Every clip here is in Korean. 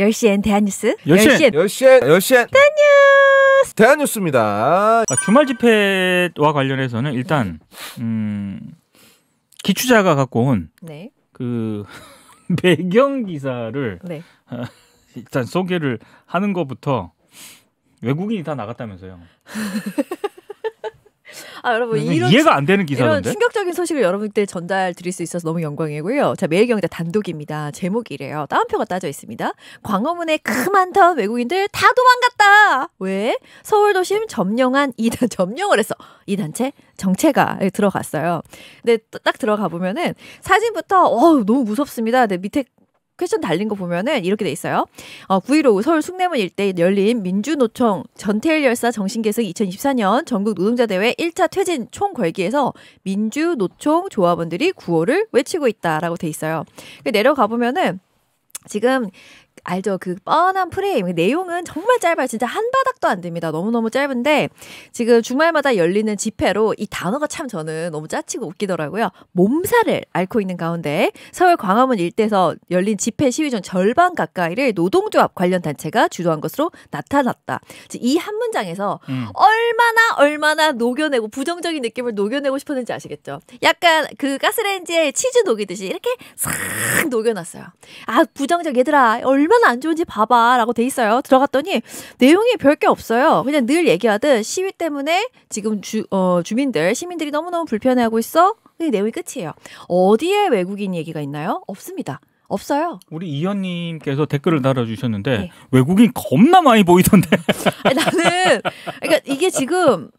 10시엔 대한뉴스. 10시엔. 10시엔. 10시엔. 대한뉴스. 대한뉴스입니다. 아, 주말 집회와 관련해서는 일단, 음, 기추자가 갖고 온. 네. 그 배경 기사를. 네. 아, 일단 소개를 하는 것부터 외국인이 다 나갔다면서요. 아, 여러분 음, 이런 이해가 안 되는 기사인데 이런 충격적인 소식을 여러분께 전달 드릴 수 있어서 너무 영광이고요. 자 매일경제 단독입니다. 제목이 래요 따옴표가 따져 있습니다. 광화문에 그만던 외국인들 다 도망갔다. 왜? 서울 도심 점령한 이 점령을 했어. 이 단체 정체가 예, 들어갔어요. 근데 딱 들어가 보면은 사진부터 어 너무 무섭습니다. 근데 네, 밑에 퀘션 달린 거 보면은 이렇게 돼 있어요. 어, 9 1 5 서울 숭례문 일대 열린 민주노총 전태일 열사 정신계승 2024년 전국 노동자대회 1차 퇴진 총궐기에서 민주노총 조합원들이 구호를 외치고 있다라고 돼 있어요. 그 내려가 보면은 지금 알죠? 그 뻔한 프레임. 그 내용은 정말 짧아요. 진짜 한 바닥도 안 됩니다. 너무너무 짧은데 지금 주말마다 열리는 집회로 이 단어가 참 저는 너무 짜치고 웃기더라고요. 몸살을 앓고 있는 가운데 서울 광화문 일대에서 열린 집회 시위 중 절반 가까이를 노동조합 관련 단체가 주도한 것으로 나타났다. 이 한 문장에서 음. 얼마나 얼마나 녹여내고 부정적인 느낌을 녹여내고 싶었는지 아시겠죠? 약간 그 가스레인지에 치즈 녹이듯이 이렇게 싹 녹여놨어요. 아 부정적 얘들아 얼마 나 얼마나 안 좋은지 봐봐라고 돼 있어요. 들어갔더니 내용이 별게 없어요. 그냥 늘 얘기하듯 시위 때문에 지금 주, 어, 주민들 시민들이 너무너무 불편해하고 있어. 그 내용이 끝이에요. 어디에 외국인 얘기가 있나요? 없습니다. 없어요. 우리 이현님께서 댓글을 달아주셨는데 네. 외국인 겁나 많이 보이던데. 나는 그러니까 이게 지금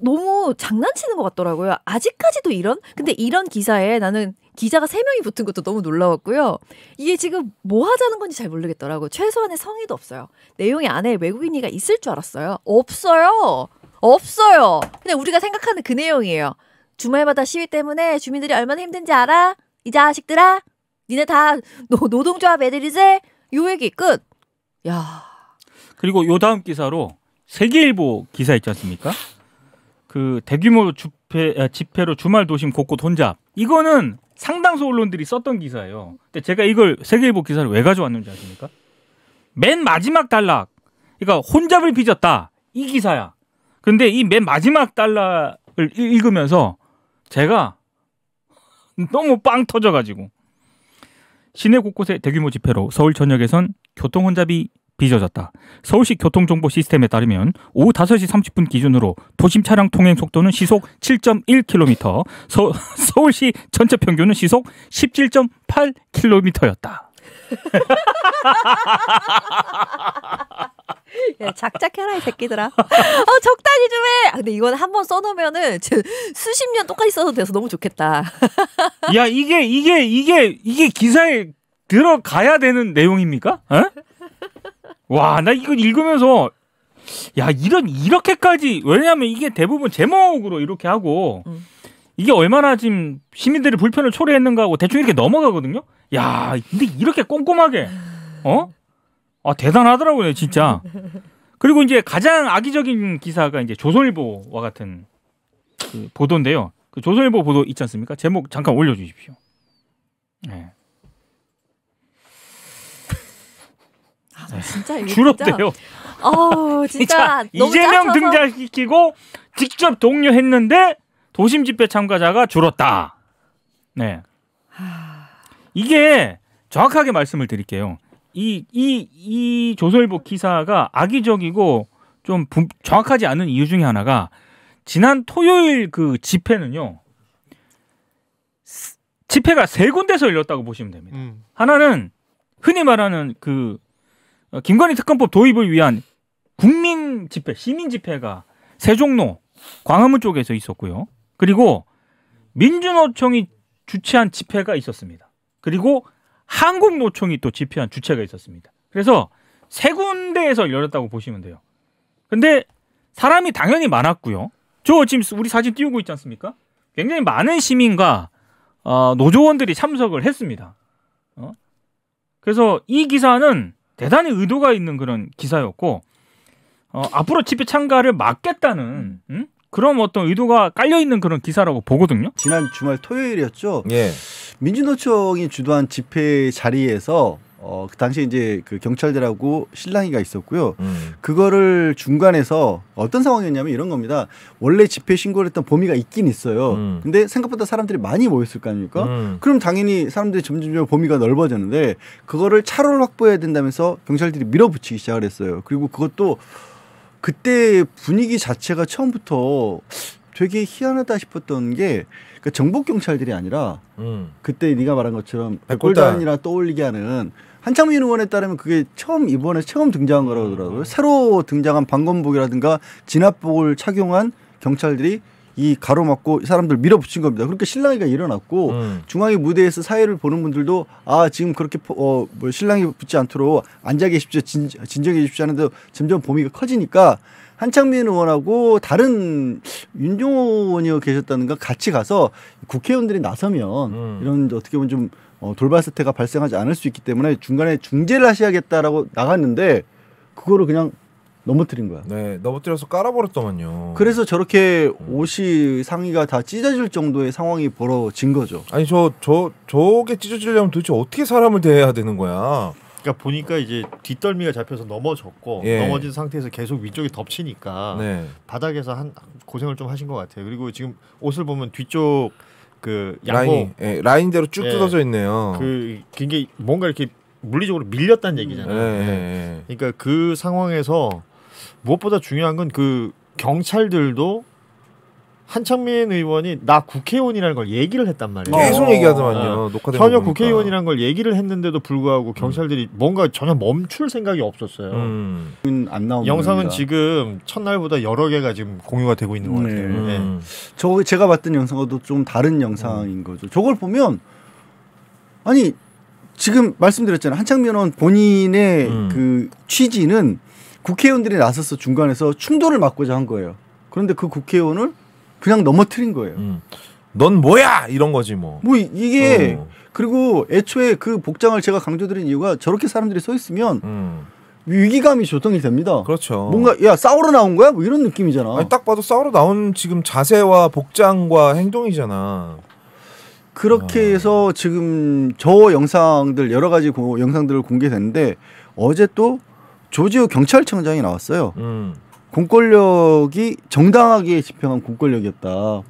너무 장난치는 것 같더라고요. 아직까지도 이런? 근데 이런 기사에 나는 기자가 3명이 붙은 것도 너무 놀라웠고요. 이게 지금 뭐 하자는 건지 잘 모르겠더라고요. 최소한의 성의도 없어요. 내용이 안에 외국인이가 있을 줄 알았어요. 없어요. 없어요. 그냥 우리가 생각하는 그 내용이에요. 주말마다 시위 때문에 주민들이 얼마나 힘든지 알아? 이 자식들아? 니네 다 노, 노동조합 애들이지? 요 얘기 끝. 야. 그리고 요 다음 기사로 세계일보 기사 있지 않습니까? 그 대규모 주폐, 집회, 아, 집회로 주말 도심 곳곳 혼잡. 이거는 상당수 언론들이 썼던 기사예요. 근데 제가 이걸 세계일보 기사를 왜 가져왔는지 아십니까? 맨 마지막 단락, 그러니까 혼잡을 빚었다 이 기사야. 근데 이 맨 마지막 단락을 읽으면서 제가 너무 빵 터져가지고 시내 곳곳에 대규모 집회로 서울 전역에선 교통 혼잡이 뒤어졌다 서울시 교통정보 시스템에 따르면 오후 5시 30분 기준으로 도심 차량 통행 속도는 시속 7.1km, 서, 서울시 전체 평균은 시속 17.8km였다. 야, 작작해라 이 새끼들아. 어, 적당히 좀 해. 아, 근데 이건 한번 써놓으면은 수십 년 똑같이 써도 돼서 너무 좋겠다. 야 이게 이게 이게 이게 기사에 들어가야 되는 내용입니까? 에? 와, 나 이거 읽으면서 야, 이런 이렇게까지 왜냐면 이게 대부분 제목으로 이렇게 하고 음. 이게 얼마나 지금 시민들의 불편을 초래했는가 하고 대충 이렇게 넘어가거든요. 야, 근데 이렇게 꼼꼼하게 어? 아, 대단하더라고요, 진짜. 그리고 이제 가장 악의적인 기사가 이제 조선일보와 같은 그 보도인데요. 그 조선일보 보도 있지 않습니까? 제목 잠깐 올려 주십시오. 네. 아, 진짜 이게 주럽대요. 진짜, 어, 진짜, 진짜 이재명 짜쳐서... 등장시키고 직접 독려했는데 도심 집회 참가자가 줄었다. 네. 이게 정확하게 말씀을 드릴게요. 이 이 이 조선일보 기사가 악의적이고 좀 부, 정확하지 않은 이유 중에 하나가 지난 토요일 그 집회는요. 집회가 세 군데서 열렸다고 보시면 됩니다. 음. 하나는 흔히 말하는 그 어, 김건희 특검법 도입을 위한 국민 집회, 시민 집회가 세종로, 광화문 쪽에서 있었고요. 그리고 민주노총이 주최한 집회가 있었습니다. 그리고 한국노총이 또 집회한 주체가 있었습니다. 그래서 세 군데에서 열렸다고 보시면 돼요. 근데 사람이 당연히 많았고요. 저 지금 우리 사진 띄우고 있지 않습니까? 굉장히 많은 시민과 어, 노조원들이 참석을 했습니다. 어? 그래서 이 기사는 대단히 의도가 있는 그런 기사였고 어, 앞으로 집회 참가를 막겠다는 음. 음? 그런 어떤 의도가 깔려 있는 그런 기사라고 보거든요. 지난 주말 토요일이었죠. 예. 민주노총이 주도한 집회 자리에서 어, 그 당시에 이제 그 경찰들하고 실랑이가 있었고요. 음. 그거를 중간에서 어떤 상황이었냐면 이런 겁니다. 원래 집회 신고를 했던 범위가 있긴 있어요. 음. 근데 생각보다 사람들이 많이 모였을 거 아닙니까? 음. 그럼 당연히 사람들이 점점점 범위가 넓어졌는데 그거를 차로를 확보해야 된다면서 경찰들이 밀어붙이기 시작을 했어요. 그리고 그것도 그때 분위기 자체가 처음부터 되게 희한하다 싶었던 게 그러니까 정복 경찰들이 아니라 음. 그때 네가 말한 것처럼 백골단이라 떠올리게 하는 한창민 의원에 따르면 그게 처음 이번에 처음 등장한 거라고 하더라고요. 새로 등장한 방검복이라든가 진압복을 착용한 경찰들이 이 가로막고 사람들 밀어붙인 겁니다. 그렇게 실랑이가 일어났고 음. 중앙의 무대에서 사회를 보는 분들도 아 지금 그렇게 어, 뭐 실랑이 붙지 않도록 앉아 계십시오, 진, 진정해 주십시오 하는데 점점 범위가 커지니까 한창민 의원하고 다른 윤종호 의원이 계셨다는가 같이 가서 국회의원들이 나서면 음. 이런 어떻게 보면 좀 어, 돌발 사태가 발생하지 않을 수 있기 때문에 중간에 중재를 하셔야겠다라고 나갔는데 그거를 그냥 넘어뜨린 거야. 네, 넘어뜨려서 깔아버렸더만요. 그래서 저렇게 음. 옷이 상의가 다 찢어질 정도의 상황이 벌어진 거죠. 아니 저 저 저, 게 찢어지려면 도대체 어떻게 사람을 대해야 되는 거야? 그러니까 보니까 이제 뒷덜미가 잡혀서 넘어졌고 예. 넘어진 상태에서 계속 위쪽이 덮치니까 네. 바닥에서 한 고생을 좀 하신 것 같아요. 그리고 지금 옷을 보면 뒤쪽 그 양복 라인, 예, 라인대로 쭉 예. 뜯어져 있네요. 그 굉장히 뭔가 이렇게 물리적으로 밀렸다는 음. 얘기잖아요. 예, 그러니까 그 상황에서 무엇보다 중요한 건 그 경찰들도 한창민 의원이 나 국회의원이라는 걸 얘기를 했단 말이에요. 계속 어. 얘기하더만요. 네. 어. 현역 국회의원이라는 걸 얘기를 했는데도 불구하고 음. 경찰들이 뭔가 전혀 멈출 생각이 없었어요. 음. 안나오 영상은 겁니다. 지금 첫날보다 여러 개가 지금 공유가 되고 있는 것 네. 같아요. 네. 네. 저 제가 봤던 영상과도 좀 다른 영상인 음. 거죠. 저걸 보면 아니 지금 말씀드렸잖아요. 한창민 의원 본인의 음. 그 취지는 국회의원들이 나서서 중간에서 충돌을 막고자 한 거예요. 그런데 그 국회의원을 그냥 넘어뜨린 거예요. 음. 넌 뭐야 이런 거지 뭐. 뭐 이게 어. 그리고 애초에 그 복장을 제가 강조드린 이유가 저렇게 사람들이 서 있으면 음. 위기감이 조성이 됩니다. 그렇죠. 뭔가 야 싸우러 나온 거야? 뭐 이런 느낌이잖아. 아니, 딱 봐도 싸우러 나온 지금 자세와 복장과 행동이잖아. 그렇게 어. 해서 지금 저 영상들 여러 가지 고, 영상들을 공개됐는데 어제 또조지오 경찰청장이 나왔어요. 음. 공권력이 정당하게 집행한 공권력이었다.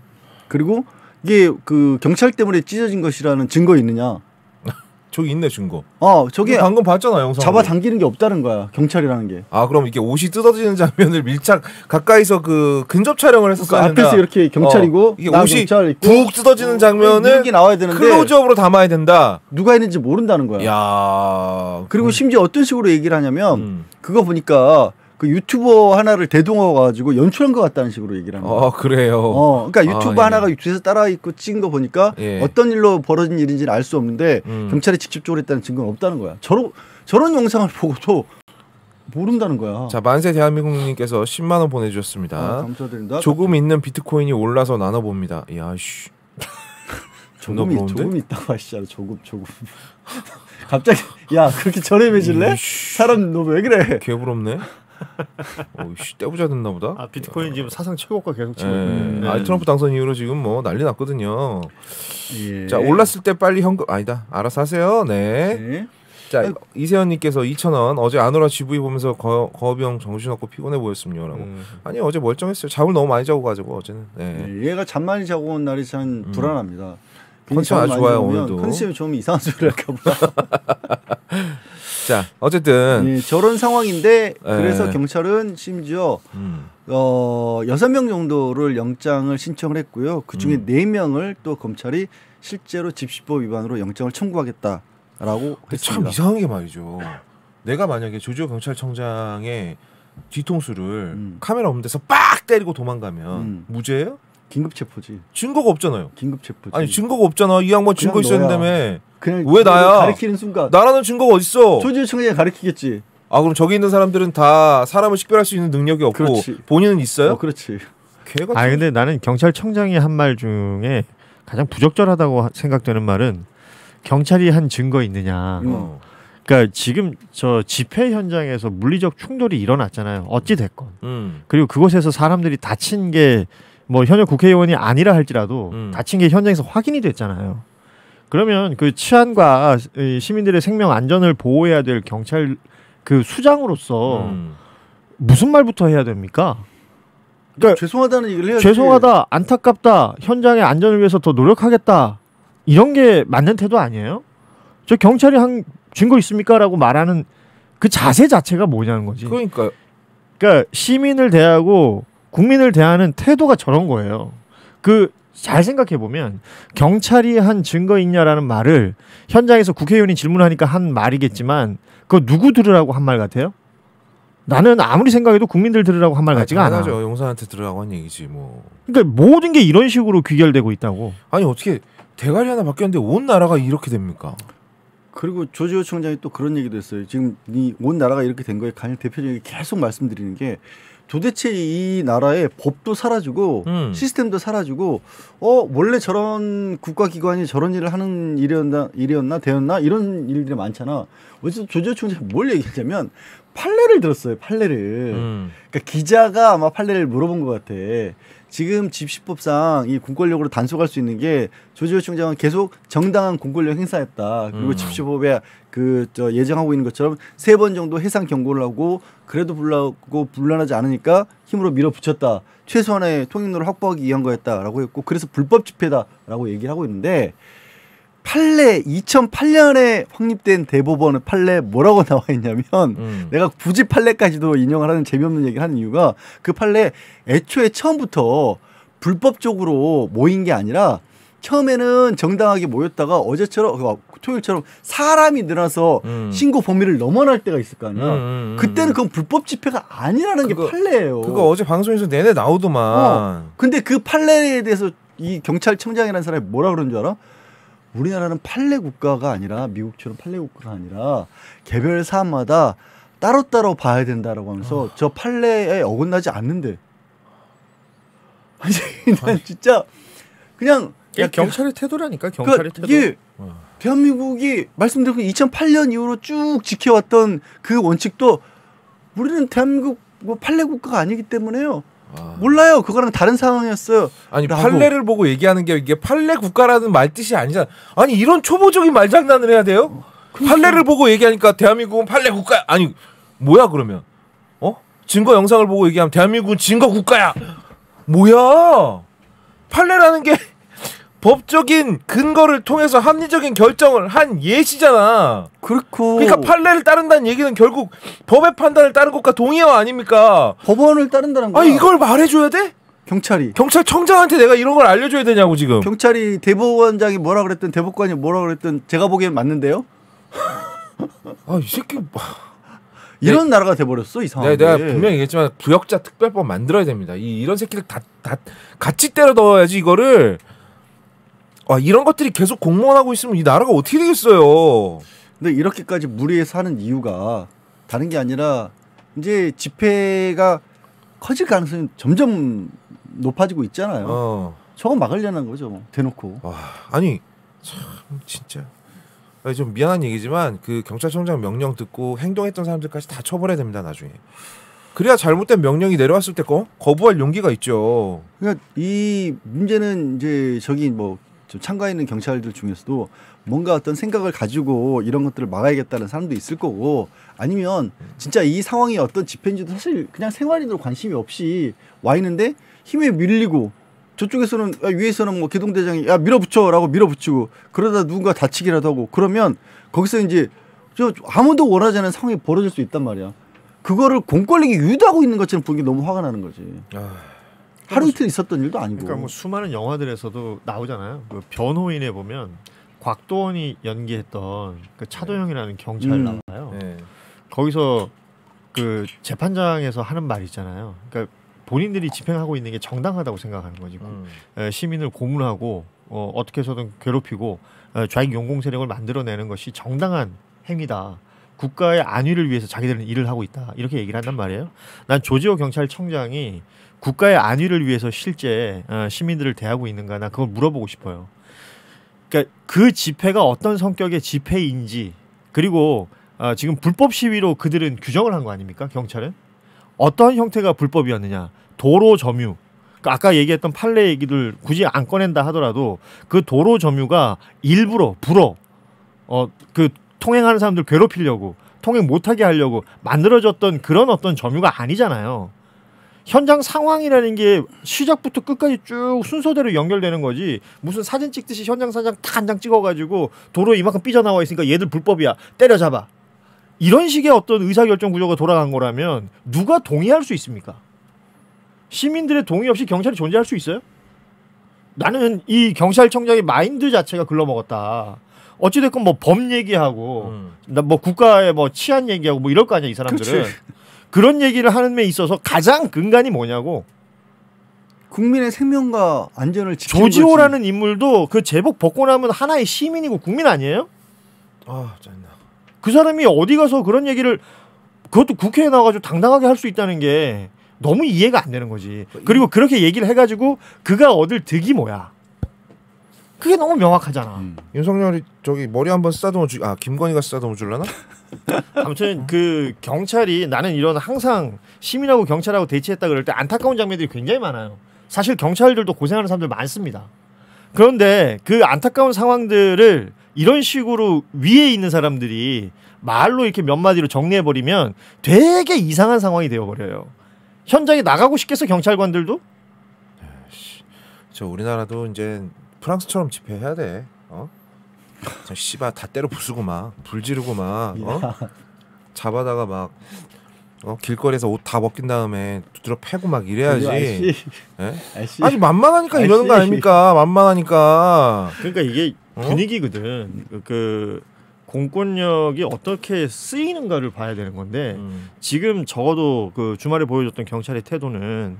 그리고 이게 그 경찰 때문에 찢어진 것이라는 증거 있느냐? 저기 있네 증거. 어, 저기 방금 봤잖아 영상. 잡아 당기는 게 없다는 거야 경찰이라는 게. 아 그럼 이게 옷이 뜯어지는 장면을 밀착 가까이서 그 근접 촬영을 했었어야 그 앞에서 이렇게 경찰이고 어, 이게 옷이 경찰 푹 뜯어지는 장면을 어, 나와야 되는데 클로즈업으로 담아야 된다. 누가 있는지 모른다는 거야. 야. 그리고 음. 심지어 어떤 식으로 얘기를 하냐면 음. 그거 보니까 그 유튜버 하나를 대동어 가지고 연출한 것 같다는 식으로 얘기를 합니다. 아 그래요. 어, 그러니까 유튜브 아, 예. 하나가 예. 유튜브에서 따라 있고 찍은 거 보니까 예. 어떤 일로 벌어진 일인지는 알 수 없는데 음. 경찰이 직접적으로 했다는 증거는 없다는 거야. 저런 저런 영상을 보고도 모른다는 거야. 자 만세 대한민국님께서 10만 원 보내주셨습니다. 아, 감사드립니다. 조금 갑자기. 있는 비트코인이 올라서 나눠봅니다. 야씨. 조금이 조금 있다고 하시잖아. 조금 조금. 갑자기 야 그렇게 저렴해질래? 음, 사람 너 왜 그래? 개부럽네. 어이씨 떼부자 됐나 보다. 아 비트코인 지금 사상 최고가 계속 치고 예. 있는데. 아 트럼프 당선 이후로 지금 뭐 난리 났거든요. 예. 자 올랐을 때 빨리 현금 아니다 알아서 하세요. 네. 네. 자 이세현님께서 2,000원 어제 아노라 GV 보면서 거, 거병 정신없고 피곤해 보였음요라고 음. 아니 어제 멀쩡했어요 잠을 너무 많이 자고 가지고 어제는 네. 예, 얘가 잠 많이 자고 온 날이 참 음. 불안합니다 컨디션 아주 좋아요 오늘도. 컨디션좀 이상한 소리 할까 봐. 자 어쨌든 예, 저런 상황인데 네. 그래서 에. 경찰은 심지어 음. 어, 여섯 명 정도를 영장을 신청을 했고요. 그 중에 음. 네 음. 명을 또 검찰이 실제로 집시법 위반으로 영장을 청구하겠다라고 했습니다. 참 이상한 게 말이죠. 내가 만약에 조지호 경찰청장의 뒤통수를 음. 카메라 없는 데서 빡 때리고 도망가면 음. 무죄예요? 긴급 체포지. 증거가 없잖아요. 긴급 체포지. 아니 증거가 없잖아. 이 양반 증거 있었는데며. 그냥 왜 나야? 가리키는 순간. 나라는 증거가 어딨어? 초지청에 가리키겠지. 아 그럼 저기 있는 사람들은 다 사람을 식별할 수 있는 능력이 없고 그렇지. 본인은 있어요? 어, 그렇지. 개가. 아 근데 나는 경찰청장이 한 말 중에 가장 부적절하다고 생각되는 말은 경찰이 한 증거 있느냐. 음. 어. 그러니까 지금 저 집회 현장에서 물리적 충돌이 일어났잖아요. 어찌 됐건. 음. 그리고 그곳에서 사람들이 다친 게뭐 현역 국회의원이 아니라 할지라도 음. 다친 게 현장에서 확인이 됐잖아요. 그러면 그 치안과 시민들의 생명 안전을 보호해야 될 경찰 그 수장으로서 음. 무슨 말부터 해야 됩니까? 그러니까, 그러니까 죄송하다는 얘기를 해야 죄송하다, 안타깝다, 현장의 안전을 위해서 더 노력하겠다 이런 게 맞는 태도 아니에요? 저 경찰이 한 증거 있습니까라고 말하는 그 자세 자체가 뭐냐는 거지. 그러니까 그러니까 시민을 대하고 국민을 대하는 태도가 저런 거예요. 그 잘 생각해 보면 경찰이 한 증거 있냐라는 말을 현장에서 국회의원이 질문하니까 한 말이겠지만 그거 누구 들으라고 한 말 같아요? 나는 아무리 생각해도 국민들 들으라고 한 말 같지가 않아. 당연하죠. 용산한테 들으라고 한 얘기지 뭐. 그러니까 모든 게 이런 식으로 귀결되고 있다고. 아니 어떻게 대가리 하나 바뀌었는데 온 나라가 이렇게 됩니까? 그리고 조지호 총장이 또 그런 얘기도 했어요. 지금 이 온 나라가 이렇게 된 거에 가장 대표적인 게 계속 말씀드리는 게 도대체 이 나라의 법도 사라지고 음. 시스템도 사라지고 어 원래 저런 국가기관이 저런 일을 하는 일이었나 일이었나 되었나 이런 일들이 많잖아. 어쨌서 조재충이 뭘얘기하냐면 판례를 들었어요. 판례를. 음. 그러니까 기자가 아마 판례를 물어본 것 같아. 지금 집시법상 이 군권력으로 단속할 수 있는 게조지오 총장은 계속 정당한 군권력 행사했다. 그리고 음. 집시법에 그 저 예정하고 있는 것처럼 세 번 정도 해상 경고를 하고 그래도 불나고 불란하지 않으니까 힘으로 밀어붙였다. 최소한의 통행로를 확보하기 위한 거였다라고 했고 그래서 불법 집회다라고 얘기를 하고 있는데 판례 2008년에 확립된 대법원의 판례 뭐라고 나와 있냐면 음. 내가 굳이 판례까지도 인용을 하는 재미없는 얘기를 하는 이유가 그 판례 애초에 처음부터 불법적으로 모인 게 아니라 처음에는 정당하게 모였다가 어제처럼 그러니까 토요일처럼 사람이 늘어서 음. 신고 범위를 넘어날 때가 있을 거 아니야. 음, 음, 음, 음. 그때는 그건 불법 집회가 아니라는 그거, 게 판례예요. 그거 어제 방송에서 내내 나오더만. 어. 근데 그 판례에 대해서 이 경찰청장이라는 사람이 뭐라 그런 줄 알아? 우리나라는 판례 국가가 아니라 미국처럼 판례 국가가 아니라 개별 사안마다 따로따로 봐야 된다라고 하면서 어. 저 판례에 어긋나지 않는데 아니 난 진짜 그냥 야, 경찰의 태도라니까 그러니까 경찰의 그러니까 태도 이게 어. 대한민국이 말씀드린 2008년 그 이후로 쭉 지켜왔던 그 원칙도 우리는 대한민국 뭐 판례 국가가 아니기 때문에요 아. 몰라요. 그거랑 다른 상황이었어요. 아니 라고. 판례를 보고 얘기하는 게 이게 판례 국가라는 말 뜻이 아니잖아. 아니 이런 초보적인 말장난을 해야 돼요? 그러니까. 판례를 보고 얘기하니까 대한민국은 판례 국가 아니 뭐야 그러면 어 증거 영상을 보고 얘기하면 대한민국은 증거 국가야 뭐야 판례라는 게 법적인 근거를 통해서 합리적인 결정을 한 예시잖아. 그렇고. 그러니까 판례를 따른다는 얘기는 결국 법의 판단을 따른 것과 동의어 아닙니까? 법원을 따른다는 거. 아 이걸 말해줘야 돼? 경찰이. 경찰청장한테 내가 이런 걸 알려줘야 되냐고 지금. 경찰이 대법원장이 뭐라 그랬든 대법관이 뭐라 그랬든 제가 보기엔 맞는데요. 아 이 새끼. 아. 이런 네. 나라가 돼버렸어 이상하게. 네, 내가, 분명히 얘기했지만 부역자 특별법 만들어야 됩니다. 이 이런 새끼를 다다 같이 때려 넣어야지 이거를. 와, 아, 이런 것들이 계속 공무원하고 있으면 이 나라가 어떻게 되겠어요. 근데 이렇게까지 무리해서 하는 이유가 다른 게 아니라 이제 집회가 커질 가능성이 점점 높아지고 있잖아요. 어. 저거 막으려는 거죠, 뭐. 대놓고. 와, 아, 아니 참 진짜 아니, 좀 미안한 얘기지만 그 경찰청장 명령 듣고 행동했던 사람들까지 다 처벌해야 됩니다 나중에. 그래야 잘못된 명령이 내려왔을 때 거부할 용기가 있죠. 그러니까 이 문제는 이제 저기 뭐 참가해 있는 경찰들 중에서도 뭔가 어떤 생각을 가지고 이런 것들을 막아야겠다는 사람도 있을 거고 아니면 진짜 이 상황이 어떤 집회인지도 사실 그냥 생활인으로 관심이 없이 와 있는데 힘에 밀리고 저쪽에서는 아, 위에서는 뭐 기동대장이 야 밀어붙여라고 밀어붙이고 그러다 누군가 다치기라도 하고 그러면 거기서 이제 저 아무도 원하지 않은 상황이 벌어질 수 있단 말이야. 그거를 공권력이 유도하고 있는 것처럼 보게 너무 화가 나는 거지. 아... 하루 이틀 있었던 일도 아니고. 그러니까 뭐 수많은 영화들에서도 나오잖아요. 그 변호인에 보면 곽도원이 연기했던 그 차도영이라는 경찰 음. 나와요. 네. 거기서 그 재판장에서 하는 말 있잖아요. 그러니까 본인들이 집행하고 있는 게 정당하다고 생각하는 거지. 음. 시민을 고문하고 어, 어떻게 해서든 괴롭히고 어, 좌익 용공 세력을 만들어내는 것이 정당한 행위다. 국가의 안위를 위해서 자기들은 일을 하고 있다. 이렇게 얘기를 한단 말이에요. 난조지오 경찰청장이 국가의 안위를 위해서 실제 어, 시민들을 대하고 있는가나 그걸 물어보고 싶어요. 그러니까 그 집회가 어떤 성격의 집회인지 그리고 어, 지금 불법 시위로 그들은 규정을 한 거 아닙니까 경찰은 어떤 형태가 불법이었느냐 도로 점유 그러니까 아까 얘기했던 판례 얘기들 굳이 안 꺼낸다 하더라도 그 도로 점유가 일부러 불어 어그 통행하는 사람들 괴롭히려고 통행 못하게 하려고 만들어졌던 그런 어떤 점유가 아니잖아요. 현장 상황이라는 게 시작부터 끝까지 쭉 순서대로 연결되는 거지 무슨 사진 찍듯이 현장 사장 다한 장 찍어가지고 도로 이만큼 삐져나와 있으니까 얘들 불법이야 때려잡아 이런 식의 어떤 의사결정 구조가 돌아간 거라면 누가 동의할 수 있습니까? 시민들의 동의 없이 경찰이 존재할 수 있어요? 나는 이 경찰청장의 마인드 자체가 글러먹었다. 어찌됐건 뭐 범 얘기하고 음. 나뭐 국가의 뭐 치안 얘기하고 뭐 이럴 거 아니야 이 사람들은. 그치. 그런 얘기를 하는 데 있어서 가장 근간이 뭐냐고 국민의 생명과 안전을 지키는 조지호라는 인물도 그 제복 벗고 나면 하나의 시민이고 국민 아니에요? 아 짜증나. 그 사람이 어디 가서 그런 얘기를 그것도 국회에 나와가지고 당당하게 할 수 있다는 게 너무 이해가 안 되는 거지. 그리고 그렇게 얘기를 해가지고 그가 얻을 득이 뭐야? 그게 너무 명확하잖아. 음. 윤석열이 저기 머리 한번 쓰다듬어 주, 아 김건희가 쓰다듬어 줄라나? 아무튼 그 경찰이 나는 이런 항상 시민하고 경찰하고 대치했다 그럴 때 안타까운 장면들이 굉장히 많아요. 사실 경찰들도 고생하는 사람들 많습니다. 그런데 그 안타까운 상황들을 이런 식으로 위에 있는 사람들이 말로 이렇게 몇 마디로 정리해 버리면 되게 이상한 상황이 되어 버려요. 현장에 나가고 싶겠어 경찰관들도? 저 우리나라도 이제 프랑스처럼 집회해야 돼. 어? 씨발 다 때려 부수고 막 불지르고 막 어? 잡아다가 막 어? 길거리에서 옷 다 벗긴 다음에 두드려 패고 막 이래야지. 아니, 예? 아이 만만하니까 아이씨. 이러는 거 아닙니까? 만만하니까. 그러니까 이게 어? 분위기거든. 그, 그 공권력이 어떻게 쓰이는가를 봐야 되는 건데 음. 지금 적어도 그 주말에 보여줬던 경찰의 태도는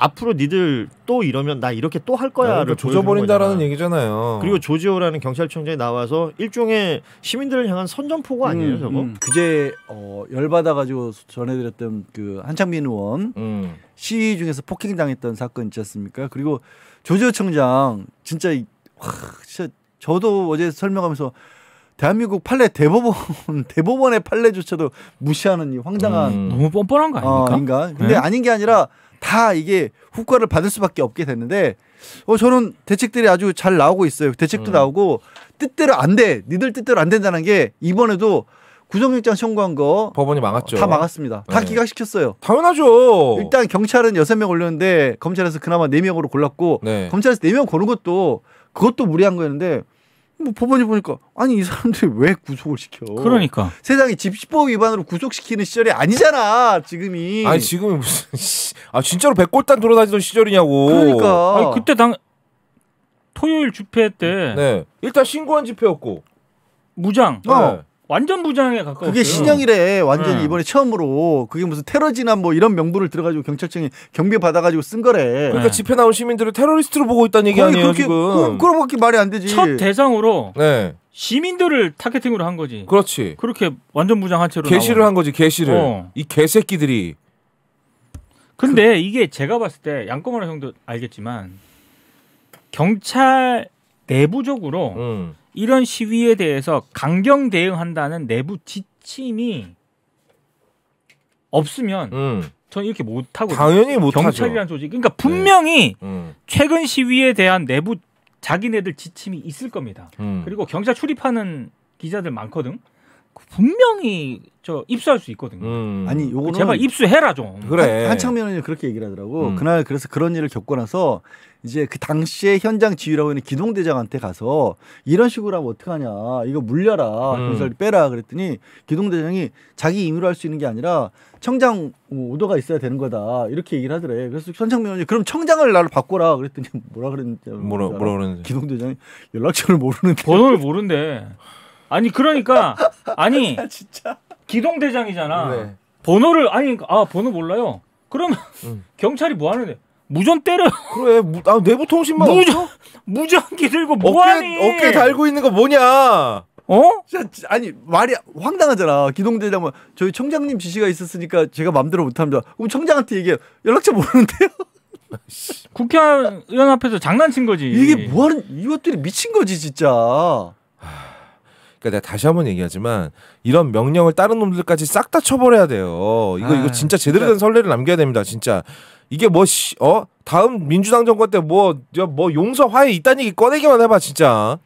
앞으로 니들 또 이러면 나 이렇게 또 할 거야를 조져버린다라는 얘기잖아요. 그리고 조지오라는 경찰청장이 나와서 일종의 시민들을 향한 선전포고 아니에요, 음, 저거? 음. 그제 어, 열받아가지고 전해드렸던 그 한창민 의원 음. 시위 중에서 폭행 당했던 사건 있지 않습니까? 그리고 조지오 청장 진짜 와, 진짜 저도 어제 설명하면서 대한민국 판례 대법원 대법원의 판례조차도 무시하는 이 황당한 음. 너무 뻔뻔한 거 아, 아닙니까? 어, 아닌 근데 네? 아닌 게 아니라 다 이게 후과를 받을 수밖에 없게 됐는데 어 저는 대책들이 아주 잘 나오고 있어요. 대책도 음. 나오고 뜻대로 안 돼. 니들 뜻대로 안 된다는 게 이번에도 구속영장 청구한 거 법원이 막았죠. 다 막았습니다. 다 네. 기각시켰어요. 당연하죠. 일단 경찰은 여섯 명 올렸는데 검찰에서 그나마 네명으로 골랐고 네. 검찰에서 네 명 고른 것도 그것도 무리한 거였는데 뭐 법원이 보니까 아니 이 사람들이 왜 구속을 시켜? 그러니까 세상에 집시법 위반으로 구속시키는 시절이 아니잖아 지금이. 아니 지금 무슨 아 진짜로 백골단 돌아다니던 시절이냐고. 그러니까 아니, 그때 당 토요일 집회 때. 네 일단 신고한 집회였고 무장. 어. 네. 완전 부장에 가까웠 그게 신형이래. 완전 네. 이번에 처음으로 그게 무슨 테러지나 뭐 이런 명분을 들어가지고 경찰청이 경비 받아가지고 쓴 거래. 그러니까 네. 집회 나온 시민들을 테러리스트로 보고 있다는 얘기 아니에요 그렇게, 지금. 그, 런밖에 말이 안 되지. 첫 대상으로 네. 시민들을 타겟팅으로 한 거지. 그렇지. 그렇게 완전 부장 한 채로 개시를 한 거지. 개시를. 어. 이 개새끼들이. 근데 그... 이게 제가 봤을 때양꼬마 형도 알겠지만 경찰 내부적으로. 음. 이런 시위에 대해서 강경 대응한다는 내부 지침이 없으면 음. 저는 이렇게 못하고 당연히 못 경찰이란 조직 그러니까 분명히 네. 음. 최근 시위에 대한 내부 자기네들 지침이 있을 겁니다. 음. 그리고 경찰 출입하는 기자들 많거든. 분명히 저 입수할 수 있거든요. 음. 아니 요거는 제발 입수해라 좀. 그래. 한, 한창면은 그렇게 얘기를 하더라고. 음. 그날 그래서 그런 일을 겪고 나서 이제 그 당시에 현장 지휘라고 있는 기동대장한테 가서 이런 식으로 하면 어떡하냐 이거 물려라 경찰 음. 빼라 그랬더니 기동대장이 자기 임의로 할 수 있는 게 아니라 청장 오도가 있어야 되는 거다 이렇게 얘기를 하더래 그래서 현장면이 그럼 청장을 나를 바꿔라 그랬더니 뭐라 그랬는지 뭐라 뭐라 그랬는지 기동대장이 연락처를 모르는데 번호를 모른대 아니 그러니까 아니 아, 진짜 기동대장이잖아 네. 번호를 아니 아 번호 몰라요 그러면 음. 경찰이 뭐 하는데 무전 때려. 그래, 무, 아, 내부 통신만 무전, 무전기 들고 뭐하니? 어깨, 어깨 달고 있는 거 뭐냐? 어? 진짜, 아니 말이 황당하잖아. 기동대장 뭐 저희 청장님 지시가 있었으니까 제가 마음대로 못합니다. 그럼 청장한테 얘기해. 연락처 모르는데요. 국회의원 앞에서 장난친 거지. 이게 뭐하는 이것들이 미친 거지 진짜. 그러니까 내가 다시 한 번 얘기하지만 이런 명령을 다른 놈들까지 싹 다 쳐버려야 돼요. 이거 아, 이거 진짜 제대로 된 그러니까 선례를 남겨야 됩니다. 진짜 이게 뭐, 씨, 어? 다음 민주당 정권 때 뭐, 뭐 용서 화해 있다는 얘기 꺼내기만 해봐, 진짜.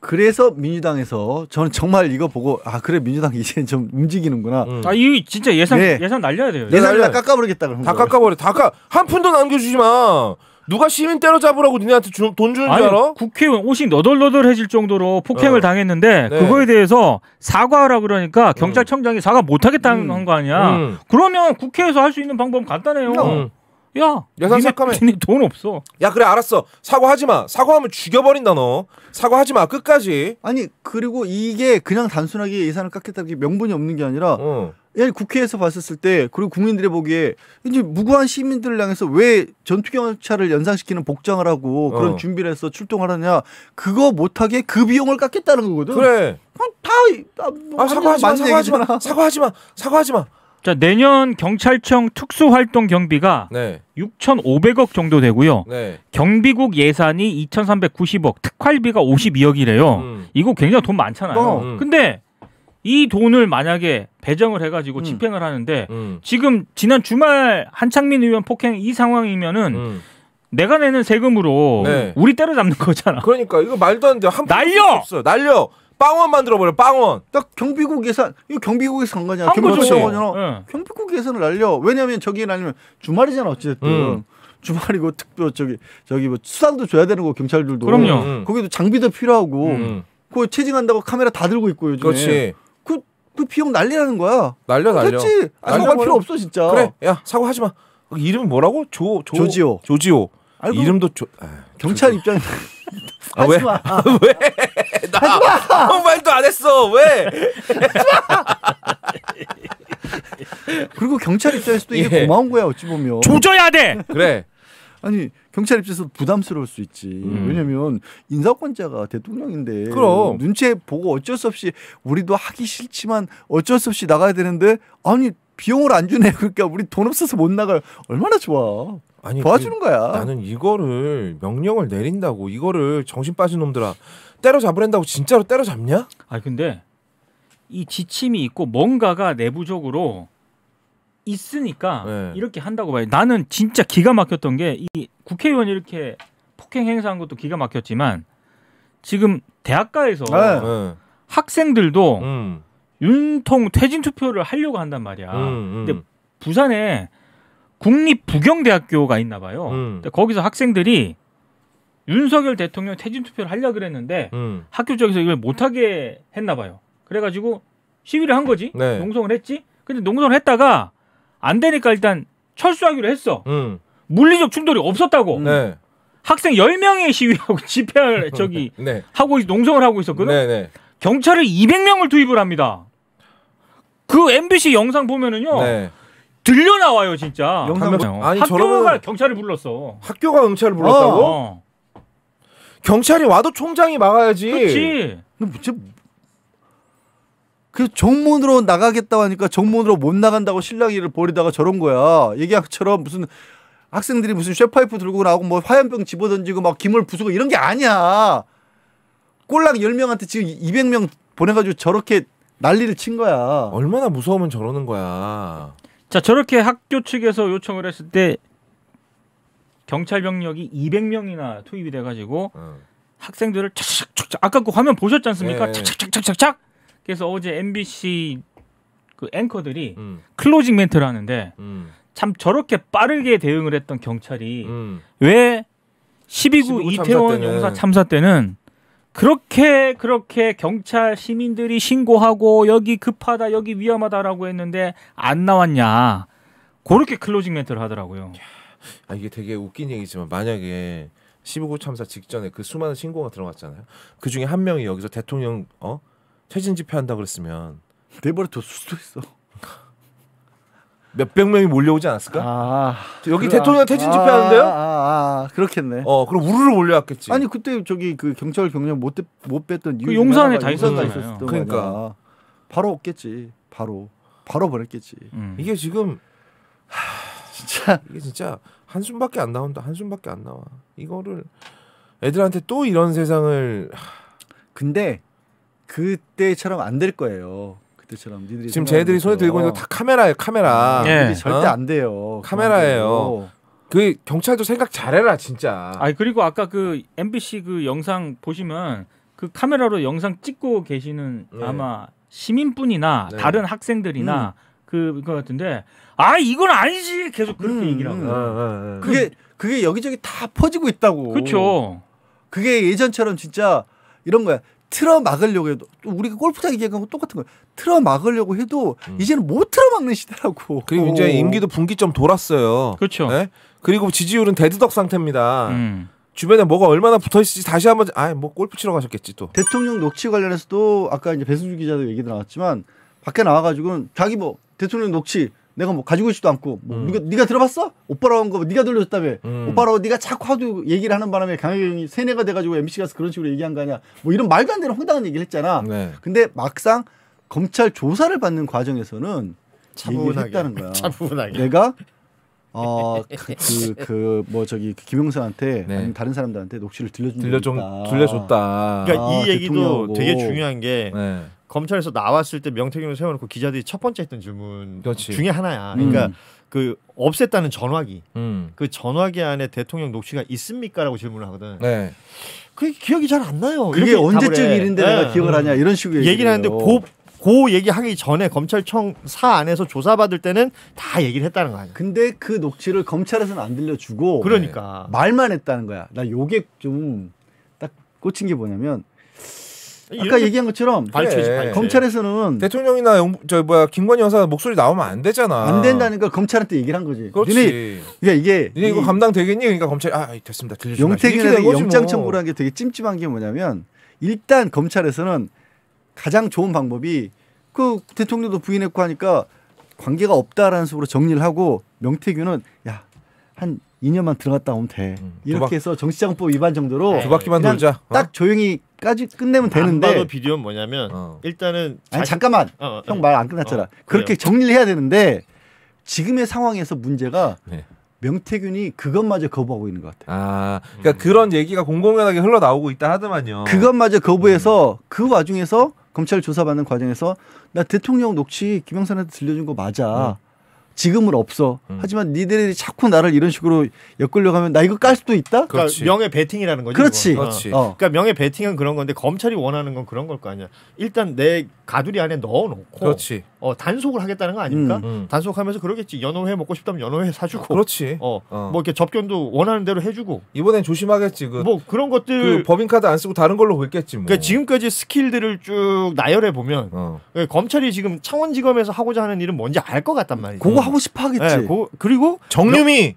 그래서 민주당에서 저는 정말 이거 보고 아 그래 민주당 이제 좀 움직이는구나. 음. 아이 진짜 예산 네. 예산 날려야 돼요. 예산 다 깎아버리겠다 그럼. 다 깎아버려. 다깎한 아 푼도 남겨주지 마. 누가 시민 때려잡으라고 니네한테 주, 돈 주는 아니, 줄 알아? 국회의원 옷이 너덜너덜해질 정도로 폭행을 어. 당했는데 네. 그거에 대해서 사과하라 그러니까 음. 경찰청장이 사과 못하겠다는 음. 거 아니야. 음. 그러면 국회에서 할 수 있는 방법 간단해요. 음. 야, 예산 삭감해. 니네 돈 없어. 야, 그래 알았어. 사과하지 마. 사과하면 죽여버린다 너. 사과하지 마 끝까지. 아니 그리고 이게 그냥 단순하게 예산을 깎겠다는 게 명분이 없는 게 아니라. 어. 야, 국회에서 봤었을 때 그리고 국민들이 보기에 이제 무고한 시민들을 향해서 왜 전투경찰을 연상시키는 복장을 하고 그런 어. 준비를 해서 출동하느냐 그거 못하게 그 비용을 깎겠다는 거거든. 그래. 다, 다 뭐 아, 사과하지 마, 사과하지 마, 사과하지 마, 사과하지 마. 자 내년 경찰청 특수활동 경비가 네. 6,500억 정도 되고요. 네. 경비국 예산이 2,390억, 특활비가 52억이래요. 음. 이거 굉장히 돈 많잖아요. 어, 음. 근데 이 돈을 만약에 배정을 해가지고 음. 집행을 하는데 음. 지금 지난 주말 한창민 의원 폭행 이 상황이면은. 음. 내가 내는 세금으로 네. 우리 때려잡는 거잖아. 그러니까 이거 말도 안 돼. 한 날려. 없어. 날려. 빵원 만들어버려, 빵원. 딱 경비국 예산, 이거 경비국에서 간 거냐, 경비국에서 거냐. 경비국 예산을 날려. 왜냐면 저기 아니면 주말이잖아, 어쨌든. 음. 주말이고 뭐 특별 저기 저기 뭐 수당도 줘야 되는 거 경찰들도 그럼요. 음. 거기도 장비도 필요하고 음. 그거 체증한다고 카메라 다 들고 있고 요즘에 그렇지. 그, 그 비용 날리라는 거야. 날려 날려. 그렇지. 아, 사고할 필요 없어 진짜. 그래. 야 사고 하지 마. 그 이름이 뭐라고? 조, 조 조지오. 조지오. 아이고, 이름도 조, 아, 경찰 입장 아, 왜? 아, 왜? 나 아무 말도 안 했어. 왜? 그리고 경찰 입장에서도 이게 예. 고마운 거야 어찌 보면. 조져야 돼. 그래. 아니 경찰 입장에서 부담스러울 수 있지. 음. 왜냐면 인사권자가 대통령인데 그럼. 눈치 보고 어쩔 수 없이 우리도 하기 싫지만 어쩔 수 없이 나가야 되는데 아니 비용을 안주네 그러니까 우리 돈 없어서 못 나가요. 얼마나 좋아. 아니, 도와주는 그, 거야. 나는 이거를 명령을 내린다고 이거를 정신 빠진 놈들아 때려잡으랜다고 진짜로 때려잡냐? 아 근데 이 지침이 있고 뭔가가 내부적으로 있으니까 네. 이렇게 한다고 봐요. 나는 진짜 기가 막혔던 게 이 국회의원 이렇게 폭행 행사한 것도 기가 막혔지만 지금 대학가에서 네. 네. 학생들도 음. 윤통 퇴진 투표를 하려고 한단 말이야. 음, 음. 근데 부산에 국립 부경대학교가 있나 봐요. 음. 근데 거기서 학생들이 윤석열 대통령 퇴진 투표를 하려 그랬는데 음. 학교 쪽에서 이걸 못하게 했나 봐요. 그래가지고 시위를 한 거지. 네. 농성을 했지. 근데 농성을 했다가 안 되니까 일단 철수하기로 했어. 음. 물리적 충돌이 없었다고. 네. 학생 열명이 시위하고 집회를 저기 네. 하고 농성을 하고 있었거든. 네, 네. 경찰을 200명을 투입을 합니다. 그 MBC 영상 보면은요. 네. 들려 나와요 진짜. 영상 보... 아니, 학교가 경찰을 불렀어. 학교가 경찰을 불렀다고? 어. 경찰이 와도 총장이 막아야지. 그렇지. 뭐 그 정문으로 나가겠다고 하니까 정문으로 못 나간다고 실랑이를 벌이다가 저런 거야. 얘기한처럼 무슨 학생들이 무슨 쇠파이프 들고 나오고 뭐 화염병 집어던지고 막 김을 부수고 이런 게 아니야. 꼴랑 10명한테 지금 200명 보내가지고 저렇게 난리를 친 거야. 얼마나 무서우면 저러는 거야. 자, 저렇게 학교 측에서 요청을 했을 때 경찰 병력이 200명이나 투입이 돼가지고 어. 학생들을 착착착착 아까 그 화면 보셨지 않습니까? 예, 착착착착착착 예. 그래서 어제 MBC 그 앵커들이 음. 클로징 멘트를 하는데 음. 참 저렇게 빠르게 대응을 했던 경찰이 음. 왜 12구, 12구 이태원 용사 참사 때는 그렇게 그렇게 경찰 시민들이 신고하고 여기 급하다 여기 위험하다라고 했는데 안 나왔냐 그렇게 클로징 멘트를 하더라고요. 아 이게 되게 웃긴 얘기지만 만약에 15구 참사 직전에 그 수많은 신고가 들어갔잖아요. 그 중에 한 명이 여기서 대통령 어 퇴진 집회한다 그랬으면 내버려뒀 수도 있어. 몇백 명이 몰려오지 않았을까? 아, 여기 그래, 대통령 아, 퇴진 집회하는데요? 아, 아, 아, 그렇겠네. 어, 그럼 우르르 몰려왔겠지. 아니 그때 저기 그 경찰 경력 못, 못 뺐던 이유. 그 용산에 다 있었잖아요. 그러니까. 그러니까 바로 없겠지. 바로 바로 버렸겠지. 음. 이게 지금 하, 진짜 이게 진짜 한숨밖에 안 나온다. 한숨밖에 안 나와. 이거를 애들한테 또 이런 세상을 근데 그때처럼 안 될 거예요. 그때처럼 지금 쟤들이 손에 들고 있는 거 다 카메라예요 카메라 예. 어? 절대 안 돼요 카메라예요 그 경찰도 생각 잘해라 진짜 아 그리고 아까 그 MBC 그 영상 보시면 그 카메라로 영상 찍고 계시는 네. 아마 시민분이나 네. 다른 학생들이나 음. 그, 거 같은데 아 이건 아니지 계속 그렇게 음, 얘기를 하고 음. 아, 아, 그게 그게 여기저기 다 퍼지고 있다고 그렇죠 그게 예전처럼 진짜 이런 거야 틀어 막으려고 해도 우리가 골프장 얘기하고 똑같은 거예요. 틀어 막으려고 해도 음. 이제는 못 틀어 막는 시대라고. 그리고 오. 이제 어. 임기도 분기점 돌았어요. 그렇죠. 네? 그리고 지지율은 대두덕 상태입니다. 음. 주변에 뭐가 얼마나 붙어 있을지 다시 한번 아뭐 골프 치러 가셨겠지 또. 대통령 녹취 관련해서도 아까 이제 배승주 기자도 얘기 나왔지만 밖에 나와가지고는 자기 뭐 대통령 녹취 내가 뭐 가지고 있지도 않고 뭐 음. 네가, 네가 들어봤어? 오빠라고 한거 뭐 네가 들려줬다며 음. 오빠라고 네가 자꾸 하도 얘기를 하는 바람에 강혜경이 세뇌가 돼가지고 MC 가서 그런 식으로 얘기한 거 아니야 뭐 이런 말도 안 되는 황당한 얘기를 했잖아 네. 근데 막상 검찰 조사를 받는 과정에서는 차분를 했다는 거야 차분하게 내가 어그그뭐 그 저기 그 김영수한테 네. 아니면 다른 사람들한테 녹취를 들려준 들려줬, 들려줬다. 그러니까 아, 이 얘기도 대통령하고. 되게 중요한 게 네. 검찰에서 나왔을 때 명태균을 세워놓고 기자들이 첫 번째 했던 질문 그렇지. 중에 하나야. 그러니까 음. 그 없앴다는 전화기, 음. 그 전화기 안에 대통령 녹취가 있습니까라고 질문을 하거든. 네. 그게 기억이 잘 안 나요. 그게 언제쯤 일인데 네. 내가 기억을 하냐 이런 식으로 얘기를 하는데 고, 고 얘기하기 전에 검찰청 사 안에서 조사받을 때는 다 얘기를 했다는 거 아니야. 근데 그 녹취를 검찰에서는 안 들려주고 그러니까 네. 말만 했다는 거야. 나 요게 좀 딱 꽂힌 게 뭐냐면 아까 얘기한 것처럼 발췌지, 발췌. 검찰에서는 대통령이나 영, 저 뭐야 김건희 여사 목소리 나오면 안 되잖아. 안 된다니까 검찰한테 얘기를 한 거지. 그렇지. 니네, 그러니까 이게 니네 이거 감당 되겠니? 그러니까 검찰 아 됐습니다. 들려주요태균에 영장 뭐. 청구라는 게 되게 찜찜한 게 뭐냐면 일단 검찰에서는 가장 좋은 방법이 그 대통령도 부인했고 하니까 관계가 없다라는 식으로 정리를 하고 명태균은 야한 2년만 들어갔다 오면 돼. 음, 이렇게 해서 정치장법 위반 정도로 네. 두 바퀴만 돌자. 어? 딱 조용히까지 끝내면 되는데. 봐도 비디오는 뭐냐면 어. 일단은 아니 잠깐만 어, 어, 어. 형말 안 끝났잖아. 어. 그렇게 정리를 해야 되는데 지금의 상황에서 문제가 네. 명태균이 그것마저 거부하고 있는 것 같아요. 아, 그러니까 음. 그런 얘기가 공공연하게 흘러나오고 있다 하더만요. 그것마저 거부해서 음. 그 와중에서 검찰 조사받는 과정에서 나 대통령 녹취 김영선한테 들려준 거 맞아. 음. 지금은 없어. 음. 하지만 니들이 자꾸 나를 이런 식으로 엮으려고 하면 나 이거 깔 수도 있다. 그러니까 명예 베팅이라는 거지. 그렇지. 어. 그렇지. 어. 그러니까 명예 베팅은 그런 건데 검찰이 원하는 건 그런 걸 거 아니야. 일단 내 가두리 안에 넣어놓고. 그렇지. 어, 단속을 하겠다는 거 아닙니까? 음, 음. 단속하면서 그러겠지. 연어회 먹고 싶다면 연어회 사주고. 그렇지. 어, 어, 뭐 이렇게 접견도 원하는 대로 해주고. 이번엔 조심하겠지. 그, 뭐 그런 것들. 그 법인카드 안 쓰고 다른 걸로 보겠지. 뭐. 그러니까 지금까지 스킬들을 쭉 나열해 보면 어. 예, 검찰이 지금 창원지검에서 하고자 하는 일은 뭔지 알 것 같단 말이야. 그거 하고 싶어 하겠지. 네, 고, 그리고 정유미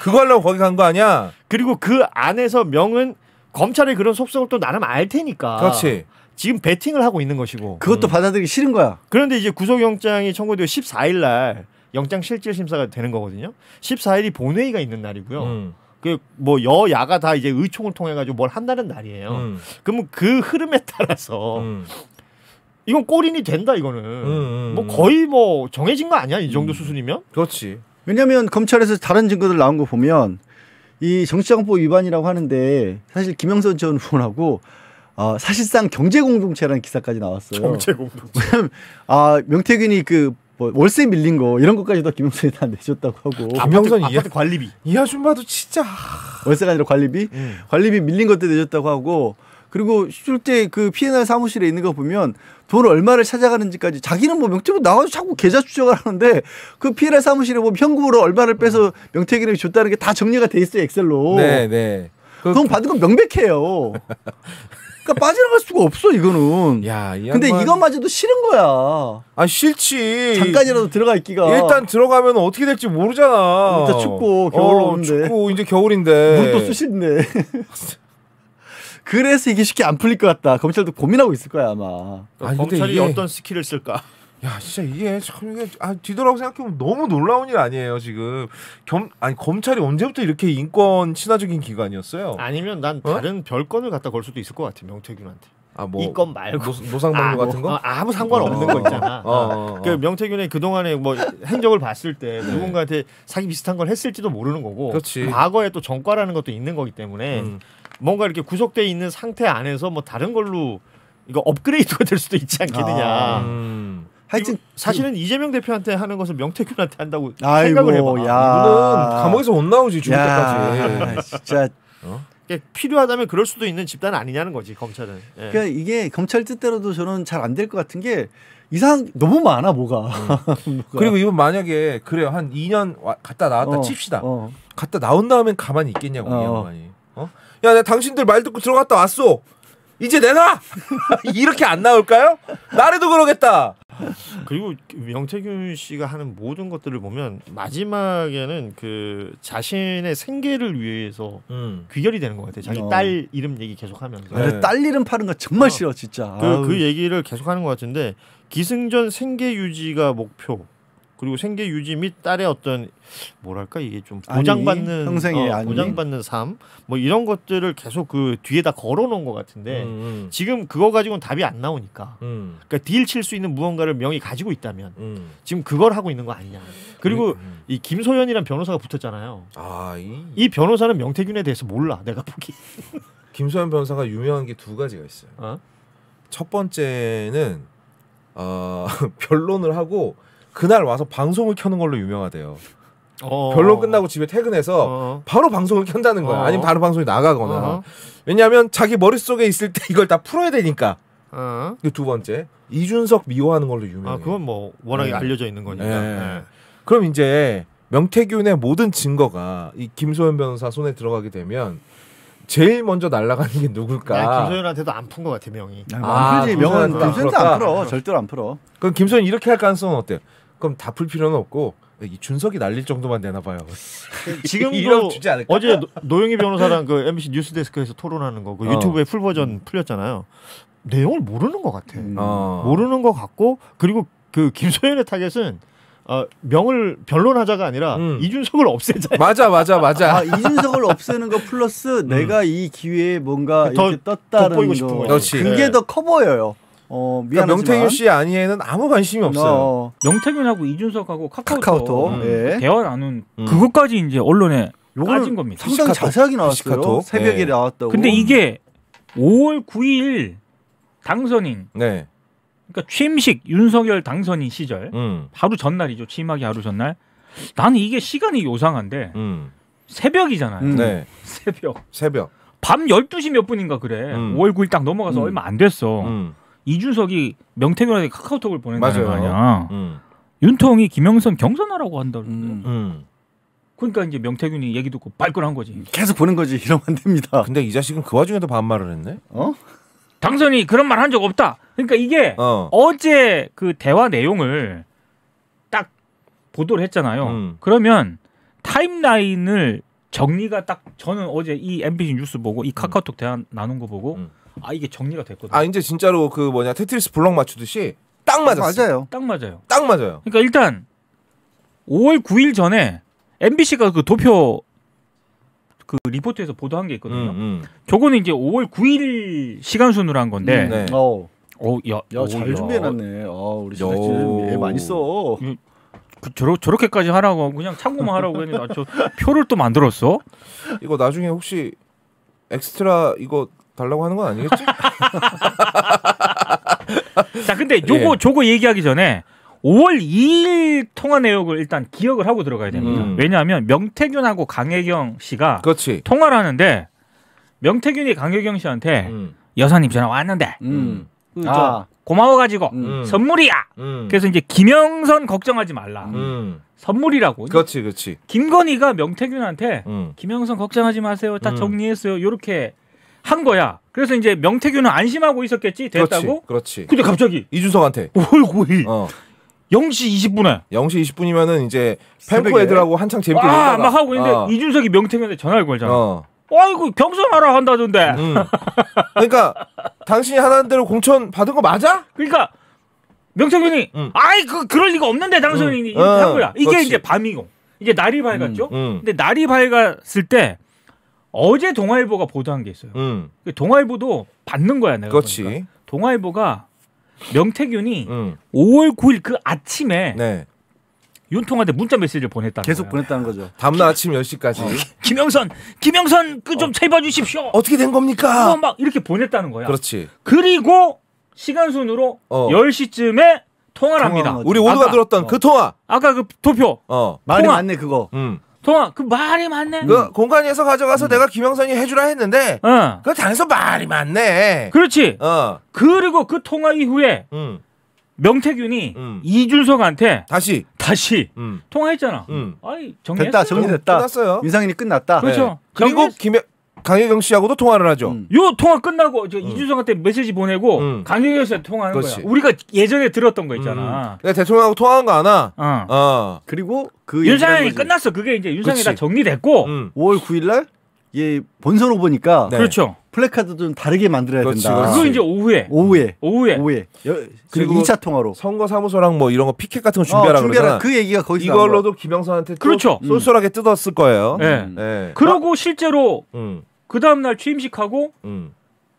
그거 하려고 거기 간 거 아니야? 그리고 그 안에서 명은 검찰의 그런 속성을 또 나름 알 테니까. 그렇지. 지금 베팅을 하고 있는 것이고 그것도 음. 받아들이기 싫은 거야. 그런데 이제 구속영장이 청구되고 14일 날 영장 실질 심사가 되는 거거든요. 14일이 본회의가 있는 날이고요. 음. 그뭐 여야가 다 이제 의총을 통해 가지고 뭘 한다는 날이에요. 음. 그러면 그 흐름에 따라서 음. 이건 꼬인이 된다 이거는 음, 음, 뭐 거의 뭐 정해진 거 아니야 이 정도 수순이면? 그렇지. 왜냐하면 검찰에서 다른 증거들 나온 거 보면 이 정치자금법 위반이라고 하는데 사실 김영선 전 후원하고 어, 사실상 경제 공동체라는 기사까지 나왔어요. 경제 공동체. 아 명태균이 그뭐 월세 밀린 거 이런 것까지 다 김영선이 다 내줬다고 하고. 김영선이 아파트, 관리비. 이 아줌마도 진짜 월세가 아니라 관리비. 음. 관리비 밀린 것도 내줬다고 하고. 그리고 실제 그 P&R 사무실에 있는 거 보면 돈 얼마를 찾아가는지까지 자기는 뭐 명태균 나와서 자꾸 계좌 추적을 하는데 그 P&R 사무실에 보면 현금으로 얼마를 빼서 명태균에게 줬다는 게 다 정리가 돼 있어요 엑셀로. 네네. 네. 그, 돈 받은 건 명백해요. 그러니까 빠져나갈 수가 없어 이거는. 야, 이 근데 이것마저도 싫은 거야. 아 싫지. 잠깐이라도 들어가 있기가. 일단 들어가면 어떻게 될지 모르잖아. 진짜 춥고 겨울 어, 오는데. 춥고 이제 겨울인데. 물도 쑤신데. 그래서 이게 쉽게 안 풀릴 것 같다. 검찰도 고민하고 있을 거야 아마. 아, 검찰이 이게... 어떤 스킬을 쓸까. 야 진짜 이게 참 이게 아, 뒤돌아보고 생각해보면 너무 놀라운 일 아니에요 지금 겸 아니 검찰이 언제부터 이렇게 인권 친화적인 기관이었어요? 아니면 난 어? 다른 별건을 갖다 걸 수도 있을 것 같아 명태균한테. 아뭐 이건 말고 노, 상방류 아, 뭐, 같은 거 뭐, 아무 상관없는 거 어. 있잖아. 어, 어, 어, 어. 그 명태균의 그 동안에 뭐 행적을 봤을 때 네. 누군가한테 사기 비슷한 걸 했을지도 모르는 거고 그렇지. 과거에 또 전과라는 것도 있는 거기 때문에 음. 뭔가 이렇게 구속돼 있는 상태 안에서 뭐 다른 걸로 이거 업그레이드가 될 수도 있지 않겠느냐. 아, 음. 하여튼 사실은 이재명 대표한테 하는 것은 명태균한테 한다고 아이고, 생각을 해봐. 야. 이거는 감옥에서 못 나오지 죽을 때까지. 아, 진짜. 어? 필요하다면 그럴 수도 있는 집단 아니냐는 거지 검찰은. 예. 그러니까 이게 검찰 뜻대로도 저는 잘 안 될 것 같은 게 이상 너무 많아 뭐가. 음. 그리고 이분 만약에 그래요 한 2년 와, 갔다 나왔다 어, 칩시다. 어. 갔다 나온 다음엔 가만히 있겠냐고 어. 이 양반이. 어? 야, 나 당신들 말 듣고 들어갔다 왔어. 이제 내놔 이렇게 안 나올까요? 나래도 그러겠다. 그리고 명태균 씨가 하는 모든 것들을 보면 마지막에는 그 자신의 생계를 위해서 음. 귀결이 되는 것 같아요. 자기 어. 딸 이름 얘기 계속하면서 아, 네. 딸 이름 파는 거 정말 어. 싫어 진짜. 그, 그 얘기를 계속하는 것 같은데 기승전 생계 유지가 목표. 그리고 생계 유지 및 딸의 어떤 뭐랄까 이게 좀 보장받는 평생의 어, 보장받는 삶 뭐 이런 것들을 계속 그 뒤에다 걸어놓은 것 같은데 음. 음. 지금 그거 가지고는 답이 안 나오니까 음. 그러니까 딜칠 수 있는 무언가를 명이 가지고 있다면 음. 지금 그걸 하고 있는 거 아니냐 그리고 음, 음. 이 김소연이란 변호사가 붙었잖아요 아, 이... 이 변호사는 명태균에 대해서 몰라 내가 보기 김소연 변호사가 유명한 게 두 가지가 있어요 어? 첫 번째는 어, 변론을 하고 그날 와서 방송을 켜는 걸로 유명하대요. 어어. 끝나고 집에 퇴근해서 어 바로 방송을 켠다는 거야. 어 아니면 바로 방송에 나가거나. 어. 왜냐하면 자기 머릿속에 있을 때 이걸 다 풀어야 되니까. 그두 어. 번째 이준석 미워하는 걸로 유명해. 아 그건 뭐 워낙에 네. 알려져 있는 거니까. 네. 네. 그럼 이제 명태균의 모든 증거가 이 김소연 변호사 손에 들어가게 되면 제일 먼저 날아가는 게 누굴까? 야, 김소연한테도 안 푼 것 같아 명이. 뭐 아, 아, 아 명은 김소연도 안 풀어. 절대로 안 풀어. 그럼 김소연 이렇게 할 가능성은 어때요? 그럼 다 풀 필요는 없고 이 준석이 날릴 정도만 되나 봐요. 지금도 어제 노영희 변호사랑 그 MBC 뉴스데스크에서 토론하는 거그 어. 유튜브에 풀 버전 풀렸잖아요. 내용을 모르는 것 같아. 음. 어. 모르는 것 같고 그리고 그 김소연의 타겟은 어, 명을 변론하자가 아니라 음. 이준석을 없애자. 맞아, 맞아, 맞아. 아, 이준석을 없애는 거 플러스 음. 내가 이 기회에 뭔가 더, 이렇게 떴다는 거. 그게 네. 더커 보여요. 어, 그러니까 명태균 씨 아니에는 아무 관심이 없어요. 어. 명태균하고 이준석하고 카카오톡, 카카오톡. 음. 예. 그 대화 나눈 음. 그것까지 이제 언론에 빠진 겁니다. 상당히 피시카톡. 자세하게 나왔어요. 피시카톡. 새벽에 네. 나왔다고. 근데 이게 5월 9일 당선인. 네. 그러니까 취임식 윤석열 당선인 시절 음. 하루 전날이죠. 취임하기 하루 전날. 나는 이게 시간이 요상한데 음. 새벽이잖아요. 음. 네. 새벽. 새벽. 밤 12시 몇 분인가 그래. 5월 음. 9일 딱 넘어가서 얼마 안 됐어. 이준석이 명태균한테 카카오톡을 보낸다는 거 아니야. 음. 윤통이 김영선 경선하라고 한다는데. 음. 음. 그러니까 이제 명태균이 얘기 듣고 발끈한 거지. 계속 보는 거지. 이러면 안 됩니다. 근데 이 자식은 그 와중에도 반말을 했네. 어? 당선이 그런 말 한 적 없다. 그러니까 이게 어. 제그 대화 내용을 딱 보도를 했잖아요. 음. 그러면 타임라인을 정리가 딱 저는 어제 이 MBC 뉴스 보고 이 카카오톡 음. 대화 나눈 거 보고 음. 아 이게 정리가 됐거든요. 아 이제 진짜로 그 뭐냐 테트리스 블럭 맞추듯이 딱 맞았어. 맞아요. 딱 맞아요. 딱 맞아요. 그러니까 일단 5월 9일 전에 MBC가 그 도표 그 리포트에서 보도한 게 있거든요. 음, 음. 저거는 이제 5월 9일 시간 순으로 한 건데. 음, 네. 어. 어, 야, 야, 어, 잘 준비해놨네. 아, 우리 진애 많이 써. 그, 저러, 저렇게까지 하라고 그냥 참고만 하라고 했는데 아, 저 표를 또 만들었어? 이거 나중에 혹시 엑스트라 이거 달라고 하는 건 아니겠지? 자, 근데 요거 예. 저거 얘기하기 전에 5월 2일 통화 내역을 일단 기억을 하고 들어가야 됩니다. 음. 왜냐하면 명태균하고 강혜경 씨가 그렇지. 통화를 하는데 명태균이 강혜경 씨한테 음. 여사님 전화 왔는데 음. 그 아. 고마워가지고 음. 음. 선물이야. 그래서 이제 김영선 걱정하지 말라. 선물이라고. 그렇지, 그렇지. 김건희가 명태균한테 김영선 걱정하지 마세요. 다 정리했어요. 요렇게 한 거야. 그래서 이제 명태균은 안심하고 있었겠지 됐다고. 그렇지. 그렇지. 근데 갑자기 이준석한테 오이 어. 0시 20분에 0시 20분이면은 이제 팬코 애들하고 한창 재밌게 아, 막 하고 있는데 어. 이준석이 명태균한테 전화를 걸잖아. 어. 아이고 경선하라 한다던데. 음. 그러니까 당신이 하는 대로 공천 받은 거 맞아? 그러니까 명태균이 음. 아이 그 그럴 리가 없는데 당선인이 음. 이렇게 한 어, 거야. 이게 그렇지. 이제 밤이고 이제 날이 밝았죠. 음, 음. 근데 날이 밝았을 때 어제 동아일보가 보도한 게 있어요. 음. 그 동아일보도 받는 거야 내가. 그렇지. 보니까. 동아일보가 명태균이 음. 5월 9일 그 아침에 네. 윤통한테 문자 메시지를 보냈다. 계속 거예 보냈다는 거죠. 다음날 아침 10시까지. 어. 김영선, 김영선 그좀 어. 체봐 주십시오. 어떻게 된 겁니까? 어, 막 이렇게 보냈다는 거야. 그렇지. 그리고 시간 순으로 어. 10시쯤에 통화를 합니다. 우리 모두가 들었던 어. 그 통화. 아까 그 투표. 어. 말이 맞네 그거. 음. 동아 그 말이 많네. 그 공간에서 가져가서 음. 내가 김영선이 해주라 했는데 어. 그 당에서 말이 많네. 그렇지. 어. 그리고 그 통화 이후에 음. 명태균이 음. 이준석한테 다시 다시 음. 통화했잖아. 음. 아니 정리했다 정리됐다. 끝났어요. 윤상인이 끝났다. 그렇죠. 네. 그리고 김 강혜경 씨하고도 통화를 하죠. 음. 요 통화 끝나고 저 음. 이준석한테 메시지 보내고 음. 강혜경 씨한테 통화하는 그렇 거야. 우리가 예전에 들었던 거 있잖아. 내 음. 대통령하고 통화한 거 아나. 어. 어. 그리고 그 윤상이 끝났어. 그게 이제 윤상이 다 정리됐고 5월 음. 9일 날 예, 본서로 보니까 네. 그렇죠. 플래카드 좀 다르게 만들어야 그렇지, 된다. 그거 이제 오후에. 오후에. 오후에. 오후에. 여, 그리고 2차 통화로. 선거 사무소랑 뭐 이런 거 피켓 같은 거 준비하라 어, 준비하라. 그 얘기가 거기서 이걸로도 김영선한테 그렇죠. 쏠쏠하게 음. 뜯었을 거예요. 네. 네. 그러고 아, 실제로 음. 그 다음 날 취임식하고 음.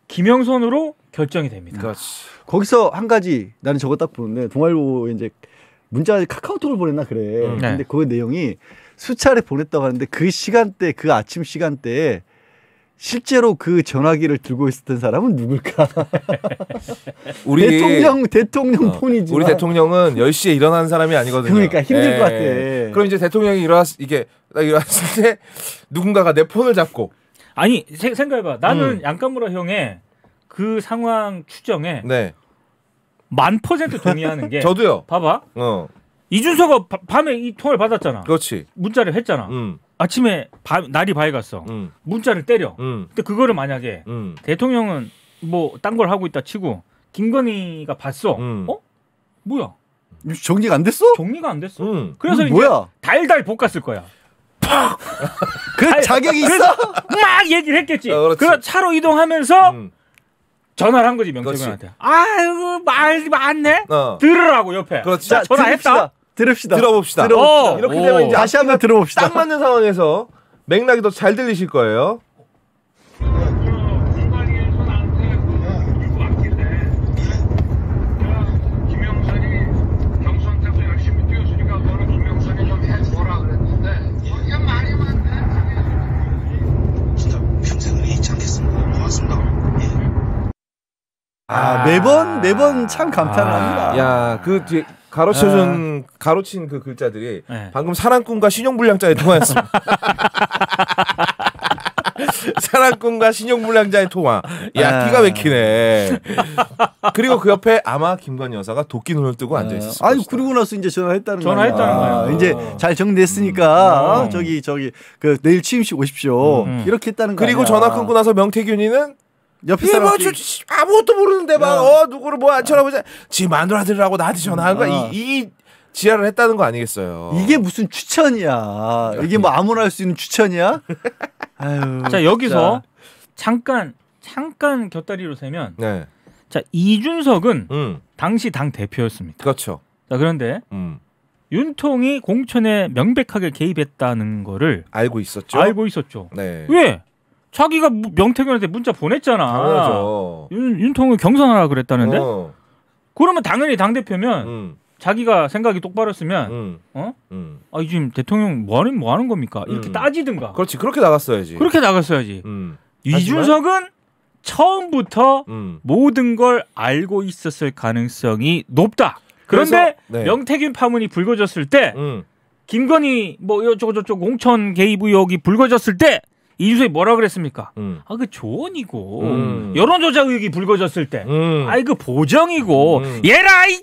김영선으로 결정이 됩니다. 그치. 그러니까 거기서 한 가지 나는 저거 딱 보는데 동아일보 이제 문자 카카오톡을 보냈나 그래. 음. 네. 근데 네. 그 내용이 수차례 보냈다고 하는데 그 시간대 그 아침 시간대에 실제로 그 전화기를 들고 있었던 사람은 누굴까? 우리 대통령 대통령 어, 폰이지. 우리 대통령은 10시에 일어나는 사람이 아니거든요. 그러니까 힘들 예, 것 같아. 그럼 이제 대통령이 일어났 이게 일어났을 때 누군가가 내 폰을 잡고 아니 세, 생각해봐. 나는 음. 양카무라 형의 그 상황 추정에 네. 만 퍼센트 동의하는 게 저도요. 봐봐. 어. 이준석가 밤에 이 통화를 받았잖아. 그렇지. 문자를 했잖아. 음. 아침에 밤, 날이 밝았어. 음. 문자를 때려. 음. 근데 그거를 만약에 음. 대통령은 뭐 딴 걸 하고 있다 치고 김건희가 봤어. 음. 어? 뭐야? 정리가 안 됐어? 정리가 안 됐어. 음. 그래서 이제 뭐야? 달달 볶았을 거야. 팍! 그 자격이 있어? 막 얘기를 했겠지. 어, 그 차로 이동하면서 음. 전화를 한 거지 명태균한테. 아유고 말이 많네. 어. 들으라고 옆에. 그렇지. 자, 전화했다. 들읍시다. 들어봅시다. 들어봅시다. 어. 이렇게 되면 이제 다시 한번 들어봅시다. 딱 맞는 상황에서 맥락이 더 잘 들리실 거예요. 아, 아, 매번 매번 참 감탄합니다. 아, 야, 그 뒤에 가로쳐준 아. 가로친 그 글자들이 네. 방금 사랑꾼과 신용불량자의 통화였습니다. 사랑꾼과 신용불량자의 통화. 야, 아. 기가 막히네. 그리고 그 옆에 아마 김관 여사가 도끼 눈을 뜨고 아. 앉아 있었어. 아유, 그리고 나서 이제 전화했다는 거야. 전화했다는 아, 거야. 이제 잘정리했으니까 음. 저기 저기 그 내일 취임식 오십시오. 음. 이렇게 했다는 거. 그리고 전화 끊고 나서 명태균이는 옆에 사람 뭐, 아무것도 모르는데 막어 어, 누구를 뭐 앉혀라보자 지금 마누라 들으라고 나한테 전화한 거야 어. 이, 이 지하를 했다는 거 아니겠어요? 이게 무슨 추천이야? 이게 뭐 아무나 할 수 있는 추천이야? 아유, 자 여기서 잠깐 잠깐 곁다리로 세면 네. 자 이준석은 음. 당시 당 대표였습니다. 그렇죠. 자 그런데 음. 윤통이 공천에 명백하게 개입했다는 거를 알고 있었죠. 알고 있었죠. 네. 왜 자기가 명태균한테 문자 보냈잖아. 윤, 통을 경선하라 그랬다는데. 어. 그러면 당연히 당 대표면 음. 자기가 생각이 똑바로쓰면 음. 어? 음. 아 지금 대통령 뭐 하는 뭐 하는 겁니까? 이렇게 음. 따지든가. 그렇지 그렇게 나갔어야지. 그렇게 나갔어야지. 음. 이준석은 처음부터 음. 모든 걸 알고 있었을 가능성이 높다. 그런데 그래서, 네. 명태균 파문이 불거졌을 때 김건희 뭐 요쪽저쪽 공천 개입 의혹이 불거졌을 때 이준석이 뭐라 그랬습니까? 음. 아, 그 조언이고, 음. 여론조작 의혹이 불거졌을 때, 음. 아, 이그 보정이고, 음. 얘라이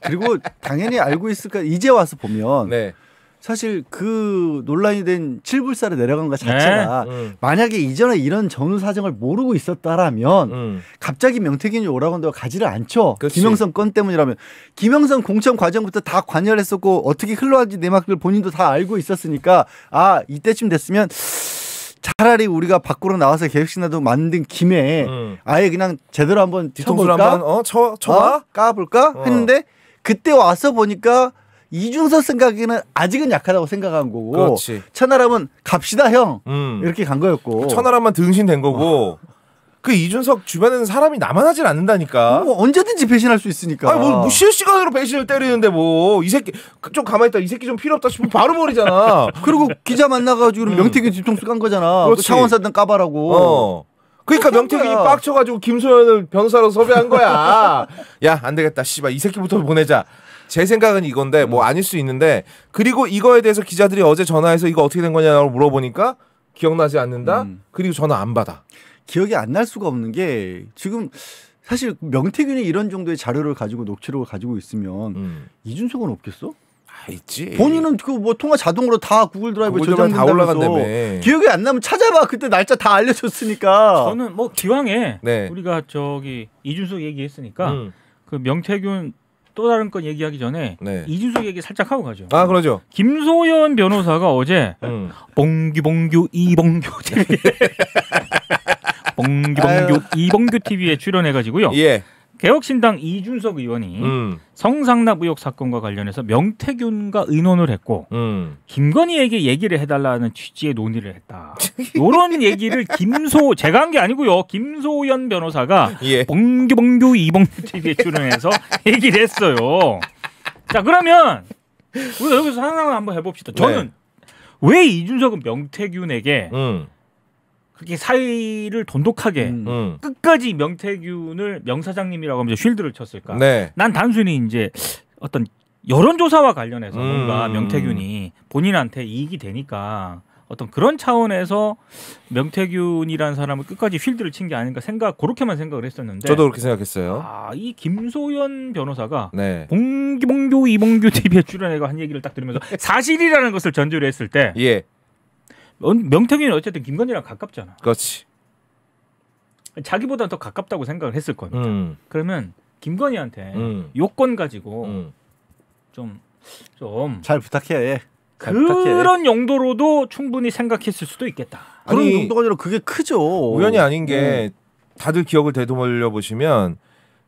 그리고 당연히 알고 있을까, 이제 와서 보면, 네. 사실 그 논란이 된 칠불사로 내려간 것 자체가 네? 음. 만약에 이전에 이런 전후 사정을 모르고 있었다라면 음. 갑자기 명태균이 오라고 한다고 가지를 않죠. 그치. 김영선 건 때문이라면 김영선 공천 과정부터 다 관여를 했었고 어떻게 흘러왔지 내막들 본인도 다 알고 있었으니까 아 이때쯤 됐으면 차라리 우리가 밖으로 나와서 계획신나도 만든 김에 음. 아예 그냥 제대로 한번 뒤통수 한번 어? 쳐, 쳐 어? 까볼까 어. 했는데 그때 와서 보니까 이준석 생각에는 아직은 약하다고 생각한 거고 그렇지. 천하람은 갑시다 형 음. 이렇게 간 거였고 그 천하람만 등신된 거고 어. 그 이준석 주변에는 사람이 남아나질 않는다니까. 뭐 언제든지 배신할 수 있으니까. 아니 뭐, 뭐 실시간으로 배신을 때리는데 뭐 이 새끼 그 좀 가만히 있다 이 새끼 좀 필요 없다 싶으면 바로 버리잖아. 그리고 기자 만나가지고 음. 명태균 뒤통수 깐 거잖아. 그 그렇원사단 까봐라고. 어. 그러니까 명태균이 빡쳐가지고 김소연을 변사로 섭외한 거야. 야안 되겠다 씨발 이 새끼부터 보내자. 제 생각은 이건데 뭐 아닐 수 있는데 그리고 이거에 대해서 기자들이 어제 전화해서 이거 어떻게 된 거냐고 물어보니까 기억나지 않는다. 음. 그리고 전화 안 받아. 기억이 안 날 수가 없는 게 지금 사실 명태균이 이런 정도의 자료를 가지고 녹취록을 가지고 있으면 음. 이준석은 없겠어? 아, 있지. 본인은 그 뭐 통화 자동으로 다 구글 드라이브에 저장된다면서 기억이 안 나면 찾아봐 그때 날짜 다 알려줬으니까. 저는 뭐 기왕에 네. 우리가 저기 이준석 얘기했으니까 음. 그 명태균 또 다른 건 얘기하기 전에 네. 이준석 얘기 살짝 하고 가죠. 아 그러죠. 김소연 변호사가 어제 음. 봉규 봉규 이봉규 TV 봉규 봉규 이봉규 TV에 출연해가지고요. 예. 개혁신당 이준석 의원이 음. 성상납 의혹 사건과 관련해서 명태균과 의논을 했고 음. 김건희에게 얘기를 해달라는 취지의 논의를 했다. 이런 얘기를 김소 제가 한 게 아니고요. 김소연 변호사가 봉규봉규 예. 이봉규 TV에 출연해서 얘기를 했어요. 자 그러면 우리 여기서 상상을 한번 해봅시다. 저는 네. 왜 이준석은 명태균에게 음. 그게 사위를 돈독하게 음. 음. 끝까지 명태균을 명사장님이라고 하면서 쉴드를 쳤을까? 네. 난 단순히 이제 어떤 여론조사와 관련해서 음. 뭔가 명태균이 본인한테 이익이 되니까 어떤 그런 차원에서 명태균이라는 사람을 끝까지 휠드를 친 게 아닌가 생각 그렇게만 생각을 했었는데 저도 그렇게 생각했어요. 아이 김소연 변호사가 네. 봉, 봉교 이봉규 TV에 출연해가 한 얘기를 딱 들으면서 사실이라는 것을 전제로 했을 때 예. 명태균이 어쨌든 김건희랑 가깝잖아. 그렇지. 자기보다 더 가깝다고 생각을 했을 겁니다. 음. 그러면 김건희한테 음. 요건 가지고 좀좀 음. 잘 부탁해. 잘 그런 부탁해. 용도로도 충분히 생각했을 수도 있겠다. 그런 용도가 아니라 그게 크죠. 우연이 아닌 게 네. 다들 기억을 되돌려 보시면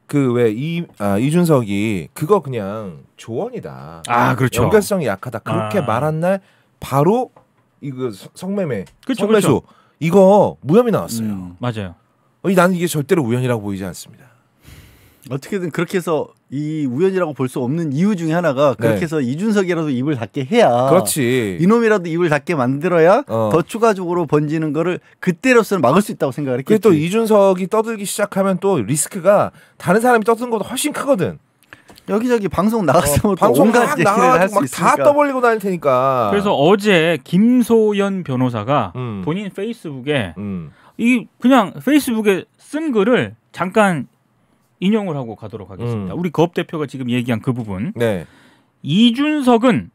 그 왜이 아, 이준석이 그거 그냥 조언이다. 아 그렇죠. 연결성이 약하다. 그렇게 아. 말한 날 바로 이거 성매매, 그쵸, 성매수 그쵸. 이거 무혐의 나왔어요. 음, 맞아요. 이 나는 이게 절대로 우연이라고 보이지 않습니다. 어떻게든 그렇게 해서 이 우연이라고 볼 수 없는 이유 중에 하나가 네. 그렇게 네. 해서 이준석이라도 입을 닫게 해야 그렇지 이놈이라도 입을 닫게 만들어야 어. 더 추가적으로 번지는 거를 그때로서는 막을 수 있다고 생각을 했겠지. 또 이준석이 떠들기 시작하면 또 리스크가 다른 사람이 떠드는 것보다 훨씬 크거든. 여기저기 방송 나갔으면 어, 뭐 방송 막나으고 막다 떠벌리고 다닐 테니까. 그래서 어제 김소연 변호사가 음. 본인 페이스북에 음. 이 그냥 페이스북에 쓴 글을 잠깐 인용을 하고 가도록 하겠습니다. 음. 우리 거업 대표가 지금 얘기한 그 부분. 네. 이준석은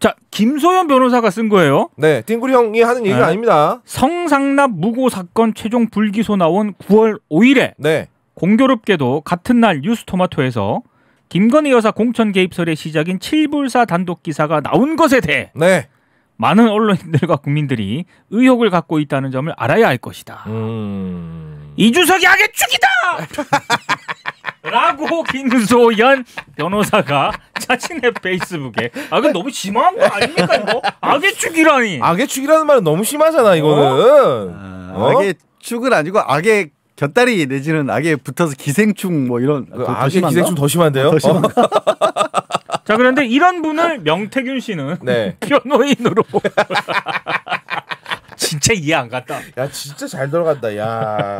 자 김소연 변호사가 쓴 거예요. 네, 띵구리 형이 하는 얘기가 네. 아닙니다. 성상납 무고 사건 최종 불기소 나온 9월 5일에 네. 공교롭게도 같은 날 뉴스토마토에서 김건희 여사 공천 개입설의 시작인 7불사 단독 기사가 나온 것에 대해 네. 많은 언론인들과 국민들이 의혹을 갖고 있다는 점을 알아야 할 것이다. 음... 이준석이 악의 죽이다! 라고 김소연 변호사가 자신의 페이스북에 아그 너무 심한 거 아닙니까 이거 악의 죽이라니 악의 죽이라는 말은 너무 심하잖아 이거는 어? 어? 악의 죽은 아니고 악의 곁다리 내지는 악에 붙어서 기생충 뭐 이런 그 더, 악의 더 기생충 더 심한데요? 어, 더 심한 어. 자 그런데 이런 분을 명태균 씨는 네. 변호인으로 진짜 이해 안 갔다. 야 진짜 잘 들어간다. 야,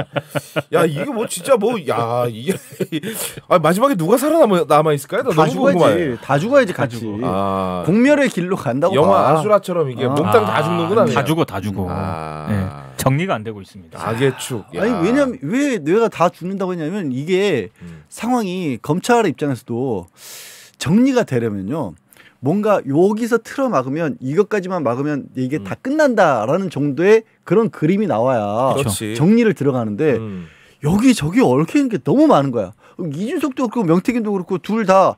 야 이게 뭐 진짜 뭐 야 이게 아, 마지막에 누가 살아남아 남아 있을까요? 다 너무 죽어야지. 궁금해. 다 죽어야지 같이. 아, 공멸의 길로 간다고. 영화 봐. 아수라처럼 이게 아, 몽땅 다 죽는구나. 아, 다 그냥. 죽어 다 죽어. 아, 네. 정리가 안 되고 있습니다. 아, 악의 축. 아니 왜냐면 왜 내가 다 죽는다고 했냐면 이게 음. 상황이 검찰의 입장에서도 정리가 되려면요. 뭔가 여기서 틀어 막으면 이것까지만 막으면 이게 음. 다 끝난다라는 정도의 그런 그림이 나와야 그렇지. 정리를 들어가는데 음. 여기 저기 얽혀 있는 게 너무 많은 거야. 이준석도 그렇고 명태균도 그렇고 둘다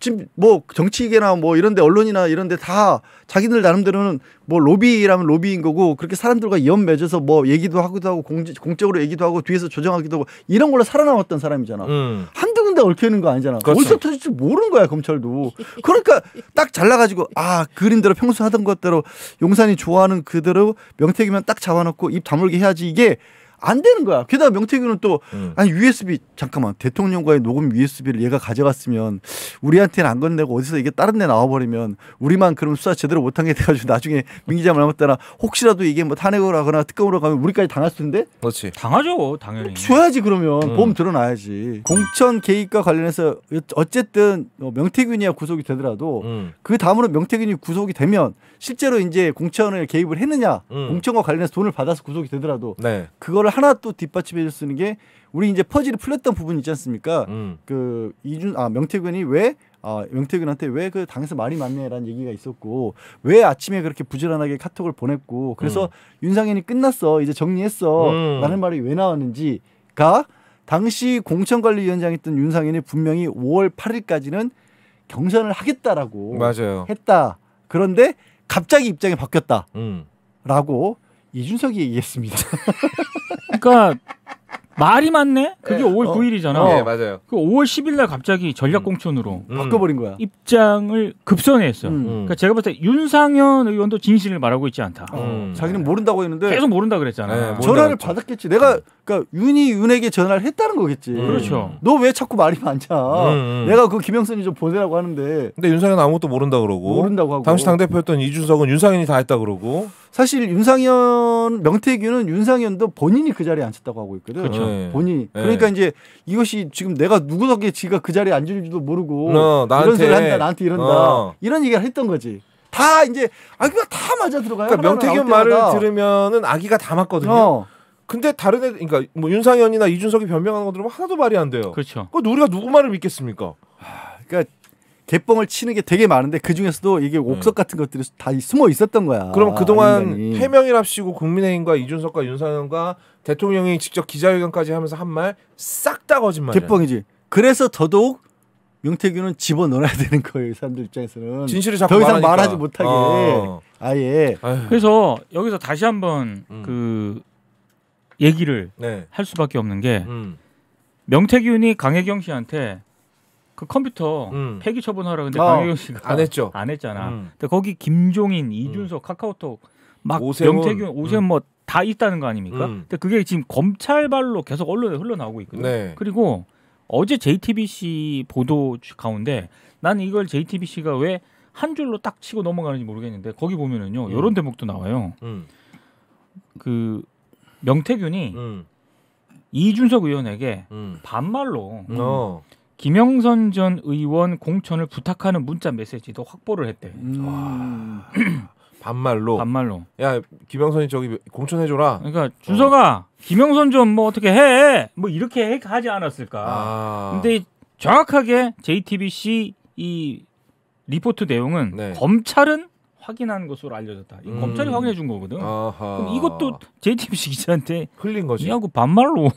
지금 뭐 정치계나 뭐 이런데 언론이나 이런데 다 자기들 나름대로는 뭐 로비라면 로비인 거고 그렇게 사람들과 연 맺어서 뭐 얘기도 하기도 하고 공지, 공적으로 얘기도 하고 뒤에서 조정하기도 하고 이런 걸로 살아남았던 사람이잖아. 음. 한두 군데 얽혀있는 거 아니잖아. 그렇죠. 어디서 터질지 모르는 거야 검찰도. 그러니까 딱 잘라가지고 아 그림대로 평소 하던 것대로 용산이 좋아하는 그대로 명태기만딱 잡아놓고 입 다물게 해야지 이게 안 되는 거야. 게다가 명태균은 또 음. 아니 USB 잠깐만 대통령과의 녹음 USB를 얘가 가져갔으면 우리한테는 안 건네고 어디서 이게 다른 데 나와버리면 우리만 그럼 수사 제대로 못한 게 돼가지고 나중에 민기자 만나봤다나 혹시라도 이게 뭐 탄핵으로 하거나 특검으로 가면 우리까지 당할 텐데. 그렇지. 당하죠 당연히. 줘야지 그러면 음. 보험 드러나야지. 공천 개입과 관련해서 어쨌든 뭐 명태균이야 구속이 되더라도 음. 그 다음으로 명태균이 구속이 되면 실제로 이제 공천을 개입을 했느냐 음. 공천과 관련해서 돈을 받아서 구속이 되더라도 네. 그거를 하나 또 뒷받침해 줄쓰는게 우리 이제 퍼즐이 풀렸던 부분 있지 않습니까? 음. 그 이준 아 명태균이 왜 아, 명태균한테 왜 그 당에서 말이 많네라는 얘기가 있었고 왜 아침에 그렇게 부지런하게 카톡을 보냈고 그래서 음. 윤상현이 끝났어 이제 정리했어 음. 라는 말이 왜 나왔는지가 당시 공천관리위원장이었던 윤상현이 분명히 5월 8일까지는 경선을 하겠다라고 맞아요. 했다. 그런데 갑자기 입장이 바뀌었다라고 음. 이준석이 얘기했습니다. 그러니까 말이 많네. 그게 네. 5월 어. 9일이잖아. 네, 맞아요. 그 5월 10일 날 갑자기 전략 음. 공천으로 음. 바꿔버린 거야. 입장을 급선회했어 음. 그러니까 제가 봤을 때 윤상현 의원도 진실을 말하고 있지 않다. 어. 음. 자기는 모른다고 했는데 계속 모른다 그랬잖아. 네, 모른다 전화를 그랬죠. 받았겠지. 내가 음. 그러니까 윤이 윤에게 전화를 했다는 거겠지. 음. 그렇죠. 너 왜 자꾸 말이 많냐. 내가 그 김영선이 좀 보내라고 하는데. 근데 윤상현 아무것도 모른다 그러고. 모른다고 하고. 당시 당 대표였던 이준석은 윤상현이 다 했다 그러고. 사실 윤상현 명태균은 윤상현도 본인이 그 자리에 앉혔다고 하고 있거든. 그렇죠. 네. 본인이. 네. 그러니까 이제 이것이 지금 내가 누구 덕에 지가 그 자리에 앉을지도 모르고 어, 이런 소리 한다 나한테 이런다 어. 이런 얘기를 했던 거지. 다 이제 아기가 다 맞아 들어가요. 그러니까 명태균 말을 들으면은 아기가 다 맞거든요. 어. 근데 다른 애 그러니까 뭐 윤상현이나 이준석이 변명하는 거 들으면 하나도 말이 안 돼요. 그렇죠. 그 우리가 누구 말을 믿겠습니까? 하, 아, 그러니까 개뻥을 치는 게 되게 많은데 그 중에서도 이게 음. 옥석 같은 것들이 다 숨어 있었던 거야. 그럼 그동안 해명이랍시고 국민의힘과 이준석과 윤상현과 대통령이 직접 기자회견까지 하면서 한 말 싹 다 거짓말이야. 개뻥이지. 그래서 더더욱 명태균은 집어 넣어야 되는 거예요 사람들 입장에서는 진실을 자꾸 더 이상 말하니까. 말하지 못하게 어. 아예 아유. 그래서 여기서 다시 한번 음. 그 얘기를 네. 할 수밖에 없는 게 음. 명태균이 강혜경 씨한테 그 컴퓨터 음. 폐기 처분하라 근데 어, 아, 강혜경 씨가 안 했죠. 안 했잖아. 음. 근데 거기 김종인, 이준석, 음. 카카오톡 막 오세훈. 명태균, 오세훈 음. 뭐다 있다는 거 아닙니까? 음. 근데 그게 지금 검찰발로 계속 언론에 흘러나오고 있거든요. 네. 그리고 어제 JTBC 보도 가운데 나는 이걸 JTBC가 왜 한 줄로 딱 치고 넘어가는지 모르겠는데 거기 보면은요 음. 이런 대목도 나와요. 음. 그 명태균이 이준석 의원에게 반말로 어. 김영선 전 의원 공천을 부탁하는 문자 메시지도 확보를 했대. 음. 반말로. 반말로. 야 김영선이 저기 공천해 줘라. 그러니까 준서가 어. 김영선 좀뭐 어떻게 해. 뭐 이렇게 하지 않았을까. 아. 근데 정확하게 JTBC 이 리포트 내용은 네. 검찰은 확인한 것으로 알려졌다. 이 음. 검찰이 확인해 준 거거든. 아하. 그럼 이것도 JTBC 기자한테 흘린 거지. 하고 반말로. 어.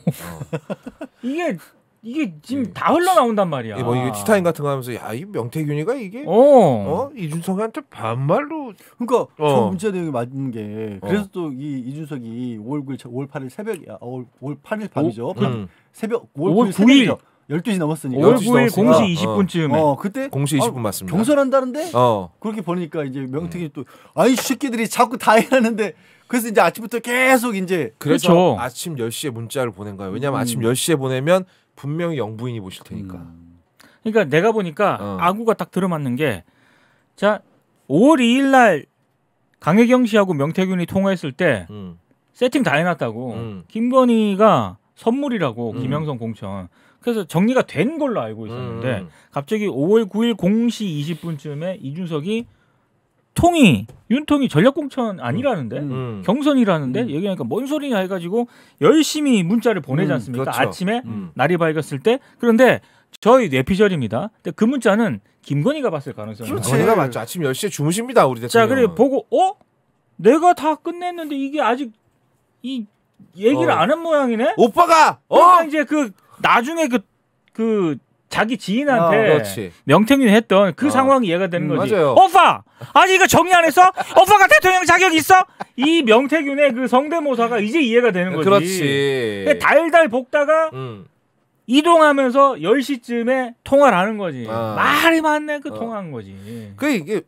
이게 이게 지금 예. 다 흘러나온단 말이야. 예, 뭐 이게 치타임 같은 거 하면서 야이 명태균이가 이게 어, 어? 이준석한테 반말로 그러니까 어. 저 문자 내용이 맞는 게 어. 그래서 어. 또이 이준석이 5월 9일 5월 8일 새벽 5월, 5월 8일 밤이죠. 오, 음. 새벽 5월, 5월 9일, 12시 넘었으니까. 5월 9일 0시 20분쯤에. 어, 그때 공시 20분 아, 맞습니다. 경선한다는데? 어. 그렇게 보니까 이제 명태균 음. 또 아이 새끼들이 자꾸 다 해라는데 그래서 이제 아침부터 계속 이제 그렇죠 아침 10시에 문자를 보낸 거예요. 왜냐면 음. 아침 10시에 보내면 분명히 영부인이 보실 테니까. 음. 그러니까 내가 보니까 어. 아구가 딱 들어맞는 게자 5월 2일 날 강혜경 씨하고 명태균이 통화했을 때 음. 세팅 다 해놨다고 음. 김건희가 선물이라고 음. 김영선 공천 그래서 정리가 된 걸로 알고 있었는데 음, 음, 음. 갑자기 5월 9일 0시 20분쯤에 이준석이 통이 윤통이 전략공천 아니라는데 음. 음. 경선이라는데 음. 얘기하니까 뭔 소리냐 해가지고 열심히 문자를 음, 보내지 않습니까? 그렇죠. 아침에 음. 날이 밝았을 때 그런데 저희 내피셜입니다 근데 그 문자는 김건희가 봤을 가능성이 그렇요 김건희가 맞죠. 아침 10시에 주무십니다. 우리 대통령. 자, 그래 보고 어? 내가 다 끝냈는데 이게 아직 이 얘기를 어. 안한 모양이네. 오빠가 어? 그러니까 이제 그 나중에 그그 그, 그 자기 지인한테 아, 명태균이 했던 그 아. 상황이 이해가 되는 음, 거지. 맞아요. 오빠! 아니 이거 정리 안 했어? 오빠가 대통령 자격 있어? 이 명태균의 그 성대모사가 이제 이해가 되는 거지. 그렇지. 달달 볶다가 음. 이동하면서 10시쯤에 통화를 하는 거지. 아. 말이 많네 그 어. 통화한 거지. 그 이게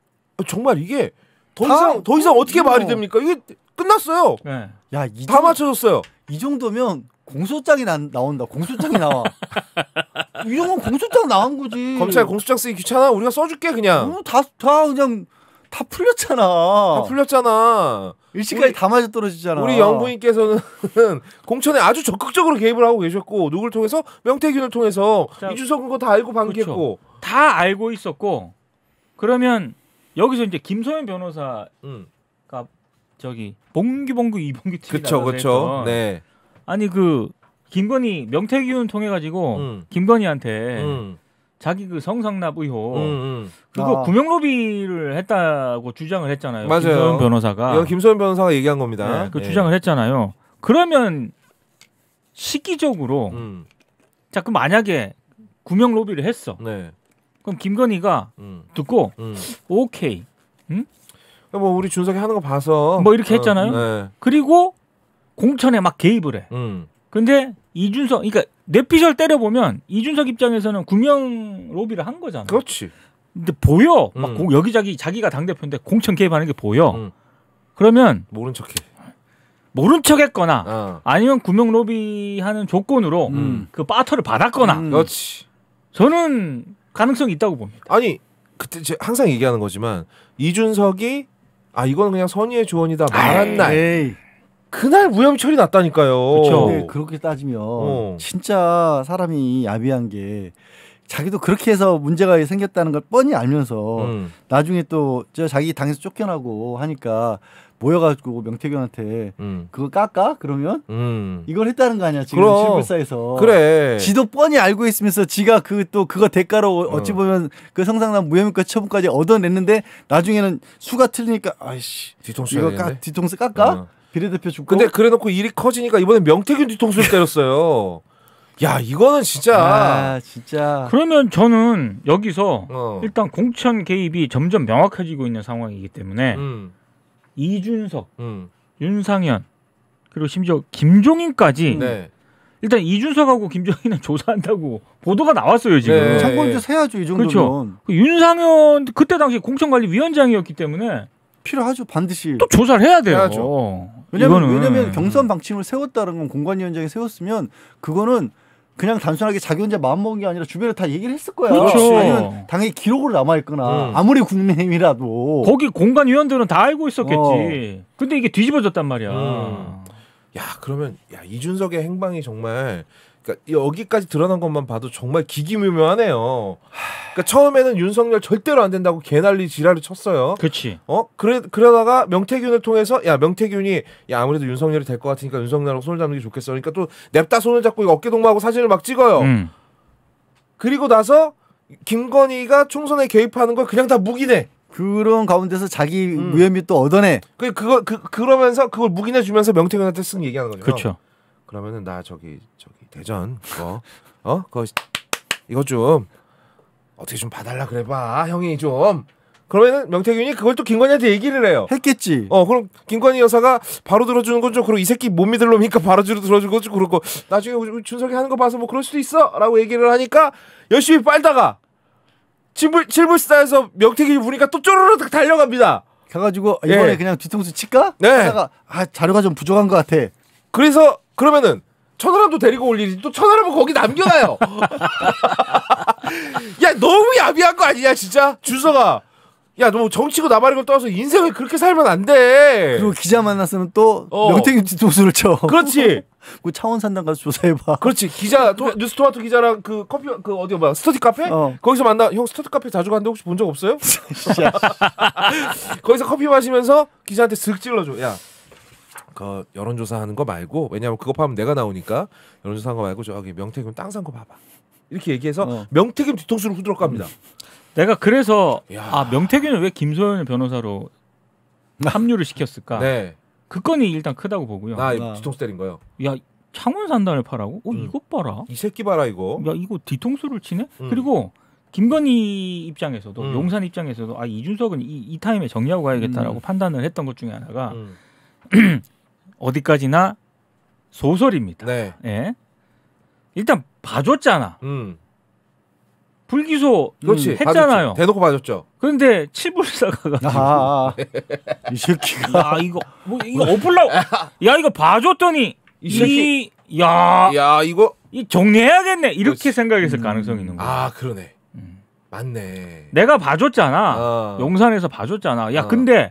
정말 이게 더 이상 더 이상 어떻게 이 말이 됩니까? 이게 끝났어요. 네. 야, 다 맞춰줬어요. 이 정도면 공소장이 나, 나온다. 공소장이 나와. 이런 건 공소장 나간 거지. 검찰 공소장 쓰기 귀찮아? 우리가 써줄게 그냥. 다다 어, 다 그냥 다 풀렸잖아. 다 풀렸잖아. 일시까지 다 맞아 떨어지잖아. 우리 영부인께서는 공천에 아주 적극적으로 개입을 하고 계셨고 누굴 통해서 명태균을 통해서 자, 이준석은 거 다 알고 반기했고 그쵸. 다 알고 있었고 그러면 여기서 이제 김소연 음. 변호사가 음. 저기 봉규봉규 이봉규 TV 그쵸 그쵸 네 아니 그 김건희 명태균 통해 가지고 음. 김건희한테 음. 자기 그 성상납 의혹 음, 음, 그거 아. 구명 로비를 했다고 주장을 했잖아요. 맞아요. 김소연 변호사가 김소연 변호사가 얘기한 겁니다. 네, 그 네. 주장을 했잖아요. 그러면 시기적으로 음. 자 그럼 만약에 구명 로비를 했어. 네. 그럼 김건희가 음. 듣고 오케이. 응? 뭐 우리 준석이 하는 거 봐서 뭐 이렇게 어, 했잖아요. 어, 그리고 공천에 막 개입을 해. 근데 이준석, 그러니까 뇌피셜 때려보면 이준석 입장에서는 구명 로비를 한 거잖아. 그렇지. 근데 보여. 음. 막 고, 여기저기 자기가 당대표인데 공천 개입하는 게 보여. 음. 그러면 모른 척해. 모른 척 했거나 어. 아니면 구명 로비 하는 조건으로 음. 그 바터를 받았거나. 음. 그렇지. 저는 가능성이 있다고 봅니다. 아니, 그때 항상 얘기하는 거지만 이준석이 아 이건 그냥 선의의 조언이다 말한 에이. 그날 무혐의처리 났다니까요. 그렇죠. 근데 네, 그렇게 따지면 어. 진짜 사람이 야비한 게 자기도 그렇게 해서 문제가 생겼다는 걸 뻔히 알면서 음. 나중에 또 자기 당에서 쫓겨나고 하니까 모여가지고 명태균한테 음. 그거 깎아? 그러면 음. 이걸 했다는 거 아니야 지금 그럼. 실물사에서 그래 지도 뻔히 알고 있으면서 지가 그 또 그거 대가로 어. 어찌 보면 그 성상남 무혐의까 처분까지 얻어냈는데 나중에는 수가 틀리니까 아이씨 뒤통수 이거 깎, 뒤통수 깎아? 어. 비례대표 죽고. 근데 그래놓고 일이 커지니까 이번에 명태균 뒤통수를 때렸어요. 야 이거는 진짜. 아 진짜. 그러면 저는 여기서 어. 일단 공천 개입이 점점 명확해지고 있는 상황이기 때문에 음. 이준석, 음. 윤상현 그리고 심지어 김종인까지. 네. 일단 이준석하고 김정희는 조사한다고 보도가 나왔어요 지금. 네. 참고인 세야죠 이 정도면. 그렇죠. 그 윤상현 그때 당시 공천관리위원장이었기 때문에 필요하죠 반드시. 또 조사를 해야 돼요. 해야죠. 왜냐면 이거는... 왜냐면 경선 방침을 세웠다는 건 공관위원장이 세웠으면 그거는 그냥 단순하게 자기 혼자 마음먹은 게 아니라 주변에 다 얘기를 했을 거야. 그렇죠. 아니면 당연히 기록으로 남아있거나 음. 아무리 국민의힘이라도. 거기 공관위원들은 다 알고 있었겠지. 어. 근데 이게 뒤집어졌단 말이야. 음. 야, 그러면 야 이준석의 행방이 정말 그러니까 여기까지 드러난 것만 봐도 정말 기기묘묘하네요. 그러니까 처음에는 윤석열 절대로 안 된다고 개난리 지랄을 쳤어요. 그렇지. 어 그래 그러다가 명태균을 통해서 야 명태균이 야 아무래도 윤석열이 될 것 같으니까 윤석열하고 손을 잡는 게 좋겠어. 그러니까 또 냅다 손을 잡고 어깨 동무하고 사진을 막 찍어요. 음. 그리고 나서 김건희가 총선에 개입하는 걸 그냥 다묵인네 그런 가운데서 자기 음. 무혐의 또 얻어내. 그 그거 그 그러면서 그걸 묵인내 주면서 명태균한테 쓴 얘기하는 거죠. 그렇죠. 그러면은 나 저기 저기 대전 그거 어 그거 이거 좀 어떻게 좀 봐달라 그래봐 형이 좀 그러면은 명태균이 그걸 또 김건희한테 얘기를 해요 했겠지. 어 그럼 김건희 여사가 바로 들어주는 건좀 그리고 이 새끼 못 믿을 놈이니까 바로 들어주는 건좀 그렇고 나중에 준석이 하는 거 봐서 뭐 그럴 수도 있어라고 얘기를 하니까 열심히 빨다가 칠불 칠불스타에서 명태균이 보니까 또 쪼르르 달려갑니다. 가가지고 이번에 예. 그냥 뒤통수 칠까? 네. 하다가 아 자료가 좀 부족한 것 같아. 그래서 그러면은 천하람도 데리고 올 일이 또 천하람을 거기 남겨놔요. 야 너무 야비한 거 아니냐 진짜 주서가. 야, 너 정치고 나발이고 떠서 인생을 그렇게 살면 안 돼. 그리고 기자 만났으면 또 어. 명태균 뒤통수를 쳐. 그렇지. 그 차원 산당 가서 조사해봐. 그렇지. 기자 토, 뉴스 토마토 기자랑 그 커피 그 어디 뭐 스터디 카페 어. 거기서 만나. 형 스터디 카페 자주 가는데 혹시 본 적 없어요? 거기서 커피 마시면서 기자한테 슥 찔러줘. 야, 그 여론조사 하는 거 말고 왜냐하면 그거 파면 내가 나오니까 여론조사 한거 말고 저기 명태균 땅 산 거 봐봐 이렇게 얘기해서 어. 명태균 뒤통수를 후드럭 갑니다. 내가 그래서 야. 아명태균은왜 김소연 변호사로 합류를 시켰을까? 네. 그 건이 일단 크다고 보고요. 나 아. 뒤통수 때린 거요. 야 창원 산단을 파라고? 어 음. 이것 봐라. 이 새끼 봐라 이거. 야 이거 뒤통수를 치네. 음. 그리고 김건희 입장에서도 음. 용산 입장에서도 아 이준석은 이, 이 타임에 정리하고 가야겠다라고 음. 판단을 했던 것 중에 하나가 음. 어디까지나 소설입니다. 네. 예. 일단 봐줬잖아. 음. 불기소 음, 그렇지, 했잖아요. 봐줬죠. 대놓고 봐줬죠. 그런데 칠불사가 아, 이 새끼가 야 이거 뭐 이거 엎으려야 이거 봐줬더니 이야야 이거 이 정리해야겠네 이렇게 그렇지. 생각했을 음. 가능성이 있는 거야. 아 그러네. 음. 맞네. 내가 봐줬잖아. 어. 용산에서 봐줬잖아. 야 어. 근데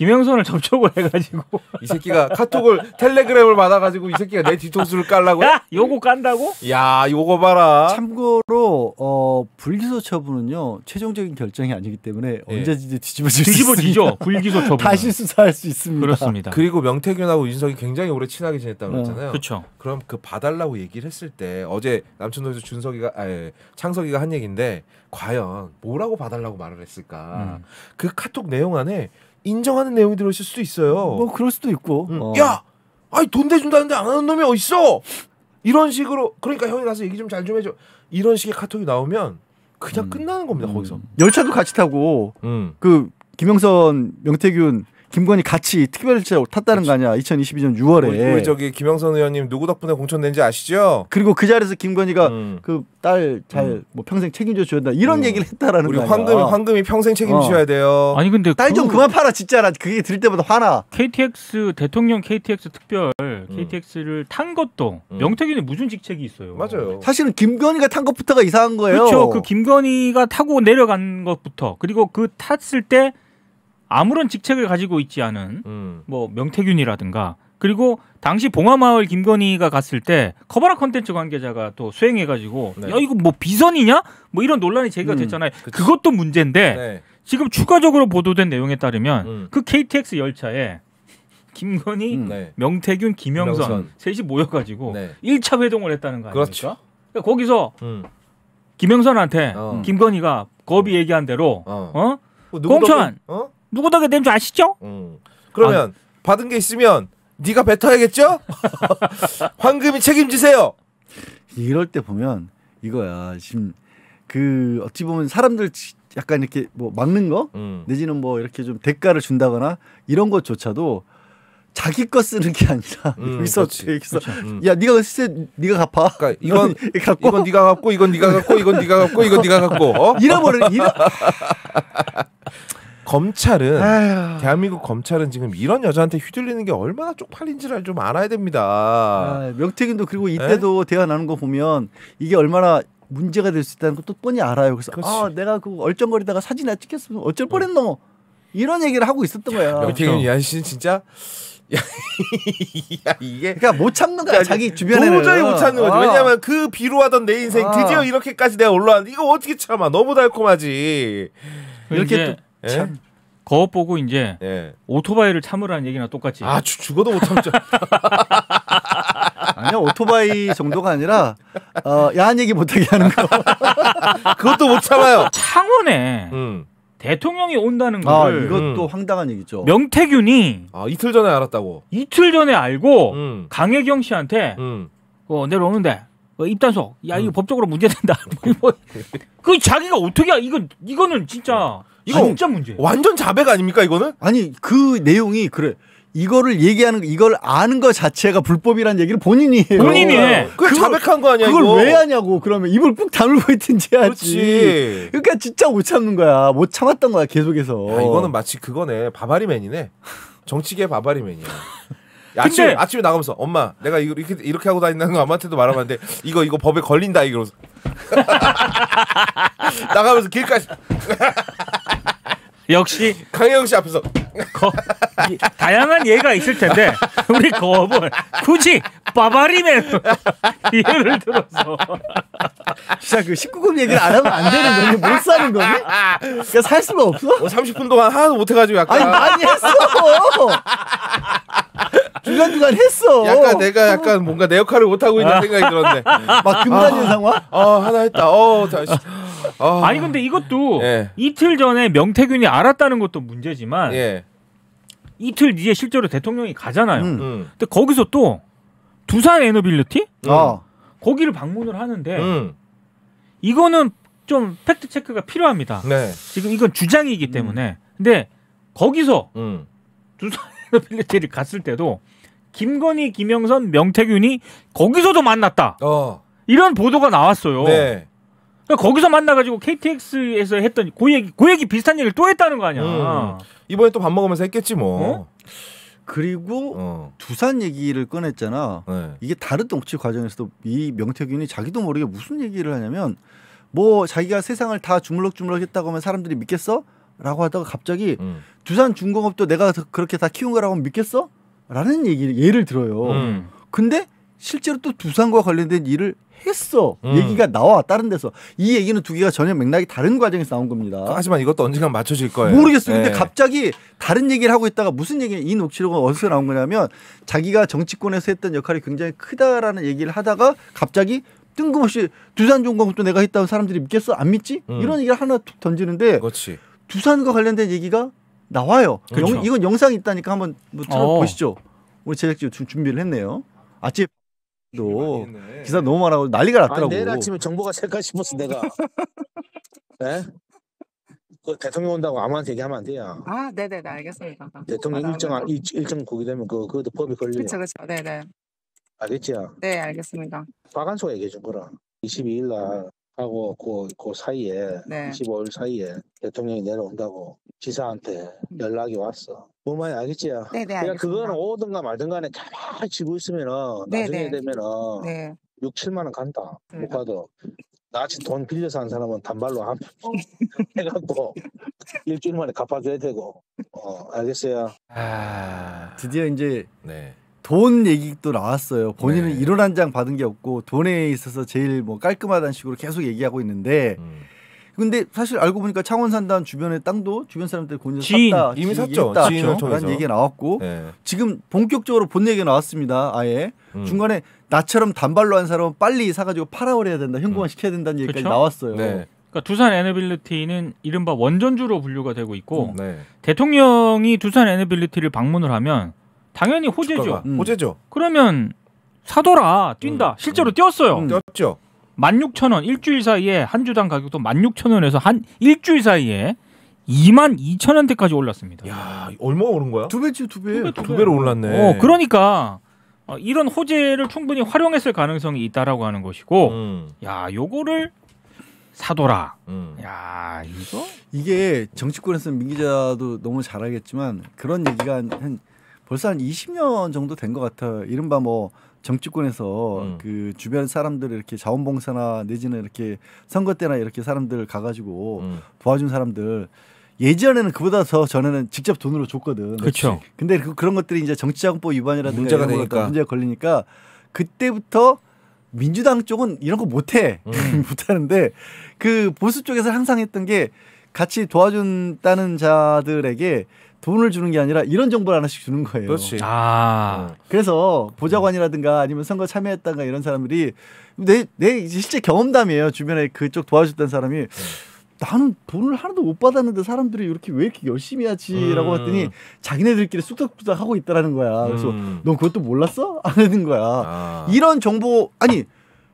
김영선을 접촉을 해가지고 이 새끼가 카톡을 텔레그램을 받아가지고 이 새끼가 내 뒤통수를 깔라고? 야, 요거 깐다고? 야, 요거 봐라. 참고로 어, 불기소 처분은요 최종적인 결정이 아니기 때문에 예. 언제든지 뒤집어질 뒤집어지죠. 불기소 처분 다시 수사할 수 있습니다. 그렇습니다. 그리고 명태균하고 윤석이 굉장히 오래 친하게 지냈다고 네. 그랬잖아요. 어. 그렇죠. 그럼 그 봐달라고 얘기를 했을 때 어제 남천동에서 준석이가 아니, 예, 창석이가 한 얘기인데 과연 뭐라고 봐달라고 말을 했을까? 음. 그 카톡 내용 안에 인정하는 내용이 들어있을 수도 있어요. 뭐 그럴 수도 있고. 응. 음. 어. 야, 아니 돈 대준다는데 안 하는 놈이 어딨어? 이런 식으로 그러니까 형이 가서 얘기 좀 잘좀 좀 해줘. 이런 식의 카톡이 나오면 그냥 음. 끝나는 겁니다. 거기서 음. 열차도 같이 타고 음. 그 김영선, 명태균 김건희 같이 특별제로 탔다는 거 아니야. 2022년 6월에. 우리, 우리 저기 김영선 의원님 누구 덕분에 공천된지 아시죠? 그리고 그 자리에서 김건희가 음. 그딸 잘뭐 음. 뭐 평생 책임져 줘야 이런 음. 얘기를 했다라는 우리 황금 황금이 평생 책임져야 어. 돼요. 아니 근데 딸 좀 그... 만 팔아 진짜라. 그게 들을 때마다 화나. KTX 대통령 KTX 특별 KTX를 음. 탄 것도 음. 명태균이 무슨 직책이 있어요. 맞아요. 사실은 김건희가 탄 것부터가 이상한 거예요. 그렇죠. 그 김건희가 타고 내려간 것부터 그리고 그 탔을 때 아무런 직책을 가지고 있지 않은 음. 뭐 명태균이라든가 그리고 당시 봉화마을 김건희가 갔을 때 커버라 컨텐츠 관계자가 또 수행해가지고 네. 야 이거 뭐 비선이냐 뭐 이런 논란이 제기가 음, 됐잖아요. 그치. 그것도 문제인데 네. 지금 추가적으로 보도된 내용에 따르면 음. 그 KTX 열차에 김건희, 음, 네. 명태균, 김영선, 김영선, 셋이 모여가지고 네. 1차 회동을 했다는 거아니까 그렇죠. 그러니까 거기서 음. 김영선한테 어. 김건희가 겁이 음. 얘기한 대로 어, 어? 공천 어? 누구 덕에 된줄 아시죠? 음. 그러면 아, 받은 게 있으면 네가 뱉어야겠죠? 황금이 책임지세요. 이럴 때 보면 이거야 지금 그 어찌 보면 사람들 약간 이렇게 뭐 막는 거 음. 내지는 뭐 이렇게 좀 대가를 준다거나 이런 것조차도 자기 거 쓰는 게 아니라 음, 여기서 그렇야 음. 네가 쓸때 네가 갚아. 그러니까 이건 갖고. 이건 네가 갚고 이건 네가 갚고 이건 네가 갚고 이건 네가 갚고 어? 잃어버려 잃어. 검찰은 아유. 대한민국 검찰은 지금 이런 여자한테 휘둘리는 게 얼마나 쪽팔린지를 좀 알아야 됩니다. 아, 명태균도 그리고 네? 이때도 에? 대화 나눈 거 보면 이게 얼마나 문제가 될 수 있다는 것도 뻔히 알아요. 그래서 그렇아 내가 그 얼쩡거리다가 사진이 찍혔으면 어쩔 어. 뻔했노 이런 얘기를 하고 있었던 거야. 명태균 야신 그렇죠. 진짜 야, 이게 그러니까 못 참는 거야 자기 주변에 도저히 못 참는 거지 아. 왜냐하면 그 비루하던 내 인생 아. 드디어 이렇게까지 내가 올라왔는데 이거 어떻게 참아 너무 달콤하지 그 이렇게 예? 참. 거업 보고 이제 예. 오토바이를 참으라는 얘기나 똑같이. 아 주, 죽어도 못 참죠. 아니요 오토바이 정도가 아니라 어, 야한 얘기 못하게 하는 거. 그것도 못 참아요. 창원에 음. 대통령이 온다는 걸. 아, 이것도 음. 황당한 얘기죠. 명태균이 아, 이틀 전에 알았다고. 이틀 전에 알고 음. 강혜경 씨한테 음. 어, 내려오는데 어, 입단속. 야 이거 음. 법적으로 문제된다. 뭐, 뭐. 그 자기가 어떻게 이건 이거는 진짜. 이거 진짜 문제. 완전 자백 아닙니까 이거는? 아니 그 내용이 그래. 이거를 얘기하는 이걸 아는 것 자체가 불법이라는 얘기를 본인이 해요. 본인이 해. 그 자백한 거 아니야? 그걸 이거. 왜 하냐고. 그러면 입을 꾹 다물고 있든지 해야지. 그러니까 진짜 못 참는 거야. 못 참았던 거야 계속해서. 야, 이거는 마치 그거네. 바바리맨이네. 정치계 바바리맨이야. 아침에, 아침에 나가면서 엄마 내가 이렇게 이렇게 하고 다닌다는 거 엄마한테도 말하면 안돼 이거 이거 법에 걸린다 이러면서 나가면서 길까지 역시 강영 씨 앞에서 거, 이, 다양한 예가 있을 텐데 우리 거업을 굳이 바바리맨 예를 들어서 진짜 그 19금 얘기를 안 하면 안 되는 거니 못 사는 거니? 그러니까 살 수가 없어? 어, 뭐 30분 동안 하나도 못 해가지고 약간 아니 많이 했어 중간 중간 했어 약간 내가 약간 뭔가 내 역할을 못 하고 있는 아. 생각이 들었네 막 금단인 아, 상황? 어 하나 했다 어 다시 어... 아니 근데 이것도 예. 이틀 전에 명태균이 알았다는 것도 문제지만 예. 이틀 뒤에 실제로 대통령이 가잖아요. 음. 음. 근데 거기서 또 두산 에너빌리티 어. 거기를 방문을 하는데 음. 이거는 좀 팩트 체크가 필요합니다. 네. 지금 이건 주장이기 음. 때문에 근데 거기서 음. 두산 에너빌리티를 갔을 때도 김건희, 김영선, 명태균이 거기서도 만났다. 어. 이런 보도가 나왔어요. 네. 그러니까 거기서 만나가지고 KTX에서 했던 고 그 얘기, 고 그 얘기 비슷한 얘기를 또 했다는 거 아니야. 음. 이번에 또 밥 먹으면서 했겠지 뭐. 어? 그리고 어. 두산 얘기를 꺼냈잖아. 네. 이게 다른 정치 과정에서도 이 명태균이 자기도 모르게 무슨 얘기를 하냐면 뭐 자기가 세상을 다 주물럭주물럭 했다고 하면 사람들이 믿겠어? 라고 하다가 갑자기 음. 두산 중공업도 내가 그렇게 다 키운 거라고 하면 믿겠어? 라는 얘기를 예를 들어요. 음. 근데 실제로 또 두산과 관련된 일을 했어. 음. 얘기가 나와 다른 데서 이 얘기는 두 개가 전혀 맥락이 다른 과정에서 나온 겁니다. 하지만 이것도 언젠간 맞춰질 거예요. 모르겠어요. 근데 예. 갑자기 다른 얘기를 하고 있다가 무슨 얘기 이 녹취록은 어디서 나온 거냐면 자기가 정치권에서 했던 역할이 굉장히 크다라는 얘기를 하다가 갑자기 뜬금없이 두산 종공업도 내가 했다고 사람들이 믿겠어? 안 믿지? 음. 이런 얘기를 하나 던지는데 그렇지. 두산과 관련된 얘기가 나와요. 그렇죠. 영, 이건 영상이 있다니까 한번 뭐 들어보시죠. 어. 우리 제작진 준비를 했네요. 아침 너 기사 너무 많아 난리가 났더라고. 아, 내일 아침에 정보가 셀까 싶었어 내가. 네? 그 대통령 온다고 아무한테 얘기하면 안 돼요. 아, 네네, 네, 알겠습니다. 대통령 아, 일정 맞아. 일, 일정 거기 되면 그 그것도 법이 걸려. 그렇죠, 그렇죠, 네네. 알겠지요? 네, 알겠습니다. 박한소가 얘기해 준 거라. 22일 날 하고 그, 그 사이에 네. 25일 사이에 대통령이 내려온다고 지사한테 음. 연락이 왔어. 뭐 말이 알겠지요? 네네. 그러니까 그거는 오든가 말든간에 가만히 지고 있으면 네, 나중에 네네. 되면은 네. 6, 7만 원 간다. 못 가도 그러니까. 나같이 돈 빌려서 한 사람은 단발로 한 어. 해갖고 일주일 만에 갚아줘야 되고. 어 알겠어요. 아, 드디어 이제 네. 돈 얘기도 나왔어요. 본인은 네. 1원 한장 받은 게 없고 돈에 있어서 제일 뭐 깔끔하다는 식으로 계속 얘기하고 있는데 음. 근데 사실 알고 보니까 창원산단 주변의 땅도 주변 사람들 공유해서 샀다. 이미 샀죠. 지인을 얘기 나왔고 네. 지금 본격적으로 본 얘기가 나왔습니다. 아예 음. 중간에 나처럼 단발로 한 사람은 빨리 사가지고 팔아버려야 된다. 현금화 음. 시켜야 된다는 얘기까지 그쵸? 그렇죠? 나왔어요. 네. 그러니까 두산 에너빌리티는 이른바 원전주로 분류가 되고 있고 음, 네. 대통령이 두산 에너빌리티를 방문을 하면 당연히 호재죠. 음. 호재죠. 그러면 사더라 뛴다. 음. 실제로 뛰었어요. 음. 뛰었죠. 16,000원 일주일 사이에 한 주당 가격도 16,000원에서 한 일주일 사이에 2만 2천 원대까지 올랐습니다. 야, 얼마 오른 거야? 두 배지 두 배. 두, 배, 두, 두 배로 올랐네. 어, 그러니까 어, 이런 호재를 충분히 활용했을 가능성이 있다라고 하는 것이고, 음. 야, 요거를 사더라 음. 야, 이거 이게 정치권에서는 민 기자도 너무 잘 알겠지만 그런 얘기가 한 벌써 한 20년 정도 된 것 같아요. 이른바 뭐 정치권에서 음. 그 주변 사람들 이렇게 자원봉사나 내지는 이렇게 선거 때나 이렇게 사람들 가가지고 음. 도와준 사람들 예전에는 그보다 더 전에는 직접 돈으로 줬거든. 그렇죠. 근데 그, 그런 것들이 이제 정치자금법 위반이라든가 문제가 되니까 문제가 걸리니까 그때부터 민주당 쪽은 이런 거 못해 음. 못하는데 그 보수 쪽에서 항상 했던 게 같이 도와준다는 자들에게 돈을 주는 게 아니라 이런 정보를 하나씩 주는 거예요. 그렇지. 아. 어. 그래서 보좌관이라든가 아니면 선거 참여했다가 이런 사람들이 내, 내 실제 경험담이에요. 주변에 그쪽 도와줬던 사람이 나는 돈을 하나도 못 받았는데 사람들이 이렇게 왜 이렇게 열심히 하지라고 음. 했더니 자기네들끼리 쑥덕쑥덕 하고 있다라는 거야. 그래서 음. 넌 그것도 몰랐어? 안 하는 거야. 아. 이런 정보 아니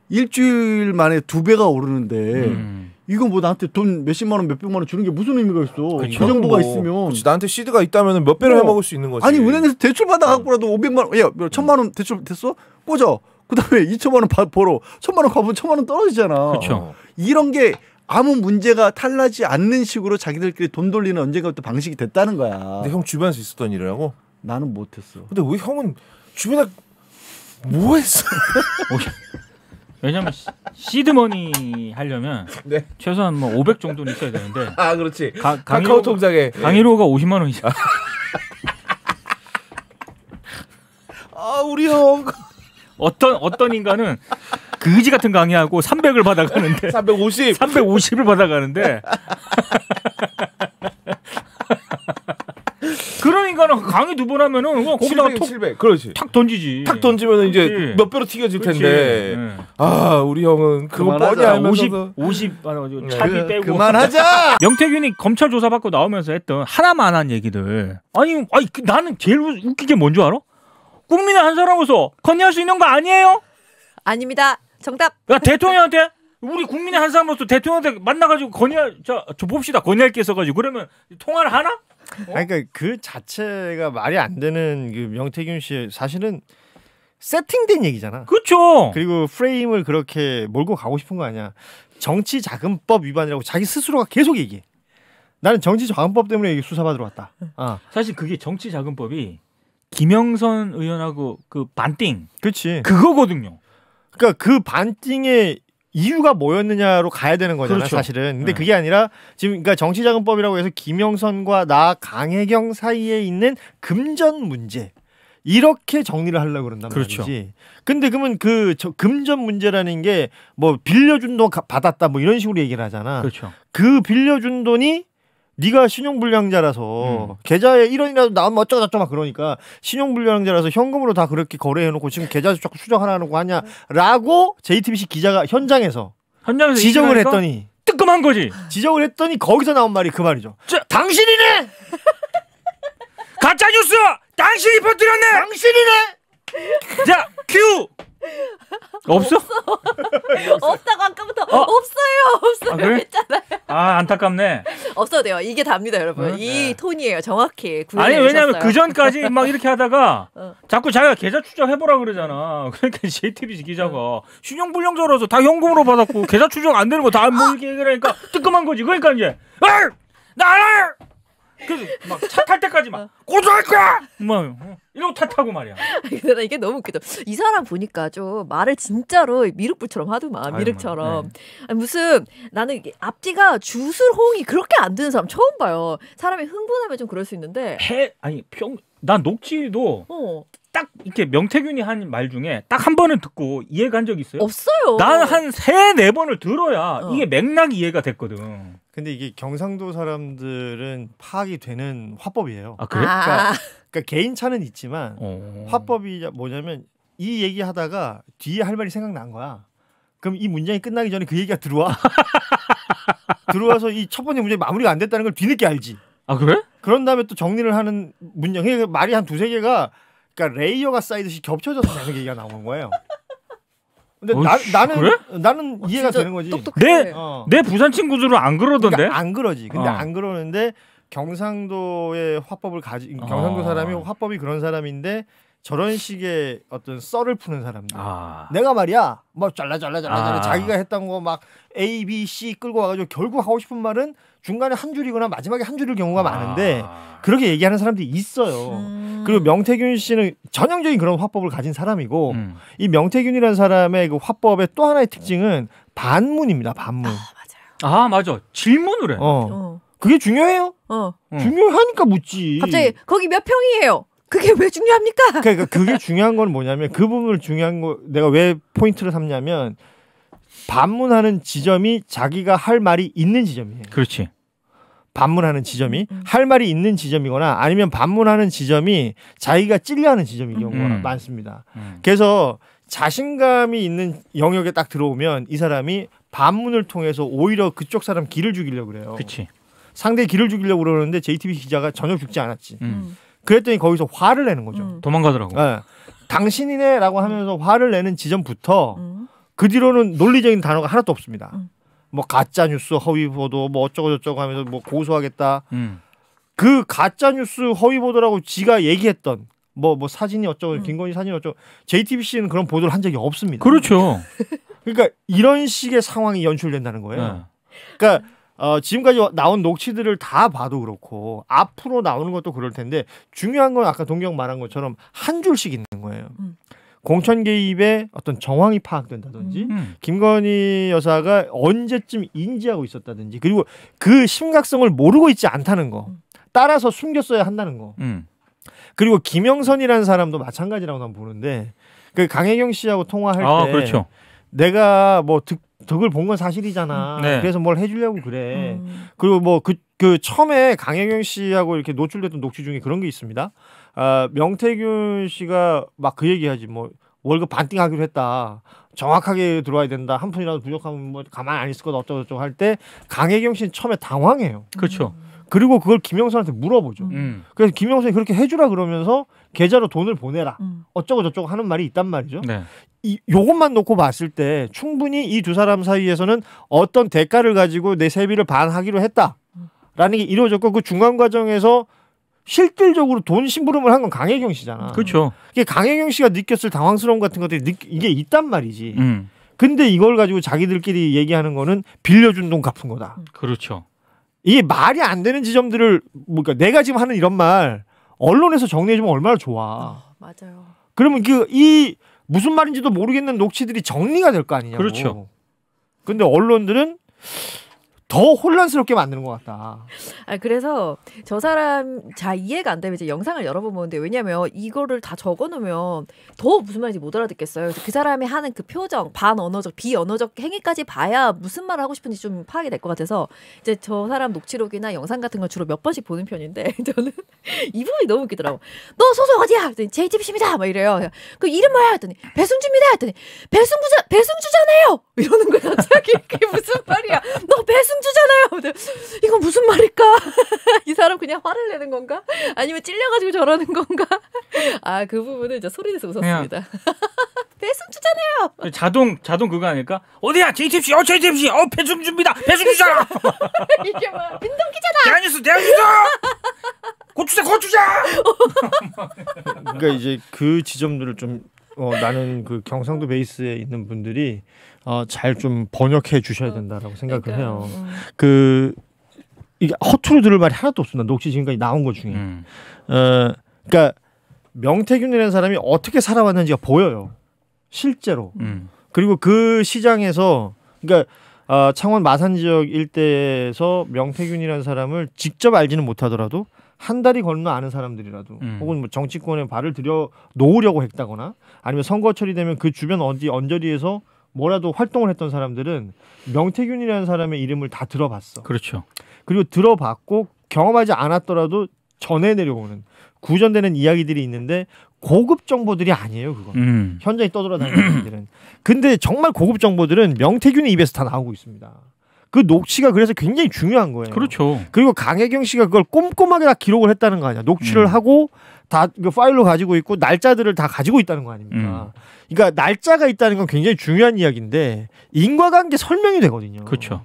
일주일 만에 두 배가 오르는데 음. 이거 뭐 나한테 돈 몇십만 원 몇백만 원 주는 게 무슨 의미가 있어 그러니까. 그 정보가 뭐, 어. 있으면 그치, 나한테 시드가 있다면 몇 배를 어. 해먹을 수 있는 거지 아니 은행에서 대출 받아갖고라도 오백만 원야 천만 원 대출 됐어? 꽂아 그다음에 이천만원 벌어 천만원 가면 천만원 떨어지잖아 그쵸. 이런 게 아무 문제가 탈나지 않는 식으로 자기들끼리 돈 돌리는 언젠가부터 방식이 됐다는 거야 근데 형 주변에서 있었던 일이라고? 나는 못했어 근데 왜 형은 주변에 뭐 했어? 왜냐면 시드머니 하려면 네. 최소한 뭐 500 정도는 있어야 되는데. 아 그렇지. 가, 카카오 통장에 예. 강의료가 50만 원이잖아. 아 우리 형. 어떤 어떤 인간은 그지 같은 강의하고 300을 받아가는데 350 350을 받아가는데 그러니까는 강의 두 번 하면은 그 거기다가 700, 톡, 700. 그렇지. 탁 던지지. 탁 던지면 이제 몇 배로 튀겨질 텐데. 네. 아 우리 형은 그거 뻔히 알면서 50 50 아니 차비 네. 그, 빼고 그만하자. 명태균이 검찰 조사 받고 나오면서 했던 하나만 한 얘기들. 아니 아니 그 나는 제일 웃기게 뭔 줄 알아? 국민의 한 사람으로서 건의할 수 있는 거 아니에요? 아닙니다. 정답. 야 대통령한테 우리 국민의 한 사람으로서 대통령한테 만나가지고 건의할 자, 저 봅시다 건의할 게 있어가지고 그러면 통화를 하나? 어? 그러니까 그 자체가 말이 안 되는 그 명태균 씨의 사실은 세팅된 얘기잖아. 그렇죠. 그리고 프레임을 그렇게 몰고 가고 싶은 거 아니야. 정치 자금법 위반이라고 자기 스스로가 계속 얘기해. 나는 정치 자금법 때문에 수사받으러 왔다. 아. 사실 그게 정치 자금법이 김영선 의원하고 그 반띵. 그렇지. 그거거든요. 그러니까 그 반띵의 이유가 뭐였느냐로 가야 되는 거잖아요, 그렇죠. 사실은. 근데 네. 그게 아니라 지금 그러니까 정치자금법이라고 해서 김영선과 나 강혜경 사이에 있는 금전 문제. 이렇게 정리를 하려고 그런단 그렇죠. 말이지. 근데 그러면 그 금전 문제라는 게 뭐 빌려준 돈 받았다 뭐 이런 식으로 얘기를 하잖아. 그렇죠. 그 빌려준 돈이 네가 신용불량자라서 음. 계좌에 1원이라도 나오면 어쩌고저쩌고 막 그러니까 신용불량자라서 현금으로 다 그렇게 거래해놓고 지금 계좌 자꾸 수정하라고 하냐라고 JTBC 기자가 현장에서, 현장에서 지적을 했더니 뜨끔한 거지 지적을 했더니 거기서 나온 말이 그 말이죠 저, 당신이네 가짜뉴스 당신이 퍼뜨렸네 당신이네 자, 큐. 없어? 없다고 아까부터 어? 없어요 없어요 아, 그래? 했잖아요 아 안타깝네 없어도 돼요 이게 답니다 여러분 응? 어? 이 네. 톤이에요 정확히 아니 왜냐면 그 전까지 막 이렇게 하다가 어. 자꾸 자기가 계좌 추적해보라 그러잖아 그러니까 JTBC 기자가 신용불량자라서 다 현금으로 받았고 계좌 추적 안 되는 거 다안 보이게 뭐 얘그하니까 뜨끔한 거지 그러니까 이제 아! 나를 그래서 막 차 탈 때까지 막 어. 고소할 거야. 막 이러고 탓하고 어. 말이야. 근데 이게 너무 웃기다. 이 사람 보니까 좀 말을 진짜로 미륵불처럼 하더만 미륵처럼. 네. 무슨 나는 앞뒤가 주술홍이 그렇게 안 드는 사람 처음 봐요. 사람이 흥분하면 좀 그럴 수 있는데. 해 아니 평난 녹지도 어. 딱 이렇게 명태균이 한 말 중에 딱 한 번은 듣고 이해가 한적 있어요? 없어요. 난 한 세 네 번을 들어야 어. 이게 맥락 이해가 됐거든. 근데 이게 경상도 사람들은 파악이 되는 화법이에요. 아 그래? 아. 그러니까, 그러니까 개인차는 있지만 어... 화법이 뭐냐면 이 얘기하다가 뒤에 할 말이 생각난 거야. 그럼 이 문장이 끝나기 전에 그 얘기가 들어와. 들어와서 이 첫 번째 문장이 마무리가 안 됐다는 걸 뒤늦게 알지. 아 그래? 그런 다음에 또 정리를 하는 문장. 그 말이 한 두세 개가 그러니까 레이어가 쌓이듯이 겹쳐져서 계속 얘기가 나오는 거예요. 근데 어이씨, 나, 는 그래? 나는 어, 이해가 되는 거지. 내내 네. 어. 부산 친구들은 안 그러던데. 그러니까 안 그러지. 근데 어. 안 그러는데 경상도의 화법을 가지 어. 경상도 사람이 화법이 그런 사람인데 저런 식의 어떤 썰을 푸는 사람들. 아. 내가 말이야, 막 잘라 잘라 잘라 잘라 아. 자기가 했던 거 막 A, B, C 끌고 와가지고 결국 하고 싶은 말은 중간에 한 줄이거나 마지막에 한 줄일 경우가 아. 많은데 아. 그렇게 얘기하는 사람들이 있어요. 음. 그리고 명태균 씨는 전형적인 그런 화법을 가진 사람이고 음. 이 명태균이라는 사람의 그 화법의 또 하나의 특징은 반문입니다. 반문. 아 맞아요. 아 맞아. 질문을 해. 어. 어. 그게 중요해요. 어. 중요하니까 묻지. 갑자기 거기 몇 평이에요? 그게 왜 중요합니까? 그러니까 그게 중요한 건 뭐냐면 그 부분을 중요한 거 내가 왜 포인트를 삼냐면 반문하는 지점이 자기가 할 말이 있는 지점이에요. 그렇지. 반문하는 지점이 음, 음. 할 말이 있는 지점이거나 아니면 반문하는 지점이 자기가 찔려하는 지점인 음. 경우가 음. 많습니다. 음. 그래서 자신감이 있는 영역에 딱 들어오면 이 사람이 반문을 통해서 오히려 그쪽 사람 길을 죽이려고 그래요. 그치. 상대 길을 죽이려고 그러는데 JTB 기자가 전혀 죽지 않았지. 그랬더니 거기서 화를 내는 거죠. 도망가더라고. 네. 당신이네라고 하면서 화를 내는 지점부터 그 뒤로는 논리적인 단어가 하나도 없습니다. 뭐 가짜 뉴스 허위 보도 뭐 어쩌고 저쩌고 하면서 뭐 고소하겠다. 음. 그 가짜 뉴스 허위 보도라고 지가 얘기했던 뭐뭐 뭐 사진이 어쩌고 음. 김건희 사진이 어쩌고 JTBC는 그런 보도를 한 적이 없습니다. 그렇죠. 그러니까 이런 식의 상황이 연출된다는 거예요. 네. 그러니까 어, 지금까지 나온 녹취들을 다 봐도 그렇고 앞으로 나오는 것도 그럴 텐데 중요한 건 아까 동경 말한 것처럼 한 줄씩 있는 거예요. 음. 공천 개입의 어떤 정황이 파악된다든지 음. 음. 김건희 여사가 언제쯤 인지하고 있었다든지 그리고 그 심각성을 모르고 있지 않다는 거 따라서 숨겼어야 한다는 거 음. 그리고 김영선이라는 사람도 마찬가지라고 난 보는데 그 강혜경 씨하고 통화할 아, 때 그렇죠. 내가 뭐 득, 득을 본 건 사실이잖아. 네. 그래서 뭘 해주려고 그래. 음. 그리고 뭐 그, 그 처음에 강혜경 씨하고 이렇게 노출됐던 녹취 중에 그런 게 있습니다. 아, 명태균 씨가 막 그 얘기하지 뭐 월급 반띵하기로 했다. 정확하게 들어와야 된다. 한 푼이라도 부족하면 뭐 가만 안 있을 거다 어쩌고저쩌고 할 때 강혜경 씨는 처음에 당황해요. 그렇죠. 그리고 그걸 김영선한테 물어보죠. 음. 음. 그래서 김영선이 그렇게 해주라 그러면서 계좌로 돈을 보내라. 음. 어쩌고저쩌고 하는 말이 있단 말이죠. 네. 이, 요것만 놓고 봤을 때 충분히 이 두 사람 사이에서는 어떤 대가를 가지고 내 세비를 반하기로 했다. 라는 게 이루어졌고 그 중간 과정에서 실질적으로 돈 심부름을 한 건 강혜경 씨잖아. 그렇죠. 이게 강혜경 씨가 느꼈을 당황스러움 같은 것들이 이게 있단 말이지. 음. 근데 이걸 가지고 자기들끼리 얘기하는 거는 빌려준 돈 갚은 거다. 그렇죠. 이게 말이 안 되는 지점들을 뭐그니까 내가 지금 하는 이런 말 언론에서 정리해 주면 얼마나 좋아. 어, 맞아요. 그러면 그 이 무슨 말인지도 모르겠는 녹취들이 정리가 될 거 아니냐고. 그렇죠. 근데 언론들은 더 혼란스럽게 만드는 것 같다. 아 그래서 저 사람 잘 이해가 안 되면 이제 영상을 여러 번 보는데 왜냐면 이거를 다 적어놓으면 더 무슨 말인지 못 알아듣겠어요. 그 사람이 하는 그 표정, 반언어적, 비언어적 행위까지 봐야 무슨 말을 하고 싶은지 좀 파악이 될 것 같아서 이제 저 사람 녹취록이나 영상 같은 걸 주로 몇 번씩 보는 편인데 저는 이 부분이 너무 웃기더라고. 너 소속 어디야? 그더니 JTBC입니다. 막 이래요. 그 이름 뭐야? 했더니 배승주입니다. 했더니 배승주 배승주잖아요. 이러는 거야. 갑자기 그게 무슨 말이야? 다들 이거 무슨 말일까? 이 사람 그냥 화를 내는 건가? 아니면 찔려가지고 저러는 건가? 아그 부분을 이제 소리 내서 웃었습니다. 배승주잖아요. 자동 자동 그거 아닐까? 어디야? JTBC 어 JTBC 어배승주입다배승주잖 이게 뭐야? 민동기잖아. 대한뉴스 대한뉴스. 고추장 고추장. 그러니까 이제 그 지점들을 좀 어, 나는 그 경상도 베이스에 있는 분들이 어, 잘 좀 번역해 주셔야 어, 된다라고 생각을 해요. 음. 그 이게 허투루 들을 말이 하나도 없습니다. 녹취 지금까지 나온 것 중에. 음. 어, 그러니까 명태균이라는 사람이 어떻게 살아왔는지가 보여요. 실제로. 음. 그리고 그 시장에서 그러니까 어, 창원 마산 지역 일대에서 명태균이라는 사람을 직접 알지는 못하더라도 한 달이 걸러 아는 사람들이라도 음. 혹은 뭐 정치권에 발을 들여 놓으려고 했다거나 아니면 선거철이 되면 그 주변 어디 언저리에서 뭐라도 활동을 했던 사람들은 명태균이라는 사람의 이름을 다 들어봤어. 그렇죠. 그리고 들어봤고 경험하지 않았더라도 전해 내려오는 구전되는 이야기들이 있는데 고급 정보들이 아니에요 그거 음. 현장에 떠돌아다니는 사람들은 근데 정말 고급 정보들은 명태균의 입에서 다 나오고 있습니다 그 녹취가 그래서 굉장히 중요한 거예요 그렇죠 그리고 강혜경 씨가 그걸 꼼꼼하게 다 기록을 했다는 거 아니야 녹취를 음. 하고 다그 파일로 가지고 있고 날짜들을 다 가지고 있다는 거 아닙니까? 음. 그러니까 날짜가 있다는 건 굉장히 중요한 이야기인데 인과관계 설명이 되거든요. 그렇죠.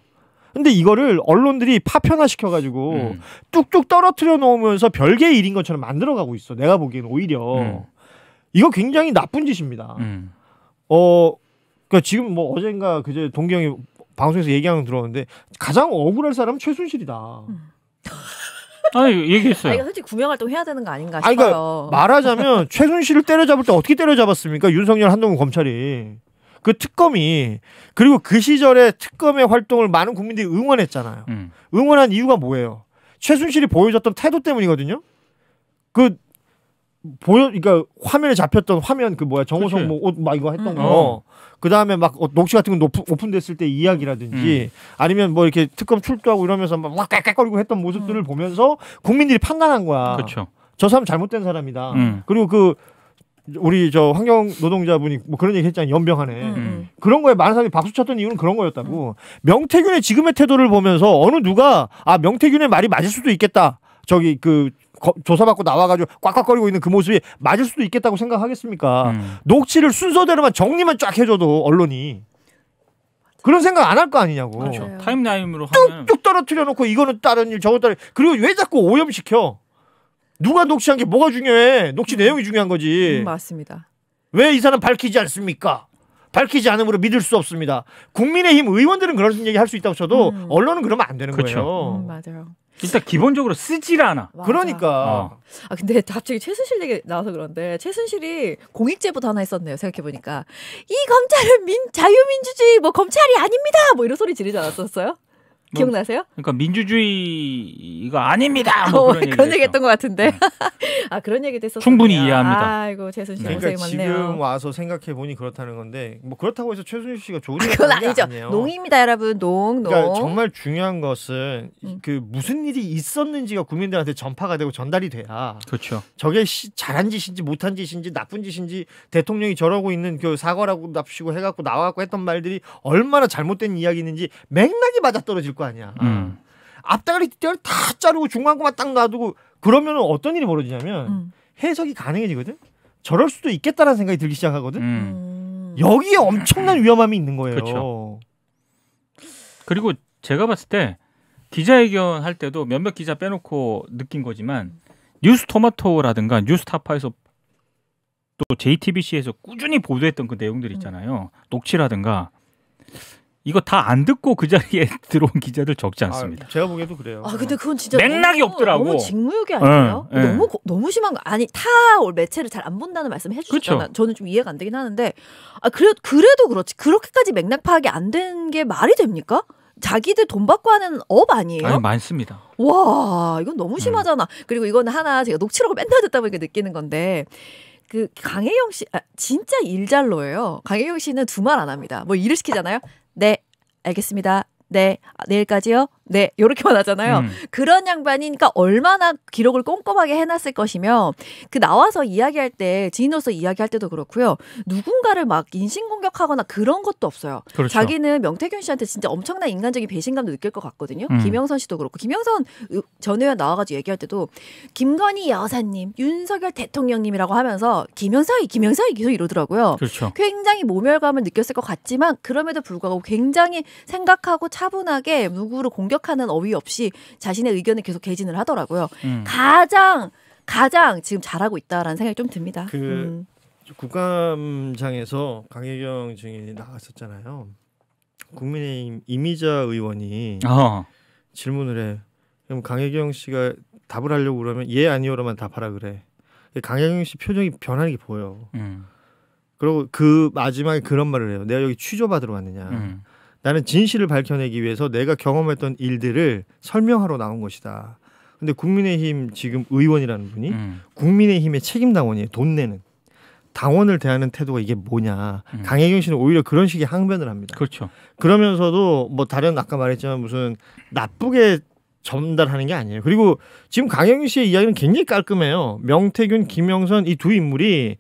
근데 이거를 언론들이 파편화 시켜가지고 음. 뚝뚝 떨어뜨려 놓으면서 별개의 일인 것처럼 만들어가고 있어. 내가 보기엔 오히려 음. 이거 굉장히 나쁜 짓입니다. 음. 어, 그니까 지금 뭐 어젠가 그제 동경이 방송에서 얘기하는 거 들었는데 가장 억울할 사람은 최순실이다. 음. 아니 얘기했어요. 아, 이 솔직히 구명활동 해야 되는 거 아닌가 싶어요. 아니, 그러니까 말하자면 최순실을 때려잡을 때 어떻게 때려잡았습니까? 윤석열 한동훈 검찰이. 그 특검이 그리고 그 시절에 특검의 활동을 많은 국민들이 응원했잖아요. 음. 응원한 이유가 뭐예요? 최순실이 보여줬던 태도 때문이거든요. 그 보여 그러니까 화면에 잡혔던 화면 그 뭐야 정호성 뭐옷 막 이거 했던 음. 거. 어. 그 다음에 막 어, 녹취 같은 거 오픈, 오픈됐을 때 이야기라든지 음. 아니면 뭐 이렇게 특검 출두하고 이러면서 막 깨깨거리고 했던 모습들을 음. 보면서 국민들이 판단한 거야. 그렇죠저 사람 잘못된 사람이다. 음. 그리고 그 우리 저 환경 노동자분이 뭐 그런 얘기 했잖아요. 연병하네. 음, 음. 그런 거에 많은 사람이 박수 쳤던 이유는 그런 거였다고. 명태균의 지금의 태도를 보면서 어느 누가 아 명태균의 말이 맞을 수도 있겠다. 저기 그 거, 조사받고 나와가지고 꽉꽉거리고 있는 그 모습이 맞을 수도 있겠다고 생각하겠습니까? 음. 녹취를 순서대로만 정리만 쫙 해줘도 언론이 그런 생각 안 할 거 아니냐고. 그렇죠. 타임라인으로 하면 뚝뚝 떨어뜨려 놓고 이거는 다른 일 저거 다른 일. 그리고 왜 자꾸 오염시켜? 누가 녹취한 게 뭐가 중요해? 녹취 내용이 중요한 거지. 음, 맞습니다. 왜 이 사람 밝히지 않습니까? 밝히지 않음으로 믿을 수 없습니다. 국민의힘 의원들은 그런 얘기 할 수 있다고 쳐도 음. 언론은 그러면 안 되는 그렇죠. 거예요. 음, 맞아요. 일단 기본적으로 쓰질 않아. 맞아. 그러니까. 어. 아 근데 갑자기 최순실 얘기 나와서 그런데 최순실이 공익제보도 하나 했었네요. 생각해 보니까 이 검찰은 민 자유민주주의 뭐 검찰이 아닙니다. 뭐 이런 소리 지르지 않았었어요? 뭐 기억나세요? 그러니까 민주주의가 아닙니다. 뭐 어, 그런, 그런 얘기 했던 것 같은데. 네. 아 그런 얘기도 했었어요. 충분히 이해합니다. 아이고 재순 씨 그러니까 고생 많네요. 지금 와서 생각해 보니 그렇다는 건데 뭐 그렇다고 해서 최순실 씨가 좋은 그건 아니죠. 아니에요. 농입니다, 여러분. 농 농. 그러니까 정말 중요한 것은 음. 그 무슨 일이 있었는지가 국민들한테 전파가 되고 전달이 돼야. 그렇죠. 저게 시, 잘한 짓인지 못한 짓인지 나쁜 짓인지 대통령이 저러고 있는 그 사과라고 납시고 해갖고 나와갖고 했던 말들이 얼마나 잘못된 이야기인지 맥락이 맞아떨어질 거. 거 아니야. 음. 앞다리 뒷다리 다 자르고 중간고만 딱 놔두고 그러면 어떤 일이 벌어지냐면 음. 해석이 가능해지거든. 저럴 수도 있겠다라는 생각이 들기 시작하거든. 음. 여기에 엄청난 위험함이 있는 거예요. 그렇죠. 그리고 제가 봤을 때 기자회견 할 때도 몇몇 기자 빼놓고 느낀 거지만 뉴스 토마토라든가 뉴스타파에서 또 JTBC에서 꾸준히 보도했던 그 내용들 있잖아요. 녹취라든가 이거 다 안 듣고 그 자리에 들어온 기자들 적지 아, 않습니다. 아, 제가 보기에도 그래요. 아 근데 그건 진짜 맥락이 너무, 없더라고. 너무 직무유기 아니에요? 네, 너무 너무 심한 거 아니 타 매체를 잘 안 본다는 말씀 해주셨잖아요. 그렇죠. 저는 좀 이해가 안 되긴 하는데 아 그래 그래도 그렇지 그렇게까지 맥락 파악이 안 된 게 말이 됩니까? 자기들 돈 받고 하는 업 아니에요? 아니, 많습니다. 와 이건 너무 음. 심하잖아. 음. 그리고 이건 하나 제가 녹취록을 맨날 듣다 보니까 느끼는 건데. 그 강혜영 씨 아, 진짜 일잘로예요. 강혜영 씨는 두 말 안 합니다. 뭐 일을 시키잖아요. 네, 알겠습니다. 네, 아, 내일까지요. 네, 요렇게만 하잖아요. 음. 그런 양반이니까 그러니까 얼마나 기록을 꼼꼼하게 해놨을 것이며 그 나와서 이야기할 때 지인으로서 이야기할 때도 그렇고요. 누군가를 막 인신공격하거나 그런 것도 없어요. 그렇죠. 자기는 명태균 씨한테 진짜 엄청난 인간적인 배신감도 느낄 것 같거든요. 음. 김영선 씨도 그렇고 김영선 전 의원 나와가지고 얘기할 때도 김건희 여사님, 윤석열 대통령님이라고 하면서 김영사이, 김영사이 계속 이러더라고요. 그렇죠. 굉장히 모멸감을 느꼈을 것 같지만 그럼에도 불구하고 굉장히 생각하고 차분하게 누구를 공격 지적하는 어휘 없이 자신의 의견을 계속 개진을 하더라고요. 음. 가장 가장 지금 잘하고 있다라는 생각이 좀 듭니다. 그 음. 국감장에서 강혜경 증인이 나갔었잖아요. 국민의힘 이미자 의원이 어. 질문을 해. 그럼 강혜경 씨가 답을 하려고 그러면 예 아니오로만 답하라 그래. 강혜경 씨 표정이 변하는 게 보여. 음. 그리고 그 마지막에 그런 말을 해요. 내가 여기 취조받으러 왔느냐. 음. 나는 진실을 밝혀내기 위해서 내가 경험했던 일들을 설명하러 나온 것이다. 근데 국민의힘 지금 의원이라는 분이 음. 국민의힘의 책임 당원이에요. 돈 내는 당원을 대하는 태도가 이게 뭐냐. 음. 강혜경 씨는 오히려 그런 식의 항변을 합니다. 그렇죠. 그러면서도 뭐 다른 아까 말했지만 무슨 나쁘게 전달하는 게 아니에요. 그리고 지금 강혜경 씨의 이야기는 굉장히 깔끔해요. 명태균, 김영선 이 두 인물이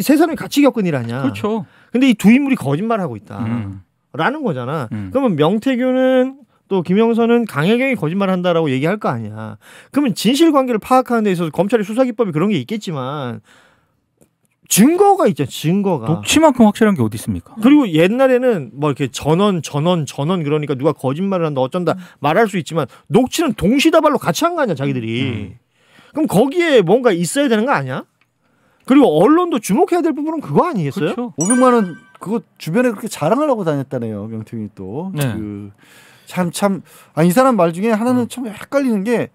세 사람이 같이 겪은 일 아니야. 그렇죠. 근데 이 두 인물이 거짓말하고 있다. 음. 라는 거잖아. 음. 그러면 명태균는또 김영선은 강혜경이 거짓말 한다라고 얘기할 거 아니야. 그러면 진실 관계를 파악하는 데 있어서 검찰의 수사기법이 그런 게 있겠지만 증거가 있죠 잖 증거가 녹취만큼 확실한 게 어디 있습니까? 그리고 옛날에는 뭐 이렇게 전원 전원 전원 그러니까 누가 거짓말을 한다 어쩐다 음. 말할 수 있지만 녹취는 동시다발로 같이 한 거 아니야 자기들이 음. 그럼 거기에 뭔가 있어야 되는 거 아니야? 그리고 언론도 주목해야 될 부분은 그거 아니겠어요? 그렇죠. 500만 원 그거 주변에 그렇게 자랑을 하고 다녔다네요. 명태균이 또. 네. 그 참, 참. 아, 이 사람 말 중에 하나는 음. 참 헷갈리는 게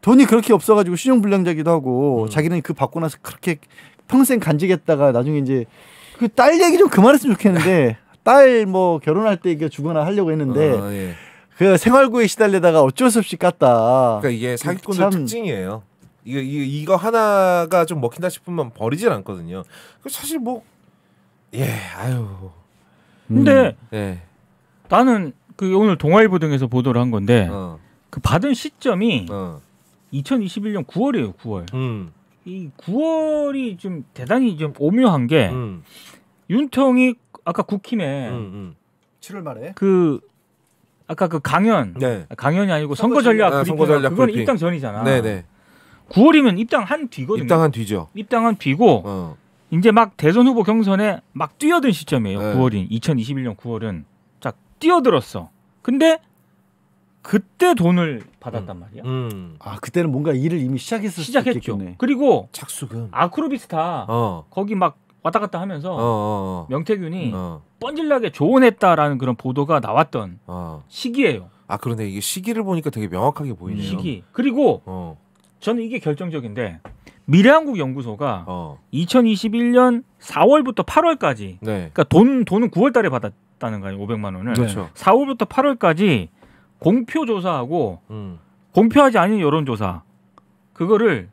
돈이 그렇게 없어가지고 신용불량자기도 하고 음. 자기는 그 받고 나서 그렇게 평생 간직했다가 나중에 이제 그 딸 얘기 좀 그만했으면 좋겠는데 딸 뭐 결혼할 때 이게 주거나 하려고 했는데 아, 예. 그 생활고에 시달리다가 어쩔 수 없이 깠다. 그러니까 이게 사기꾼들 참... 특징이에요. 이거, 이거, 이거 하나가 좀 먹힌다 싶으면 버리질 않거든요. 그 사실 뭐 예, 아유. 음. 근데 음. 네. 나는 그 오늘 동아일보 등에서 보도를 한 건데 어. 그 받은 시점이 어. 2021년 9월이에요, 9월. 음. 이 9월이 좀 대단히 좀 오묘한 게 음. 윤통이 아까 국힘에 음, 7월 음. 말에 그 아까 그 강연 네. 강연이 아니고 선거 전략 아, 선거 전략 그건 입당 전이잖아. 네네. 9월이면 입당한 뒤거든요. 입당한 뒤죠. 입당한 뒤고 어. 이제 막 대선 후보 경선에 막 뛰어든 시점이에요. 네. 9월인 2021년 9월은 자 뛰어들었어. 근데 그때 돈을 받았단 음. 말이야. 음. 아 그때는 뭔가 일을 이미 시작했을 시작했죠. 그리고 착수금 아크로비스타 어. 거기 막 왔다 갔다 하면서 어어. 어, 어. 명태균이 어. 뻔질나게 조언했다라는 그런 보도가 나왔던 어. 시기예요. 아그런데 이게 시기를 보니까 되게 명확하게 보이네요. 시기 그리고 어. 저는 이게 결정적인데 미래한국 연구소가 어. 2021년 4월부터 8월까지 네. 그러니까 돈 돈은 9월 달에 받았다는 거아니에요 500만 원을. 그렇죠. 4월부터 8월까지 공표 조사하고 음. 공표하지 않은 여론 조사 그거를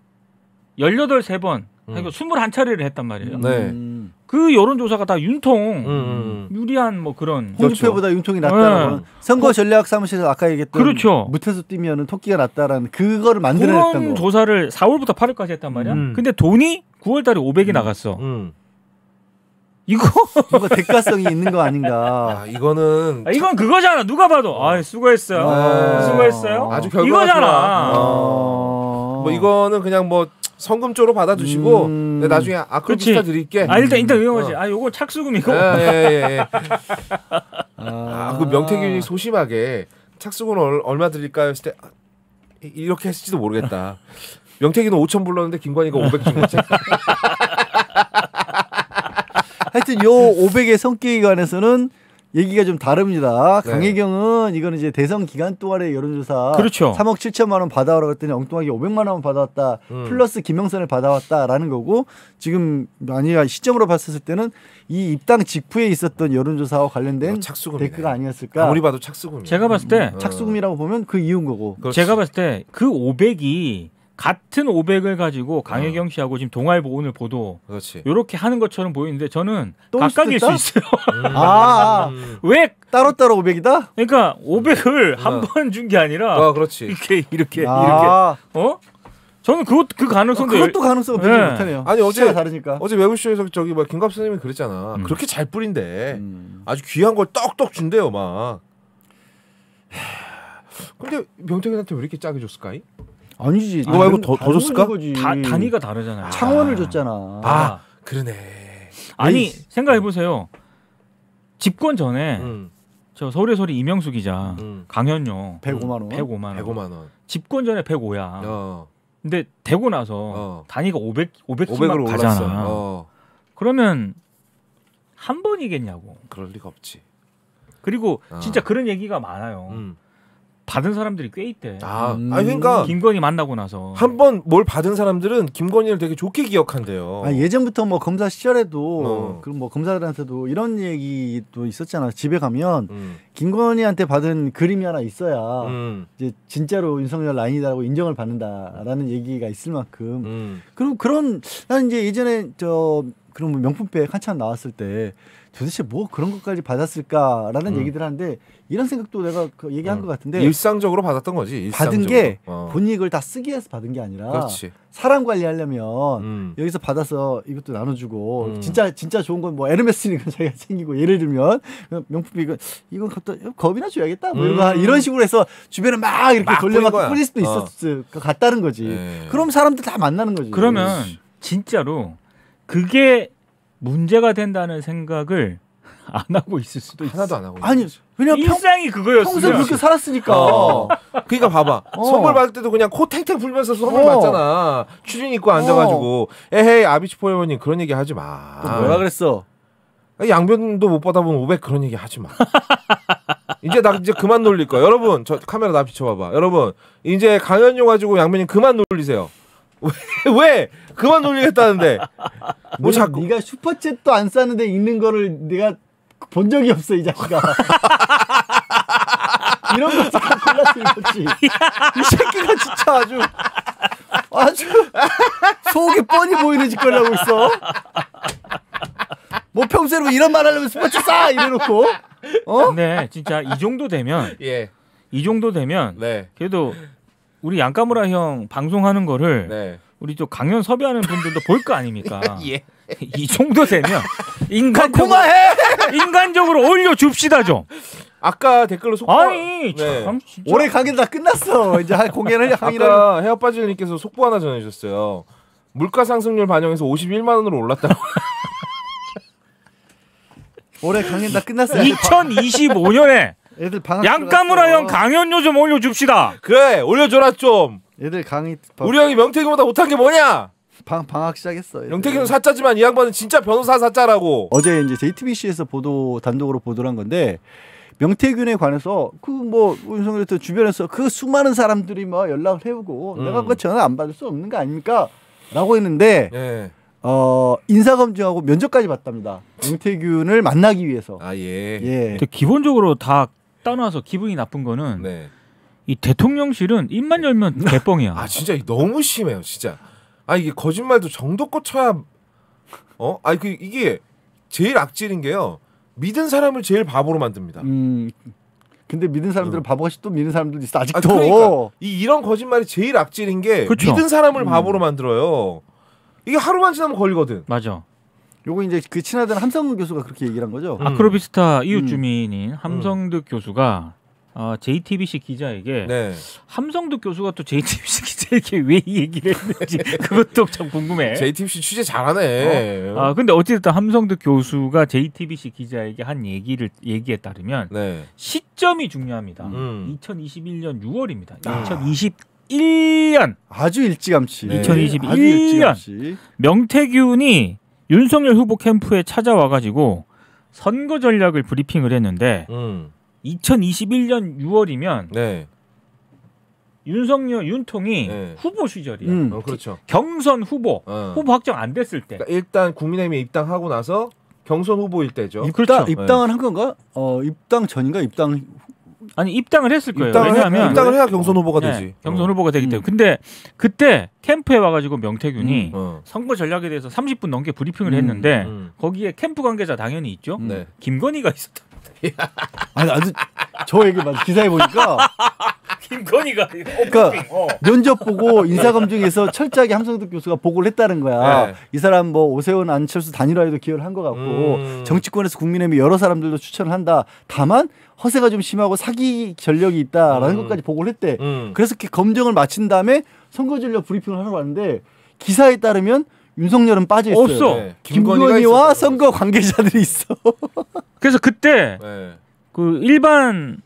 18세 번 그러니까 음. 그러니까 21차례를 했단 말이에요. 네. 음. 그 여론조사가 다 윤통 음, 음. 유리한 뭐 그런 홍준표보다 윤통이 그렇죠. 낫다는 네. 선거 어. 전략 사무실에서 아까 얘기했던 그렇죠. 무태수 뛰면 토끼가 낫다라는 그거를 만들어냈던 거. 조사를 4월부터 8월까지 했단 말이야. 음. 근데 돈이 9월 달에 500이 음. 나갔어. 음. 이거 뭔가 대가성이 있는 거 아닌가? 아, 이거는 아, 이건 그거잖아. 누가 봐도 아 수고했어요. 아, 수고했어요. 아주 이거잖아. 아. 뭐 이거는 그냥 뭐 성금 쪽으로 받아주시고 음... 네, 나중에 아크로비스타 드릴게. 아 일단 일단 음. 위험하지. 어. 아 요거 착수금 이거. 예, 예, 예. 예. 아, 그 명태균이 아. 소심하게 착수금 얼, 얼마 드릴까 했을 때 아, 이렇게 했을지도 모르겠다. 명태균은 5천 불렀는데 김관희가 500준거 아. 하여튼 요 500의 성격에 관해서는 얘기가 좀 다릅니다. 네. 강혜경은 이거는 이제 대선 기간 동안의 여론조사 그렇죠. 3억 7천만 원 받아오라 그랬더니 엉뚱하게 500만 원 받아왔다. 음. 플러스 김영선을 받아왔다라는 거고 지금 아니야 시점으로 봤었을 때는 이 입당 직후에 있었던 여론조사와 관련된 어, 댓글 아니었을까? 아리 봐도 착수금. 제가 봤을 때 음. 착수금이라고 보면 그 이유인 거고. 그렇지. 제가 봤을 때 그 500이 같은 500을 가지고 강혜경 어. 씨하고 지금 동아일보 오늘 보도 그렇지. 요렇게 하는 것처럼 보이는데 저는 각각일 수 있어요. 음. 아, 왜 따로 따로 500이다? 그러니까 500을 음. 한번 준 게 아니라 아, 그렇지. 이렇게 이렇게 아. 이렇게 어? 저는 그것 그 가능성도 아, 그것도 가능성은 열... 네. 못하네요. 아니 어제 다르니까 어제 외부쇼에서 저기 뭐 김갑 수 선생님이 그랬잖아. 음. 그렇게 잘 뿌린데 음. 아주 귀한 걸 떡떡 준대요 막. 근데 명태균한테 왜 이렇게 짜게 줬을까 아니지. 이거 말고 더, 더 줬을까? 다, 단위가 다르잖아요. 아. 창원을 줬잖아. 아, 아, 그러네. 아니 에이. 생각해보세요. 집권 전에 음. 저 서울의 소리 이명수 기자 음. 강연료 105만 원. 105만 원. 105만 원. 집권 전에 105야. 어. 근데 되고 나서 어. 단위가 500 500만 가잖아. 어. 그러면 한 번이겠냐고. 그럴 리가 없지. 그리고 어. 진짜 그런 얘기가 많아요. 음. 받은 사람들이 꽤 있대. 아, 음. 아니, 그러니까 음, 김건희 만나고 나서 한 번 뭘 받은 사람들은 김건희를 되게 좋게 기억한대요. 아, 예전부터 뭐 검사 시절에도 어. 그럼 뭐 검사들한테도 이런 얘기도 있었잖아. 집에 가면 음. 김건희한테 받은 그림이 하나 있어야 음. 이제 진짜로 윤석열 라인이다라고 인정을 받는다라는 얘기가 있을 만큼 음. 그럼 그런 난 이제 예전에 저 그런 뭐 명품백 한참 나왔을 때 도대체 뭐 그런 것까지 받았을까라는 음. 얘기들 하는데 이런 생각도 내가 그 얘기한 음. 것 같은데 일상적으로 받았던 거지 일상적으로. 받은 게 어. 본인이 그걸 다 쓰기 위해서 받은 게 아니라 그렇지. 사람 관리하려면 음. 여기서 받아서 이것도 나눠주고 음. 진짜 진짜 좋은 건 뭐 에르메스니까 자기가 챙기고 예를 들면 명품이 이건 이건 갖다 겁이나 줘야겠다 뭐 음. 이런 식으로 해서 주변에 막 이렇게 돌려막 뿌릴 수도 어. 있었을 어. 같다는 거지 네. 그럼 사람들 다 만나는 거지 그러면 진짜로 그게 문제가 된다는 생각을 안 하고 있을 수도 있어. 하나도 안 하고. 아니, 왜냐면 상이 그거였어. 평생 그렇게 살았으니까. 어. 그러니까 봐봐. 어. 선물 받을 때도 그냥 코 탱탱 불면서 선물 어. 받잖아. 추진 입고 앉아가지고 어. 에헤이 아비치 포에버님 그런 얘기 하지 마. 뭐라 그랬어? 양변도 못 받아본 500 그런 얘기 하지 마. 이제 나 이제 그만 놀릴 거야. 여러분 저 카메라 나 비춰봐봐. 여러분 이제 강연료 가지고 양변님 그만 놀리세요. 왜 그만 돌리겠다는데? 뭐 자꾸 네가 슈퍼챗도 안 싸는데 있는 거를 네가 본 적이 없어 이 자식아. 이런 거골랐지이 새끼가 진짜 아주 아주 속이 뻔히 보이는 짓거리 하고 있어. 뭐 평소에 뭐 이런 말 하려면 스포츠 싸 이래놓고. 어? 근 네, 진짜 이 정도 되면 예. 이 정도 되면 네. 그래도 우리 양까무라 형 방송하는 거를 네. 우리 또 강연 섭외하는 분들도 볼 거 아닙니까? 예. 이 정도 되면 인간적으로 인간적으로 올려 줍시다 좀. 아까 댓글로 속보 아니 네. 참 올해 강연 다 끝났어 이제 공연을 아까 헤어 빠질님께서 속보 하나 전해주셨어요. 물가 상승률 반영해서 51만 원으로 올랐다. 올해 강연 다 끝났어요. 2025년에 애들 방학 양까무라 형 강연 료좀 올려줍시다. 그래 올려줘라 좀. 애들 강의 우리 형이 명태균보다 못한 게 뭐냐? 방, 방학 시작했어. 얘들. 영태균은 사짜지만 이 양반은 진짜 변호사 사짜라고. 어제 이제 JTBC에서 보도 단독으로 보도를 한 건데 명태균에 관해서 그뭐 윤석열 대통 주변에서 그 수많은 사람들이 막 뭐 연락을 해오고 음. 내가 그 전화 안 받을 수 없는 거 아닙니까? 라고 했는데 예. 어 인사 검증하고 면접까지 봤답니다. 명태균을 만나기 위해서. 아 예. 예. 기본적으로 다 떠나서 기분이 나쁜 거는 네. 이 대통령실은 입만 열면 네. 개뻥이야. 아 진짜 너무 심해요, 진짜. 아 이게 거짓말도 정도껏 쳐야 어? 아 그, 이게 제일 악질인 게요. 믿은 사람을 제일 바보로 만듭니다. 음. 근데 믿은 사람들은 응. 음. 바보같이 또 믿는 사람들도 있어 아, 아직도. 아, 그러니까. 이 이런 거짓말이 제일 악질인 게 그쵸? 믿은 사람을 음. 바보로 만들어요. 이게 하루만 지나면 걸리거든. 맞아. 요거 이제 그 친하던 함성 교수가 그렇게 얘기를 한 거죠. 음. 아크로비스타 음. 이웃 주민인 함성득 음. 교수가 어, JTBC 기자에게 네. 함성득 교수가 또 JTBC 기자에게 왜이 얘기를 했는지 그것도 참 궁금해. JTBC 취재 잘하네. 어. 아 근데 어찌됐든 함성득 교수가 JTBC 기자에게 한 얘기를 얘기에 따르면 네. 시점이 중요합니다. 음. 2021년 6월입니다. 아. 2021년 아주 일찌감치. 2021년 아주 일찌감치. 명태균이 윤석열 후보 캠프에 찾아와 가지고 선거 전략을 브리핑을 했는데 음. 2021년 6월이면 네. 윤석열 윤통이 네. 후보 시절이에요. 음. 어, 그렇죠. 경선 후보 어. 후보 확정 안 됐을 때. 그러니까 일단 국민의힘에 입당하고 나서 경선 후보일 때죠. 입당 그렇죠. 입당을 네. 한 건가? 어 입당 전인가 입당 아니 입당을 했을 거예요. 입당을 왜냐하면 해, 입당을 해야 경선 후보가 네, 되지. 경선 어. 후보가 되기 음. 때문에. 근데 그때 캠프에 와가지고 명태균이 음. 어. 선거 전략에 대해서 30분 넘게 브리핑을 음. 했는데 거기에 캠프 관계자 당연히 있죠. 네. 김건희가 있었다. 아니 아주 저 얘기 맞아 기사에 보니까 김건희가 어, 그러니까 어. 면접 보고 인사검증에서 철저하게 함성득 교수가 보고를 했다는 거야. 네. 이 사람 뭐 오세훈 안철수 단일화에도 기여를 한 것 같고 음. 정치권에서 국민의힘 여러 사람들도 추천을 한다. 다만 허세가 좀 심하고 사기 전력이 있다라는 음. 것까지 보고를 했대. 음. 그래서 이렇게 검증을 마친 다음에 선거 전력 브리핑을 하러 왔는데 기사에 따르면 윤석열은 빠져 있어요. 없어. 네. 김건희와 선거 관계자들이 있어. 그래서 그때 네. 그 일반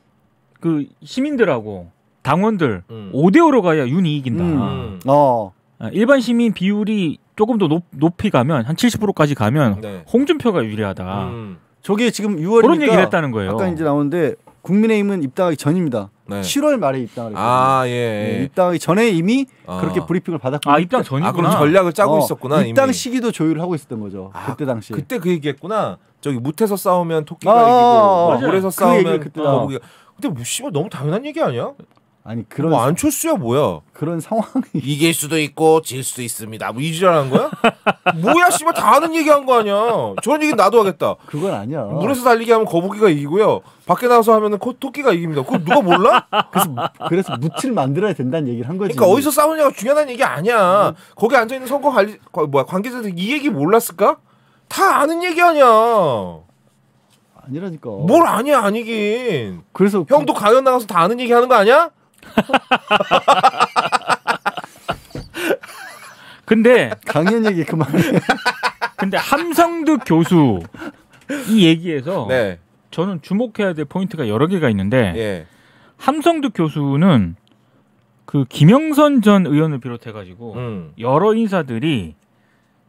그 시민들하고 당원들 음. 5대 5로 가야 윤이 이긴다. 음. 음. 어. 아, 일반 시민 비율이 조금 더 높, 높이 가면 한 70%까지 가면 네. 홍준표가 유리하다. 음. 저게 지금 6월이니까 그런 얘기를 했다는 거예요. 아까 이제 나오는데 국민의힘은 입당하기 전입니다. 네. 7월 말에 입당을 했거요 아, 예, 예. 예, 입당하기 전에 이미 아. 그렇게 브리핑을 받았고 아 입당 전이구나. 아, 그럼 전략을 짜고 어, 있었구나. 입당 이미. 시기도 조율을 하고 있었던 거죠. 아, 그때 당시. 그때 그 얘기했구나. 저기 무태서 싸우면 토끼가 아, 아, 아, 아. 이기고 물에서 뭐 그 싸우면 거북이. 근데 뭐 씨발 너무 당연한 얘기 아니야? 아니 그런 뭐 안철수야 뭐야? 그런 상황이 이길 수도 있고 질 수도 있습니다. 뭐 이지랄한 거야? 뭐야 씨발 다 아는 얘기한 거 아니야? 저런 얘기 나도 하겠다. 그건 아니야. 물에서 달리기 하면 거북이가 이기고요. 밖에 나와서 하면은 토끼가 이깁니다. 그거 누가 몰라? 그래서 그래서 무를 만들어야 된다는 얘기를 한 거지. 그러니까 어디서 싸우냐가 중요한 얘기 아니야. 음. 거기 앉아 있는 선거 관리 뭐야 관계자들 이 얘기 몰랐을까? 다 아는 얘기 아니야. 아니라니까. 뭘 아니야 아니긴. 그래서 형도 그... 강연 나가서 다 아는 얘기 하는 거 아니야? 근데 강연 얘기 그만 근데 함성득 교수 이 얘기에서 네. 저는 주목해야 될 포인트가 여러 개가 있는데 예. 함성득 교수는 그 김영선 전 의원을 비롯해가지고 음. 여러 인사들이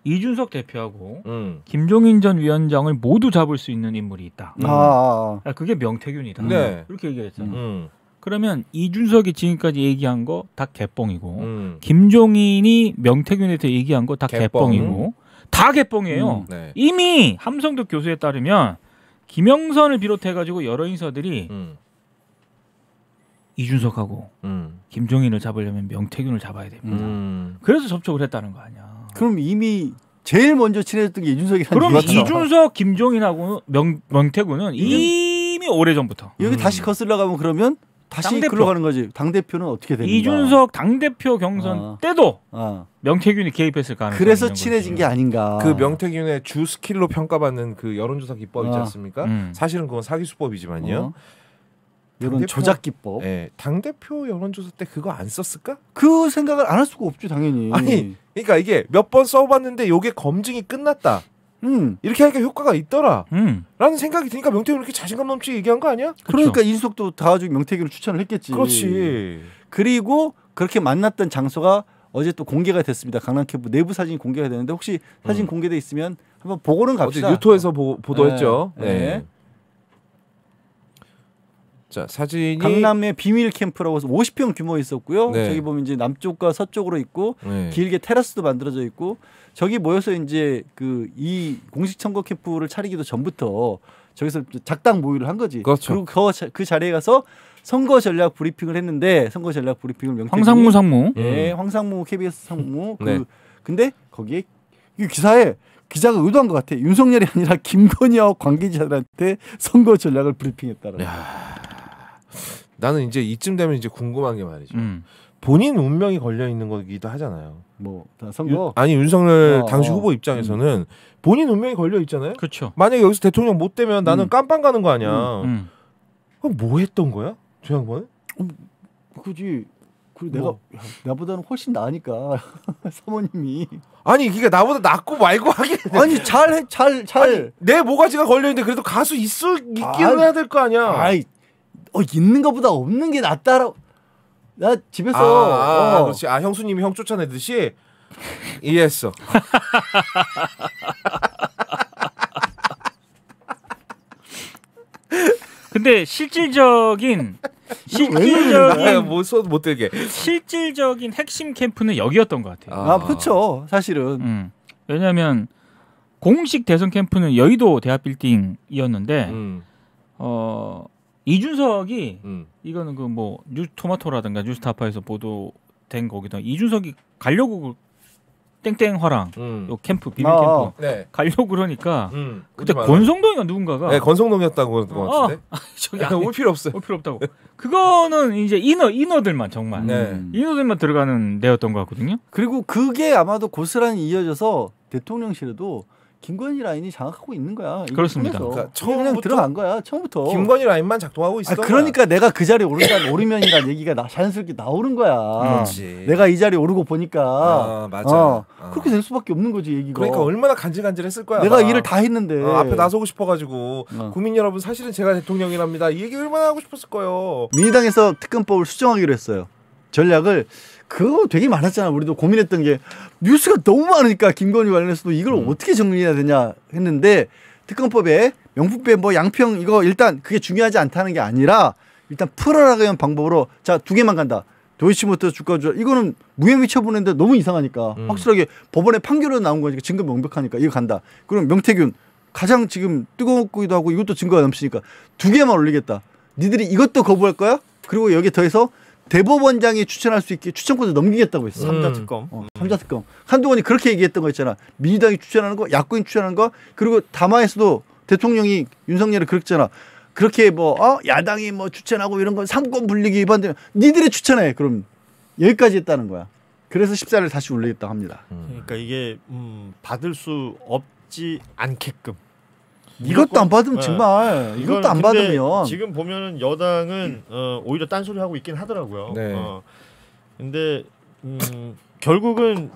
이준석 대표하고 음. 김종인 전 위원장을 모두 잡을 수 있는 인물이 있다. 음. 아, 아, 아. 그게 명태균이다. 네. 이렇게 얘기했잖아. 음. 그러면 이준석이 지금까지 얘기한 거 다개뽕이고 음. 김종인이 명태균에 대해 얘기한 거 다개뽕 개뻥이고 다개뽕이에요 음, 네. 이미 함성덕 교수에 따르면 김영선을 비롯해 가지고 여러 인사들이 음. 이준석하고 음. 김종인을 잡으려면 명태균을 잡아야 됩니다. 음. 그래서 접촉을 했다는 거 아니야. 그럼 이미 제일 먼저 친해졌던 게 이준석이라는 그럼 그렇죠. 이준석, 김종인하고 명, 명태군은 이미 오래 전부터. 여기 음. 다시 거슬러 가면 그러면 다시 당대표. 로 가는 거지. 당 대표는 어떻게 되는가? 이준석 당 대표 경선 아. 때도 아. 명태균이 개입했을 가능성 그래서 친해진 거지. 게 아닌가. 그 명태균의 주 스킬로 평가받는 그 여론조사 기법 있지 어. 않습니까? 음. 사실은 그건 사기 수법이지만요. 어. 이런 조작 기법. 네, 예, 당 대표 여론조사 때 그거 안 썼을까? 그 생각을 안 할 수가 없죠, 당연히. 아니, 그러니까 이게 몇 번 써봤는데 요게 검증이 끝났다. 음, 이렇게 하니까 효과가 있더라. 음. 라는 생각이 드니까 명태균이 렇게 자신감 넘치게 얘기한 거 아니야? 그러니까 그렇 인석도 다와주고 명태균을 추천을 했겠지. 그렇지. 그리고 그렇게 만났던 장소가 어제 또 공개가 됐습니다. 강남 캠프 내부 사진이 공개가 되는데 혹시 사진 음. 공개돼 있으면 한번 보고는 갑시다. 어제 유토에서 보, 보도했죠. 네. 네. 네. 자 사진이 강남의 비밀 캠프라고 해서 50평 규모 있었고요. 네. 저기 보면 이제 남쪽과 서쪽으로 있고 네. 길게 테라스도 만들어져 있고 저기 모여서 이제 그 이 공식 청거 캠프를 차리기도 전부터 저기서 작당 모의를 한 거지. 그렇죠. 그리고 그, 그 자리에 가서 선거 전략 브리핑을 했는데 선거 전략 브리핑을 명태 황상무 상무 예 음. 황상무 KBS 상무 그 네. 근데 거기에 이 기사에 기자가 의도한 것 같아. 윤석열이 아니라 김건희와 관계자들한테 선거 전략을 브리핑했다라고. 야. 나는 이제 이쯤 되면 이제 궁금한 게 말이죠. 음. 본인 운명이 걸려 있는 거기도 하잖아요. 뭐 선거 아니 윤석열 어, 당시 어. 후보 입장에서는 음. 본인 운명이 걸려 있잖아요. 그렇죠. 만약에 여기서 대통령 못 되면 나는 음. 깜빵 가는 거 아니야. 음, 음, 그럼 뭐 했던 거야? 저 양반은? 굳이 음, 그 내가 뭐. 나보다는 훨씬 나으니까 사모님이 아니 그러니까 나보다 낫고 말고 하게 아니 잘잘잘내 모가지가 걸려 있는데 그래도 가수 있을 있기는 아, 해야 될 거 아니야. 아이 어 있는 것보다 없는 게 낫다라고 나 집에서 아, 아 어. 그렇지 아 형수님이 형 쫓아내듯이 이해했어. 근데 실질적인 실질적인 못못 아, 들게 실질적인 핵심 캠프는 여기였던 것 같아요. 아, 아 그렇죠 사실은. 음. 왜냐하면 공식 대선 캠프는 여의도 대학 빌딩이었는데 음. 어 이준석이 음. 이거는 그 뭐 뉴스토마토라든가 뉴스타파에서 보도된 거기다 이준석이 가려고 그 땡땡 화랑 음. 요 캠프 비밀 아, 캠프 네. 가려고 그러니까 음, 그때 권성동이가 누군가가 네 권성동이었다고 그런 것 아, 같은데 아, 저기 아, 올 필요 없어 올 필요 없다고 그거는 이제 인어 인어들만 정말 네. 음. 인어들만 들어가는 데였던 거 같거든요 그리고 그게 아마도 고스란히 이어져서 대통령실에도 김건희 라인이 장악하고 있는 거야. 그렇습니다. 그러니까 처음부터 들어간 거야. 처음부터 김건희 라인만 작동하고 있어. 아, 그러니까 내가 그자리 오른다 오르면이란 얘기가 나, 자연스럽게 나오는 거야. 그렇지. 내가 이자리 오르고 보니까 아, 맞아. 어, 아. 그렇게 될 수밖에 없는 거지 얘기가. 그러니까 얼마나 간질간질했을 거야. 내가 아 일을 다 했는데 어, 앞에 나서고 싶어가지고 어. 국민 여러분 사실은 제가 대통령이랍니다. 이 얘기 얼마나 하고 싶었을 거예요. 민주당에서 특검법을 수정하기로 했어요. 전략을 그거 되게 많았잖아. 우리도 고민했던 게 뉴스가 너무 많으니까 김건희 관련해서도 이걸 음. 어떻게 정리해야 되냐 했는데 특검법에 명품배 뭐 양평 이거 일단 그게 중요하지 않다는 게 아니라 일단 풀어라고 는 방법으로 자 두 개만 간다. 도이치모터 주가 주작 이거는 무혐의 처분했는데 너무 이상하니까 음. 확실하게 법원의 판결로 나온 거니까 증거 명백하니까 이거 간다. 그럼 명태균 가장 지금 뜨거웠기도 하고 이것도 증거가 넘치니까 두 개만 올리겠다. 니들이 이것도 거부할 거야? 그리고 여기 더해서 대법원장이 추천할 수 있게 추천권을 넘기겠다고 했어. 삼자 음. 특검. 어, 삼자 특검. 한동훈이 그렇게 얘기했던 거 있잖아. 민주당이 추천하는 거, 야권이 추천하는 거, 그리고 담화에서도 대통령이 윤석열을 그렇잖아 그렇게 뭐, 어, 야당이 뭐 추천하고 이런 건 삼권 분리기 위반되면 니들이 추천해. 그럼 여기까지 했다는 거야. 그래서 십사를 다시 올리겠다 고 합니다. 음. 그러니까 이게 음, 받을 수 없지 않게끔 이것도 안 받으면 예. 정말 이것도 안 받으면 지금 보면은 여당은 어, 오히려 딴소리 하고 있긴 하더라고요. 네. 어, 근데 음, 결국은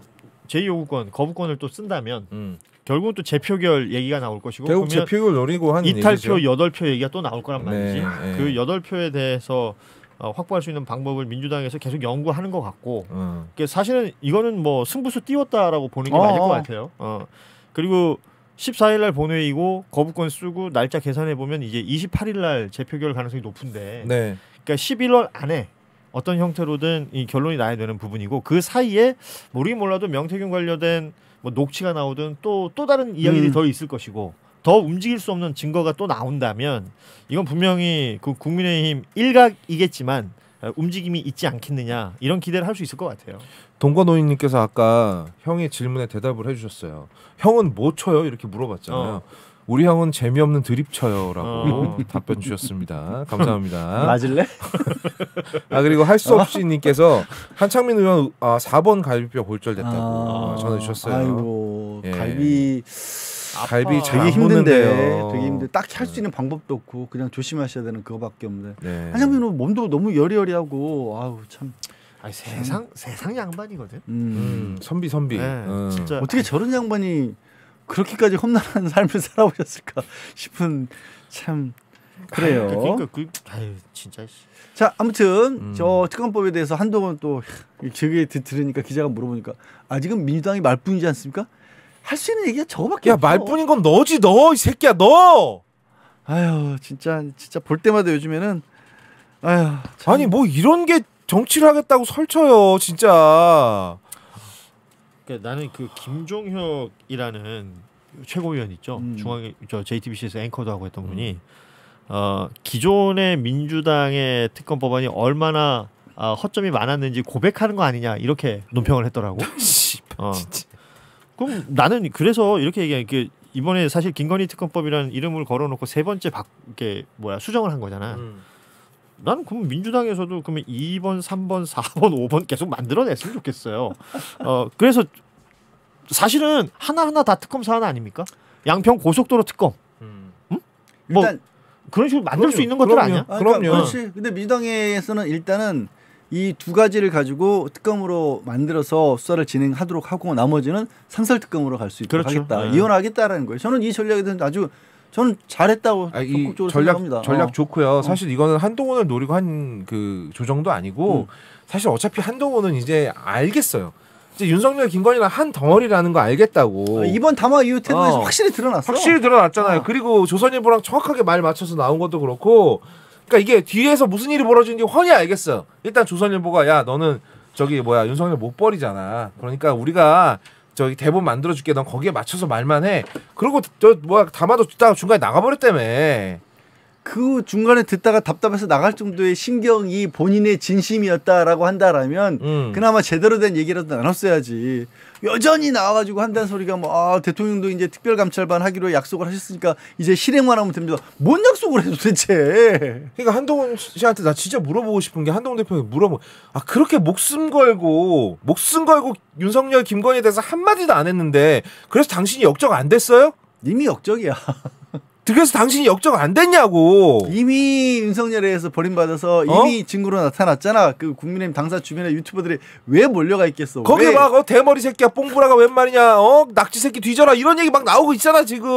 제2요구권 거부권을 또 쓴다면 음. 결국은 또 재표결 얘기가 나올 것이고 결국 재표결 노리고 한 이탈표 여덟 표 얘기가 또 나올 거란 네, 말이지. 네, 네. 그 여덟 표에 대해서 어, 확보할 수 있는 방법을 민주당에서 계속 연구하는 것 같고 음. 사실은 이거는 뭐 승부수 띄웠다라고 보는 게 어, 맞을 것 같아요. 어. 그리고 14일 날 본회의고 거부권 쓰고 날짜 계산해 보면 이제 28일 날 재표결 가능성이 높은데 네. 그러니까 11월 안에 어떤 형태로든 이 결론이 나야 되는 부분이고 그 사이에 모르긴 몰라도 명태균 관련된 뭐 녹취가 나오든 또또 또 다른 이야기들이 음. 더 있을 것이고 더 움직일 수 없는 증거가 또 나온다면 이건 분명히 그 국민의힘 일각이겠지만 움직임이 있지 않겠느냐 이런 기대를 할 수 있을 것 같아요. 동거노인님께서 아까 형의 질문에 대답을 해주셨어요. 형은 뭐 쳐요? 이렇게 물어봤잖아요. 어. 우리 형은 재미없는 드립 쳐요라고 어. 답변 주셨습니다. 감사합니다. 맞을래? 아 그리고 할 수 없이 님께서 한창민 의원 아, 4번 갈비뼈 골절됐다고 아. 아 전해 주셨어요. 아이고 예. 갈비 갈비 되게 아, 힘든데요. 되게 힘든. 딱히 할 수 있는 방법도 없고 그냥 조심하셔야 되는 그거밖에 없는데 네. 한창민 의원 몸도 너무 여리여리하고 아우 참. 아니, 세상 세상 양반이거든. 음, 음 선비 선비. 네, 음. 진짜 어떻게 저런 양반이 그렇게까지 험난한 삶을 살아오셨을까 싶은 참 그래요. 아유, 그러니까 그 아유 진짜. 자 아무튼 음. 저 특검법에 대해서 한동안 또 저게 들으니까 기자가 물어보니까 아직은 민주당이 말뿐이지 않습니까? 할 수 있는 얘기가 저거밖에 야, 없어. 야 말뿐인 건 너지 너 이 새끼야 너. 아유 진짜 진짜 볼 때마다 요즘에는 아유 참. 아니 뭐 이런 게 정치를 하겠다고 설쳐요, 진짜. 그러니까 나는 그 김종혁이라는 최고위원 있죠. 음. 중앙 에저 JTBC에서 앵커도 하고 했던 음. 분이 어, 기존의 민주당의 특검 법안이 얼마나 어, 허점이 많았는지 고백하는 거 아니냐 이렇게 논평을 했더라고. 어. 그럼 나는 그래서 이렇게 얘기해 이게 그 이번에 사실 김건희 특검법이라는 이름을 걸어놓고 세 번째 밖에 뭐야 수정을 한 거잖아. 음. 나는 그럼 민주당에서도 그러면 2번, 3번, 4번, 5번 계속 만들어냈으면 좋겠어요. 어 그래서 사실은 하나 하나 다 특검 사안 아닙니까? 양평 고속도로 특검. 음. 응? 뭐 일단 그런 식으로 만들 그럼요, 수 있는 것들 그럼요. 아니야? 아, 그러니까 그럼요. 그렇지. 근데 민주당에서는 일단은 이 두 가지를 가지고 특검으로 만들어서 수사를 진행하도록 하고 나머지는 상설 특검으로 갈 수 있도록 그렇죠. 하겠다. 네. 이혼하겠다라는 거예요. 저는 이 전략에 대해서 아주 저는 잘했다고 아, 적극적으로 전략, 생각합니다. 전략 어. 좋고요. 어. 사실 이거는 한동훈을 노리고 한 그 조정도 아니고 음. 사실 어차피 한동훈은 이제 알겠어요. 이제 윤석열 김건희랑 한 덩어리라는 거 알겠다고. 아, 이번 담화 이후 태도에서 어. 확실히 드러났어. 확실히 드러났잖아요. 어. 그리고 조선일보랑 정확하게 말 맞춰서 나온 것도 그렇고. 그러니까 이게 뒤에서 무슨 일이 벌어지는지 훤히 알겠어요. 일단 조선일보가 야 너는 저기 뭐야 윤석열 못 버리잖아. 그러니까 우리가 저기 대본 만들어줄게. 넌 거기에 맞춰서 말만 해. 그리고저 뭐야 담아도 듣다가 중간에 나가버렸다며. 그 중간에 듣다가 답답해서 나갈 정도의 신경이 본인의 진심이었다라고 한다라면 음. 그나마 제대로 된 얘기라도 나눴어야지. 여전히 나와가지고 한다는 소리가 뭐 아, 대통령도 이제 특별감찰반 하기로 약속을 하셨으니까 이제 실행만 하면 됩니다. 뭔 약속을 해도 대체? 그러니까 한동훈 씨한테 나 진짜 물어보고 싶은 게 한동훈 대표님 물어보 아 그렇게 목숨 걸고 목숨 걸고 윤석열 김건희에 대해서 한 마디도 안 했는데 그래서 당신이 역적 안 됐어요? 이미 역적이야. 그래서 당신이 역적 안 됐냐고. 이미 윤석열에 의해서 버림받아서 어? 이미 어? 증거로 나타났잖아. 그 국민의힘 당사 주변에 유튜버들이 왜 몰려가 있겠어. 거기 막 어, 대머리 새끼야 뽕보라가 웬 말이냐. 어 낙지 새끼 뒤져라 이런 얘기 막 나오고 있잖아 지금.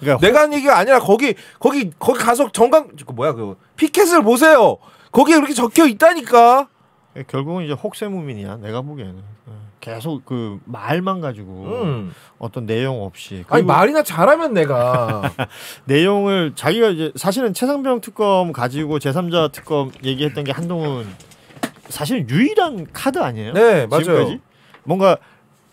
그러니까 내가 한 얘기가 아니라 거기 거기 거기 가서 정강 그 뭐야 그 피켓을 보세요. 거기에 그렇게 적혀 있다니까. 예, 결국은 이제 혹세무민이야 내가 보기에는. 계속 그 말만 가지고 음. 어떤 내용 없이 아니 말이나 잘하면 내가 내용을 자기가 이제 사실은 최상병 특검 가지고 제3자 특검 얘기했던 게 한동훈 사실 유일한 카드 아니에요? 네 맞아요. 지금까지? 뭔가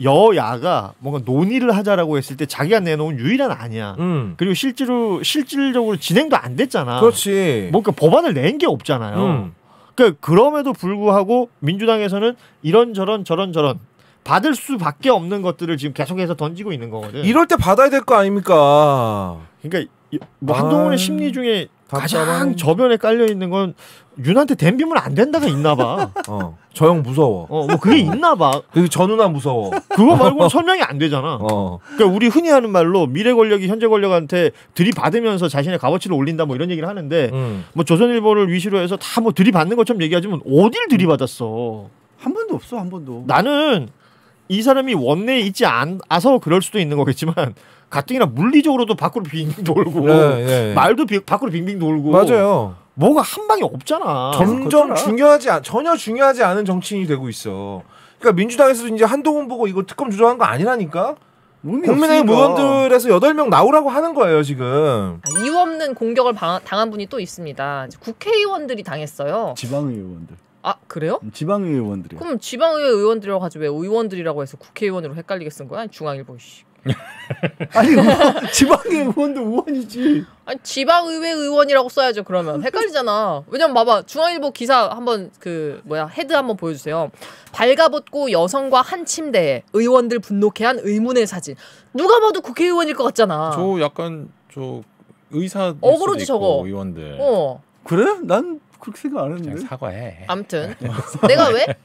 여야가 뭔가 논의를 하자라고 했을 때 자기가 내놓은 유일한 아니야. 음. 그리고 실제로 실질적으로 진행도 안 됐잖아. 그렇지. 뭔가 법안을 낸 게 없잖아요. 음. 그러니까 그럼에도 불구하고 민주당에서는 이런 저런 저런 저런 받을 수밖에 없는 것들을 지금 계속해서 던지고 있는 거거든. 이럴 때 받아야 될 거 아닙니까? 그러니까 뭐 한동훈의 아. 심리 중에 가장 답답한... 저변에 깔려 있는 건 윤한테 댐비면 안 된다가 있나 봐. 어. 저 형 무서워. 어, 뭐 그게 있나 봐. 그리고 저 누나 무서워. 그거 말고는 설명이 안 되잖아. 어. 그러니까 우리 흔히 하는 말로 미래 권력이 현재 권력한테 들이받으면서 자신의 값어치를 올린다 뭐 이런 얘기를 하는데 음. 뭐 조선일보를 위시로 해서 다 뭐 들이받는 것처럼 얘기하지만 어딜 들이받았어. 한 번도 없어, 한 번도. 나는 이 사람이 원내에 있지 않아서 그럴 수도 있는 거겠지만 가뜩이나 물리적으로도 밖으로 빙빙 돌고 네, 네, 네. 말도 비, 밖으로 빙빙 돌고 맞아요. 뭐가 한 방에 없잖아. 점점 그렇잖아. 중요하지 않, 전혀 중요하지 않은 정치인이 되고 있어. 그러니까 민주당에서도 이제 한동훈 보고 이거 특검 조정한 거 아니라니까. 국민의힘 원들에서 여덟 명 나오라고 하는 거예요, 지금. 이유 없는 공격을 당한 분이 또 있습니다. 국회의원들이 당했어요. 지방의원들. 아 그래요? 음, 지방의 원들이 그럼 지방의회 의원들이라고 하지 왜 의원들이라고 해서 국회의원으로 헷갈리게 쓴 거야? 중앙일보 씨. 아니 뭐, 지방의 의원도 의원이지. 아니 지방의회 의원이라고 써야죠 그러면 헷갈리잖아. 왜냐면 봐봐 중앙일보 기사 한번 그 뭐야 헤드 한번 보여주세요. 발가벗고 여성과 한 침대에 의원들 분노케 한 의문의 사진. 누가 봐도 국회의원일 것 같잖아. 저 약간 저 의사 어그로지 저거 의원들. 어. 그래? 난 그렇게 생각 안 했는데. 사과해. 아무튼 네. 내가 왜?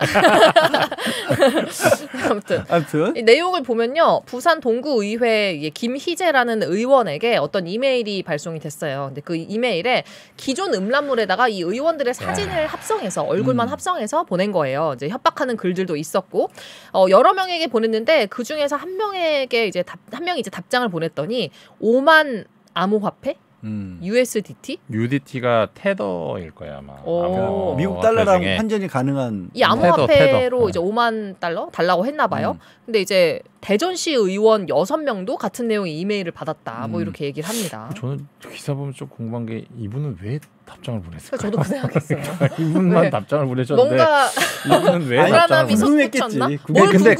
아무튼. 아무튼. 내용을 보면요. 부산 동구의회 김희재라는 의원에게 어떤 이메일이 발송이 됐어요. 근데 그 이메일에 기존 음란물에다가 이 의원들의 사진을 야. 네. 합성해서 얼굴만 음. 합성해서 보낸 거예요. 이제 협박하는 글들도 있었고 어, 여러 명에게 보냈는데 그 중에서 한 명에게 이제 답, 한 명이 이제 답장을 보냈더니 5만 암호화폐 음. USDT? UDT가 테더일 거야 아마. 오. 그 미국 달러랑 음. 환전이 가능한 이 암호화폐로 이제 5만 달러 달라고 했나 봐요. 음. 근데 이제 대전시 의원 6명도 같은 내용의 이메일을 받았다. 뭐 음. 뭐 이렇게 얘기를 합니다. 어, 저는 기사 보면 좀 궁금한 게 이분은 왜 답장을 보냈을까? 저도 그 생각했어요. 이분만 왜? 답장을 보내셨는데 뭔가 이분은 왜 답장을 보냈을까? 궁금했겠지. 궁금해. 근데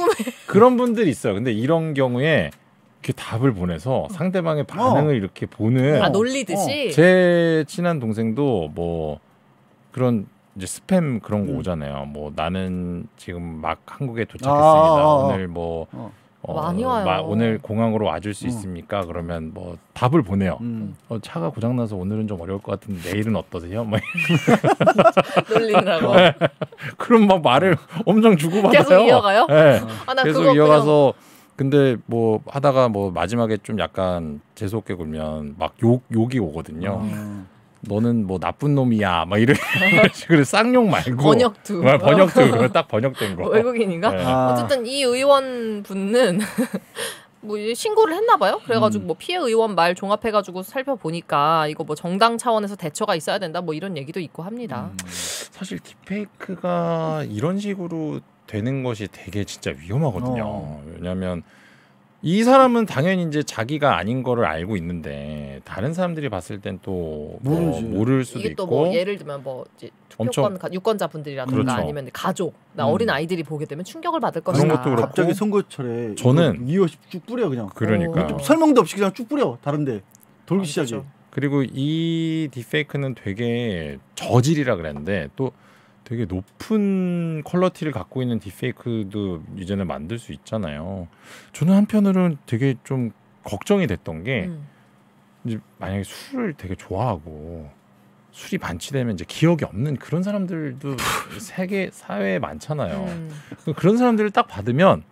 그런 분들 있어요. 근데 이런 경우에 이렇게 답을 보내서 어. 상대방의 어. 반응을 어. 이렇게 보는 아 놀리듯이 어. 제 친한 동생도 뭐 그런 이제 스팸 그런 거 음. 오잖아요. 뭐 나는 지금 막 한국에 도착했습니다. 아, 아, 아. 오늘 뭐 어. 어, 많이 와요. 마, 오늘 공항으로 와줄 수 어. 있습니까? 그러면 뭐 답을 보내요. 음. 어, 차가 고장 나서 오늘은 좀 어려울 것 같은데 내일은 어떠세요? 뭐 놀리느라고. 네. 그럼 막 말을 엄청 주고받아요. 계속 이어가요? 네. 아, 계속 이어가서 그냥... 근데 뭐 하다가 뭐 마지막에 좀 약간 재수 없게 굴면 막욕 욕이 오거든요. 음. 너는 뭐 나쁜 놈이야 막 이런 식으로 쌍욕 말고 번역투 어, 번역투 딱 번역된 거 외국인인가 네. 아. 어쨌든 이 의원 분은 뭐 신고를 했나 봐요. 그래가지고 음. 뭐 피해 의원 말 종합해가지고 살펴보니까 이거 뭐 정당 차원에서 대처가 있어야 된다 뭐 이런 얘기도 있고 합니다. 음. 사실 디페이크가 이런 식으로 되는 것이 되게 진짜 위험하거든요. 어. 왜냐하면 이 사람은 당연히 이제 자기가 아닌 거를 알고 있는데 다른 사람들이 봤을 땐또 뭐 모를 수도 이게 뭐 있고 뭐 예를 들면 뭐 이제 투표권 유권자 분들이라든가 그렇죠. 아니면 가족 나 음. 어린 아이들이 보게 되면 충격을 받을 것같다 그런 것 갑자기 선거철에 저는 이옷 쭉 뿌려 그냥 그러니까 어. 설명도 없이 그냥 쭉 뿌려 다른데 돌기 아, 시작해. 그렇죠. 그리고 이 디페이크는 되게 저질이라 그랬는데 또 되게 높은 퀄러티를 갖고 있는 디페이크도 이제는 만들 수 있잖아요. 저는 한편으로는 되게 좀 걱정이 됐던 게 음. 이제 만약에 술을 되게 좋아하고 술이 반치되면 이제 기억이 없는 그런 사람들도 세계 사회에 많잖아요. 음. 그런 사람들을 딱 받으면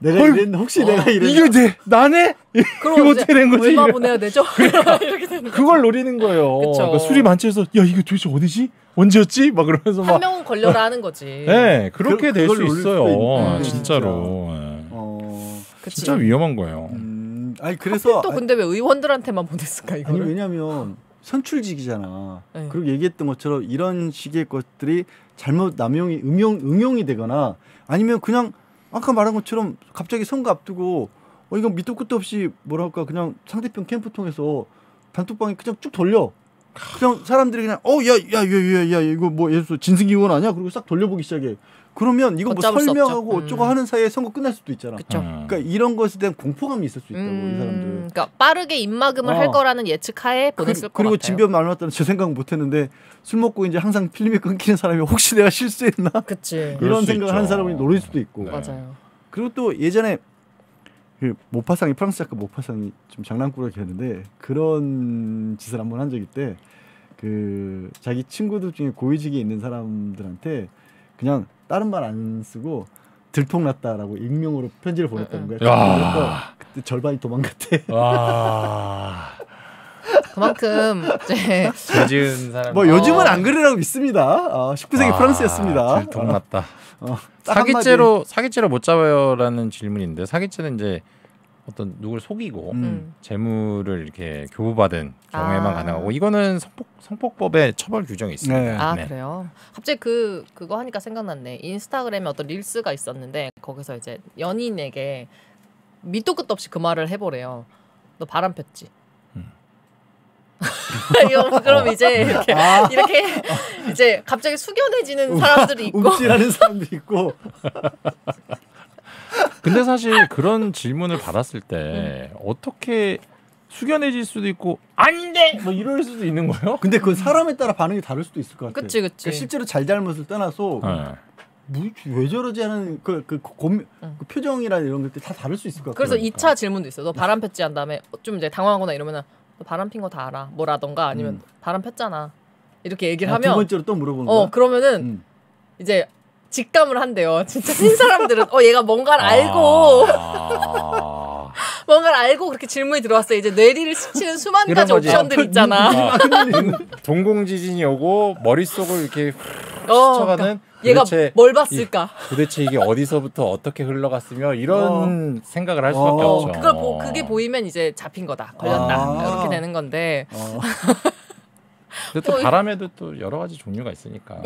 내가 이 혹시 어, 내가 이랬 이게 돼 나네 그럼 어떻게 된 거지 얼마 보내야 되죠 그걸 노리는 거예요 그러니까 술이 만취해서 야 이게 도대체 어디지 언제였지 막 그러면서 한 명은 걸려라 하는 거지 네 그렇게 그, 될수 있어요 음, 진짜로 네. 어, 진짜 위험한 거예요 음, 아니 그래서 또 아, 근데 왜 의원들한테만 보냈을까 이거 아니 왜냐면 선출직이잖아 네. 그리고 얘기했던 것처럼 이런 식의 것들이 잘못 남용이 응용 응용이 되거나 아니면 그냥 아까 말한 것처럼 갑자기 선거 앞두고 어이거 밑도 끝도 없이 뭐랄까 그냥 상대편 캠프 통해서 단톡방에 그냥 쭉 돌려. 그냥 사람들이 그냥 어 야 야 야야야 야, 야, 야, 이거 뭐 예수 진승기 의원 아니야? 그리고 싹 돌려보기 시작해. 그러면 이거 뭐 설명하고 어쩌고 음. 하는 사이에 선거 끝날 수도 있잖아. 그쵸. 음. 그러니까 이런 것에 대한 공포감이 있을 수 있다고 음. 이 사람들. 그러니까 빠르게 입막음을 어. 할 거라는 예측하에 보냈을 그, 그리고 진변 말맞다는 제 생각 못 했는데 술 먹고 이제 항상 필름이 끊기는 사람이 혹시 내가 실수했나? 그치. 이런 생각을 하는 사람이 노릴 수도 있고. 네. 맞아요. 그리고 또 예전에 그 모파상이 프랑스 작가 모파상이 좀 장난꾸러기 했는데 그런 짓을 한 번 한 적이 있대. 그 자기 친구들 중에 고위직에 있는 사람들한테 그냥 다른 말 안 쓰고 들통났다라고 익명으로 편지를 보냈다는 거예요. 야. 그때 절반이 도망갔대. 그만큼 이지은 사람. 뭐 요즘은 어. 안 그러라고 믿습니다. 어, 아, 19세기 아, 프랑스였습니다. 들통났다. 어, 사기죄로 사기죄로 못 잡아요라는 질문인데 사기죄는 이제 어떤 누굴 속이고 음. 음. 재물을 이렇게 교부받은 경우에만 아. 가능하고 이거는 성폭, 법의 처벌 규정이 있습니다. 네. 아 네. 그래요? 갑자기 그 그거 하니까 생각났네. 인스타그램에 어떤 릴스가 있었는데 거기서 이제 연인에게 밑도 끝도 없이 그 말을 해보래요. 너 바람 폈지? 음. 뭐 그럼 어. 이제 이렇게, 아~ 이렇게 이제 갑자기 숙연해지는 사람들이 있고 움찔하는 사람도 있고 근데 사실 그런 질문을 받았을 때 음. 어떻게 숙연해질 수도 있고 안돼 뭐 이럴 수도 있는 거예요. 근데 그 사람에 따라 반응이 다를 수도 있을 것 같아요. 그치 그치. 그러니까 실제로 잘 잘못을 떠나서 네. 왜 저러지 하는 그, 그, 음. 그, 그 표정이라 이런 것들 다 다를 수 있을 것 같아요. 그래서 그러니까. 질문도 있어너 바람 폈지 한 다음에 좀 이제 당황하거나 이러면은 너 바람 핀거 다 알아. 뭐라던가 아니면 음. 바람 폈잖아. 이렇게 얘기를 아, 하면 두 번째로 또 물어보는 어, 거야? 그러면은 음. 이제 직감을 한대요. 진짜 찐 사람들은 어 얘가 뭔가를 알고 아... 뭔가를 알고 그렇게 질문이 들어왔어. 이제 뇌리를 스치는 수만 가지 옵션들 아, 있잖아. 아. 동공 지진이 오고 머릿속을 이렇게 어, 그러니까 스쳐가는 그러니까 얘가 뭘 봤을까? 이, 도대체 이게 어디서부터 어떻게 흘러갔으며 이런 어. 생각을 할 어. 수밖에 어. 없죠. 그걸 보, 그게 보이면 이제 잡힌 거다, 걸렸다 아. 이렇게 되는 건데. 어. 근데 또 뭐 바람에도 또 여러 가지 종류가 있으니까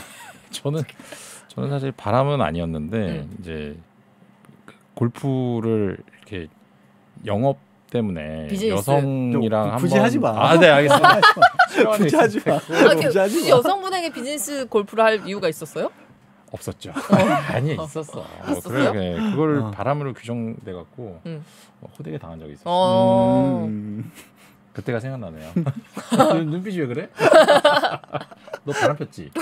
저는 저는 사실 바람은 아니었는데 음. 이제 그 골프를 이렇게 영업 때문에 BJS. 여성이랑 한번 부지하지 마. 아, 네, 알겠습니다. 부지하지 마. 부지하지 아, 그 마. 여성분에게 비즈니스 골프를 할 이유가 있었어요? 없었죠. 어. 아니 어. 있었어. 아, 뭐 어, 그래 네, 그걸 어. 바람으로 규정돼 갖고 음. 뭐 호되게 당한 적이 있었어. 어. 음. 그때가 생각나네요. 눈빛이 왜 그래? 너 바람 폈지?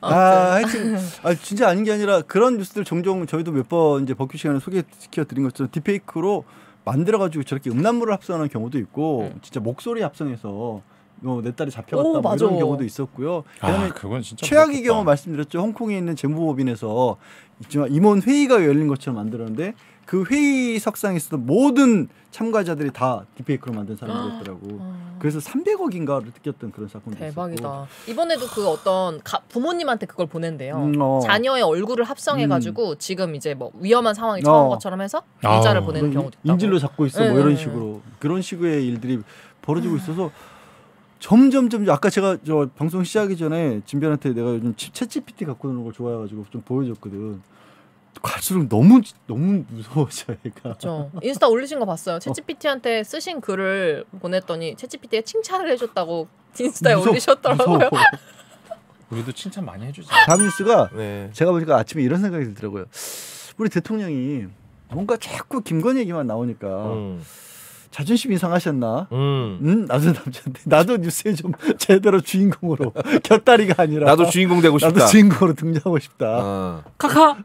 아, 하여튼, 아, 진짜 아닌 게 아니라 그런 뉴스들 종종 저희도 몇 번 이제 버큐 시간에 소개시켜 드린 것처럼 딥페이크로 만들어가지고 저렇게 음란물을 합성하는 경우도 있고, 네. 진짜 목소리 합성해서 어, 내 딸이 잡혀갔다 오, 뭐 이런 경우도 있었고요. 아, 그다음에 아, 최악의 무섭다. 경우 말씀드렸죠. 홍콩에 있는 재무법인에서 임원 회의가 열린 것처럼 만들었는데 그 회의석상에 서도 모든 참가자들이 다 딥페이크로 만든 사람들이었더라고. 아. 어. 그래서 300억인가를 느꼈던 그런 사건도 대박이다. 이번에도 그 어떤 가, 부모님한테 그걸 보낸대요. 음, 어. 자녀의 얼굴을 합성해가지고 음. 지금 이제 뭐 위험한 상황이 처음 어. 것처럼 해서 문자를 아. 보내는 경우도 있다. 인질로 잡고 있어 뭐 네, 뭐 이런 네, 네. 식으로 그런 식의 일들이 벌어지고 음. 있어서. 점점 점 아까 제가 저 방송 시작하기 전에 진변한테 내가 요즘 채 g 피티 갖고 노는 걸 좋아해가지고 좀 보여줬거든. 갈수록 너무 너무 무서워져요, 가 그렇죠. 인스타 올리신 거 봤어요. 채찌피티한테 어. 쓰신 글을 보냈더니 채찌피티가 칭찬을 해줬다고 인스타에 무서워, 올리셨더라고요. 우리도 칭찬 많이 해주죠. 다음 뉴스가 네. 제가 보니까 아침에 이런 생각이 들더라고요. 우리 대통령이 뭔가 자꾸 김건희 얘기만 나오니까 음. 자존심 이상하셨나? 음. 음. 나도 남자인데 나도 뉴스에 좀 제대로 주인공으로 곁다리가 아니라 나도 주인공 되고 싶다. 나도 주인공으로 등장하고 싶다. 어. 카카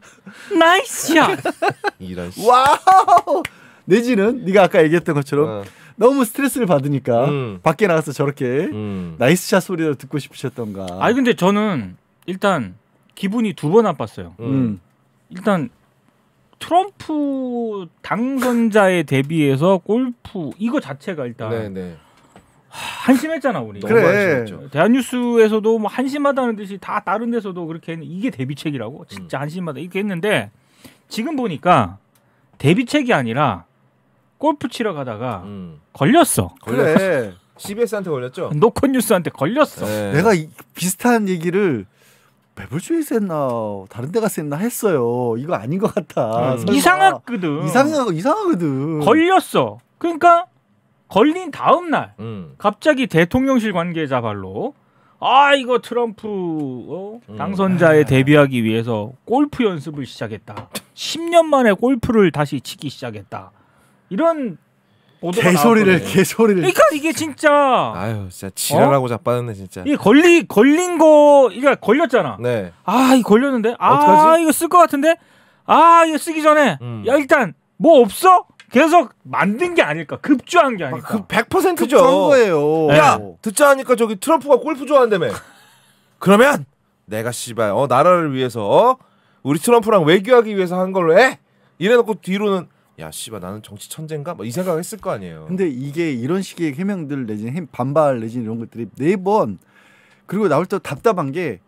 나이스야. 이런. 와우. 내지는 네가 아까 얘기했던 것처럼 아. 너무 스트레스를 받으니까 음. 밖에 나가서 저렇게 음. 나이스샷 소리를 듣고 싶으셨던가. 아니 근데 저는 일단 기분이 두번 나빴어요. 음. 음. 일단 트럼프 당선자에 대비해서 골프 이거 자체가 일단 네네. 네. 한심했잖아 우리. 그래. 대한뉴스에서도 뭐 한심하다는 듯이 다 다른 데서도 그렇게 했는데 이게 대비책이라고 음. 진짜 한심하다 이렇게 했는데 지금 보니까 대비책이 아니라 골프 치러 가다가 음. 걸렸어. 그래. CBS한테 걸렸죠. 노컷 뉴스한테 걸렸어. 네. 내가 이, 비슷한 얘기를 배불주에서 했나 다른 데 가서 했나 했어요. 이거 아닌 것 같아. 음. 이상하거든. 이상하 이상하거든. 걸렸어. 그러니까 걸린 다음 날 음. 갑자기 대통령실 관계자 발로 아 이거 트럼프 어? 음. 당선자에 아. 대비하기 위해서 골프 연습을 시작했다. 10년 만에 골프를 다시 치기 시작했다. 이런 개소리를 개소리를. 그러니까 이게 진짜. 아유 진짜 지랄하고 어? 자빠졌네 진짜. 이게 걸리 걸린 거 이게 걸렸잖아. 네. 아이 걸렸는데 아 어떡하지? 이거 쓸 것 같은데 아 이거 쓰기 전에 음. 야 일단 뭐 없어? 계속 만든 게 아닐까 급조한 게 아, 아닐까. 그 100%죠. 급한 거예요. 야 네. 듣자 하니까 저기 트럼프가 골프 좋아한다며. 그러면 내가 씨발 어 나라를 위해서 어? 우리 트럼프랑 외교하기 위해서 한 걸로 해. 이래놓고 뒤로는 야 씨발 나는 정치 천재인가? 뭐 이 생각을 했을 거 아니에요. 근데 이게 이런 식의 해명들 내지는 반발 내지는 이런 것들이 네 번 그리고 나올 때 답답한 게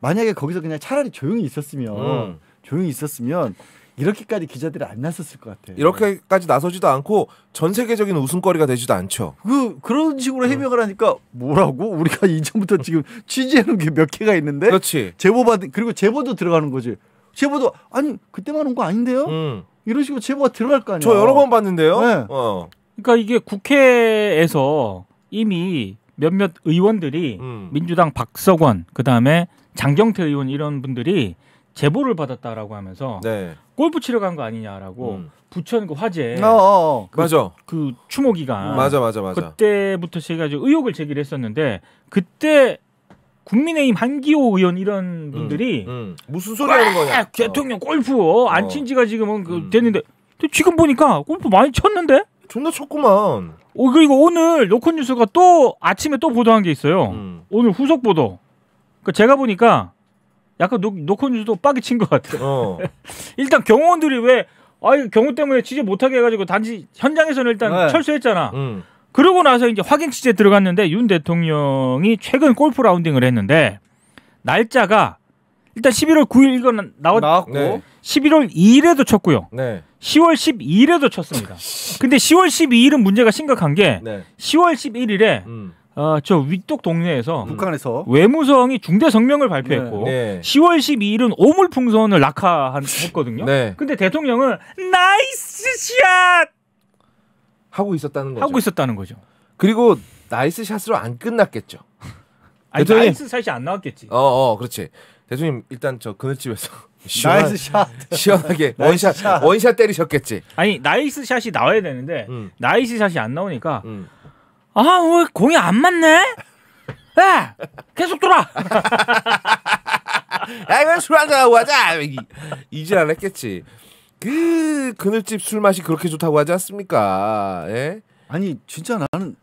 만약에 거기서 그냥 차라리 조용히 있었으면 음. 조용히 있었으면 이렇게까지 기자들이 안 나섰을 것 같아요. 이렇게까지 나서지도 않고 전 세계적인 웃음거리가 되지도 않죠. 그 그런 식으로 음. 해명을 하니까 뭐라고 우리가 이전부터 지금 취재하는 게 몇 개가 있는데 그렇지. 제보 받 그리고 제보도 들어가는 거지. 제보도 아니 그때만 온 거 아닌데요? 음. 이런 식으로 제보가 들어갈 거 아니에요. 저 여러 번 봤는데요. 네. 어. 그러니까 이게 국회에서 이미 몇몇 의원들이 음. 민주당 박석원 그다음에 장경태 의원 이런 분들이 제보를 받았다라고 하면서 네. 골프 치러 간 거 아니냐라고 음. 부천 그 화재 어, 어, 어. 그, 맞아 그 추모 기간 맞아 맞아 맞아 그때부터 제가 이제 의혹을 제기를 했었는데 그때 국민의힘 한기호 의원 이런 음, 분들이 음, 음. 무슨 소리 하는 거야 대통령 골프 어, 어. 안친 지가 지금은 어, 그 음. 됐는데 지금 보니까 골프 많이 쳤는데? 존나 쳤구만. 어, 그리고 오늘 로컨뉴스가 또 아침에 또 보도한 게 있어요. 음. 오늘 후속 보도. 그러니까 제가 보니까 약간 노컨뉴스도 빠게 친것같아 어. 일단 경호원들이 왜 아, 경호 때문에 취재 못하게 해가지고 단지 현장에서는 일단 네. 철수했잖아. 음. 그러고 나서 이제 확인 취재 들어갔는데 윤 대통령이 최근 골프 라운딩을 했는데 날짜가 일단 11월 9일 이건 나왔, 나왔고 네. 11월 2일에도 쳤고요. 네. 10월 12일에도 쳤습니다. 근데 10월 12일은 문제가 심각한 게 네. 10월 11일에 음. 어, 저윗독 동네에서 음. 북한에서 외무성이 중대 성명을 발표했고 네. 10월 12일은 오물 풍선을 낙하했거든요. 네. 근데 대통령은 나이스 샷 하고 있었다는 거죠. 하고 있었다는 거죠. 그리고 나이스 샷으로 안 끝났겠죠. 아니, 대통령 나이스 샷이 안 나왔겠지. 어, 어, 그렇지. 대통령 일단 저 그늘집에서 시원한, 나이스 샷 시원하게 원샷 샷. 원샷 때리셨겠지. 아니 나이스 샷이 나와야 되는데 음. 나이스 샷이 안 나오니까 음. 아왜 공이 안 맞네? 야 계속 돌아. 야 이거 술한잔 하고 하자. 이제 안 했겠지. 그 그늘집 술 맛이 그렇게 좋다고 하지 않습니까? 예? 아니 진짜 나는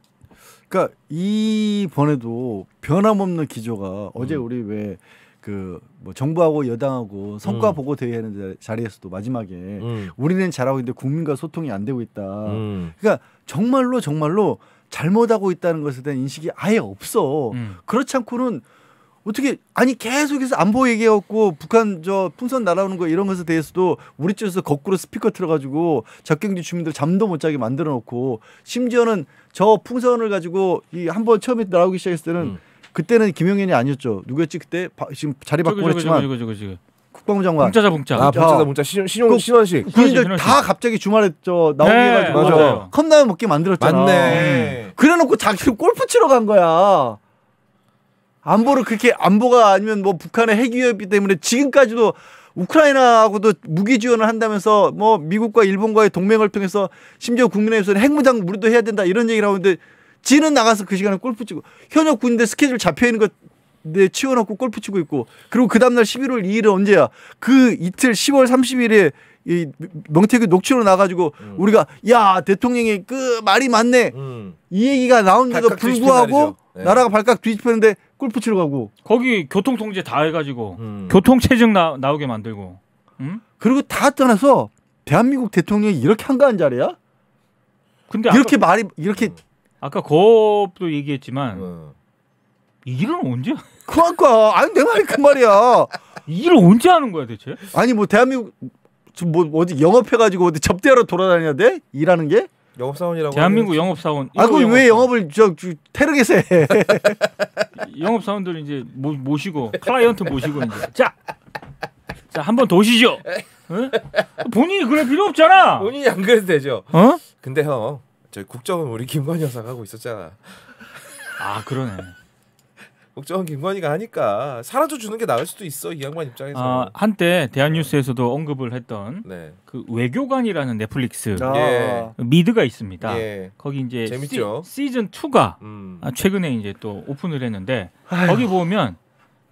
그러니까 이번에도 변함없는 기조가 어제 음. 우리 왜 그 뭐 정부하고 여당하고 성과 음. 보고 대회하는 자리에서도 마지막에 음. 우리는 잘하고 있는데 국민과 소통이 안 되고 있다. 음. 그러니까 정말로 정말로 잘못하고 있다는 것에 대한 인식이 아예 없어. 음. 그렇지 않고는 어떻게 아니 계속해서 안보 얘기해고 북한 저 풍선 날아오는 거 이런 것에 대해서도 우리 쪽에서 거꾸로 스피커 틀어가지고 적경지 주민들 잠도 못 자게 만들어놓고 심지어는 저 풍선을 가지고 이 한번 처음에 날아오기 시작했을 때는 음. 그때는 김영현이 아니었죠 누구였지 그때 바, 지금 자리 바꾸고 했지만 저기, 저기, 저기, 국방부 장관 봉짜자 봉짜 아 봉짜자 아. 봉짜 신원 신원 그 신원식 그 군인들 다 갑자기 주말에 저 나오게 네, 해가지고 컵라면 먹게 만들었잖아 맞네 음. 그래놓고 자기를 골프 치러 간 거야 안보를 그렇게 안보가 아니면 뭐 북한의 핵 위협이 때문에 지금까지도 우크라이나하고도 무기 지원을 한다면서 뭐 미국과 일본과의 동맹을 통해서 심지어 국민의힘에서는 핵무장 무리도 해야 된다 이런 얘기를 하는데 지는 나가서 그 시간에 골프 치고 현역 군대 스케줄 잡혀 있는 것내 치워놓고 골프 치고 있고 그리고 그 다음날 11월 2일은 언제야 그 이틀 10월 30일에 이 명태교 녹취로 나가지고 음. 우리가 야 대통령이 그 말이 맞네 음. 이 얘기가 나온데도 불구하고 네. 나라가 발칵 뒤집혔는데 골프 치러 가고 거기 교통 통제 다 해가지고 음. 교통 체증 나, 나오게 만들고 음? 그리고 다 떠나서 대한민국 대통령이 이렇게 한가한 자리야? 근데 이렇게 아까, 말이 이렇게 어. 아까 거업도 얘기했지만 음. 일은 언제? 그니까 아니 내 말이 그 말이야. 일을 언제 하는 거야 대체? 아니 뭐 대한민국 뭐 어디 영업해가지고 어디 접대하러 돌아다녀야 돼? 일하는 게? 영업사원이라고 대한민국 영업사원 아 그럼 영업사원. 영업을 저, 저 페르게세 영업사원들 이제 모, 모시고 클라이언트 모시고 이제 자 자, 한번더시죠 응? 어? 본인이 그럴 필요 없잖아. 본인이 안 그래도 되죠. 어? 근데 형, 저 국정은 우리 김건희 여사가 하고 있었잖아. 아, 그러네. 걱정은 김건희가 하니까 사라져 주는 게 나을 수도 있어 이 양반 입장에서. 아, 한때 대한뉴스에서도 언급을 했던 네. 그 외교관이라는 넷플릭스 아. 예. 미드가 있습니다. 예. 거기 이제 재밌죠? 시, 즌 2가 음. 아, 최근에 이제 또 오픈을 했는데 아유. 거기 보면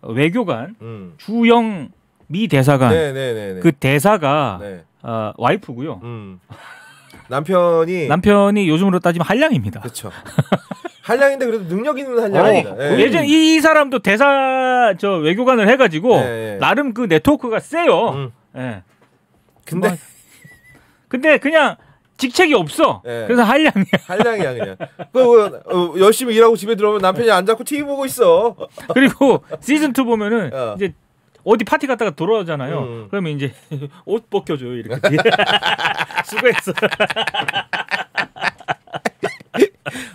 외교관 음. 주영 미 대사관 네네네네. 네, 네, 네. 그 대사가 네. 어, 와이프고요. 음. 남편이 남편이 요즘으로 따지면 한량입니다. 그렇죠. 한량인데 그래도 능력 있는 한량이다. 어, 예. 예전 이, 이, 사람도 대사 저 외교관을 해가지고 예, 예. 나름 그 네트워크가 세요. 음. 예. 근데 뭐, 근데 그냥 직책이 없어. 예. 그래서 한량이야. 한량이야 그냥. 그, 그 어, 열심히 일하고 집에 들어오면 남편이 안 자고 TV 보고 있어. 그리고 시즌 2 보면은 어. 이제 어디 파티 갔다가 돌아오잖아요. 음. 그러면 이제 옷 벗겨줘요 이렇게 수고했어.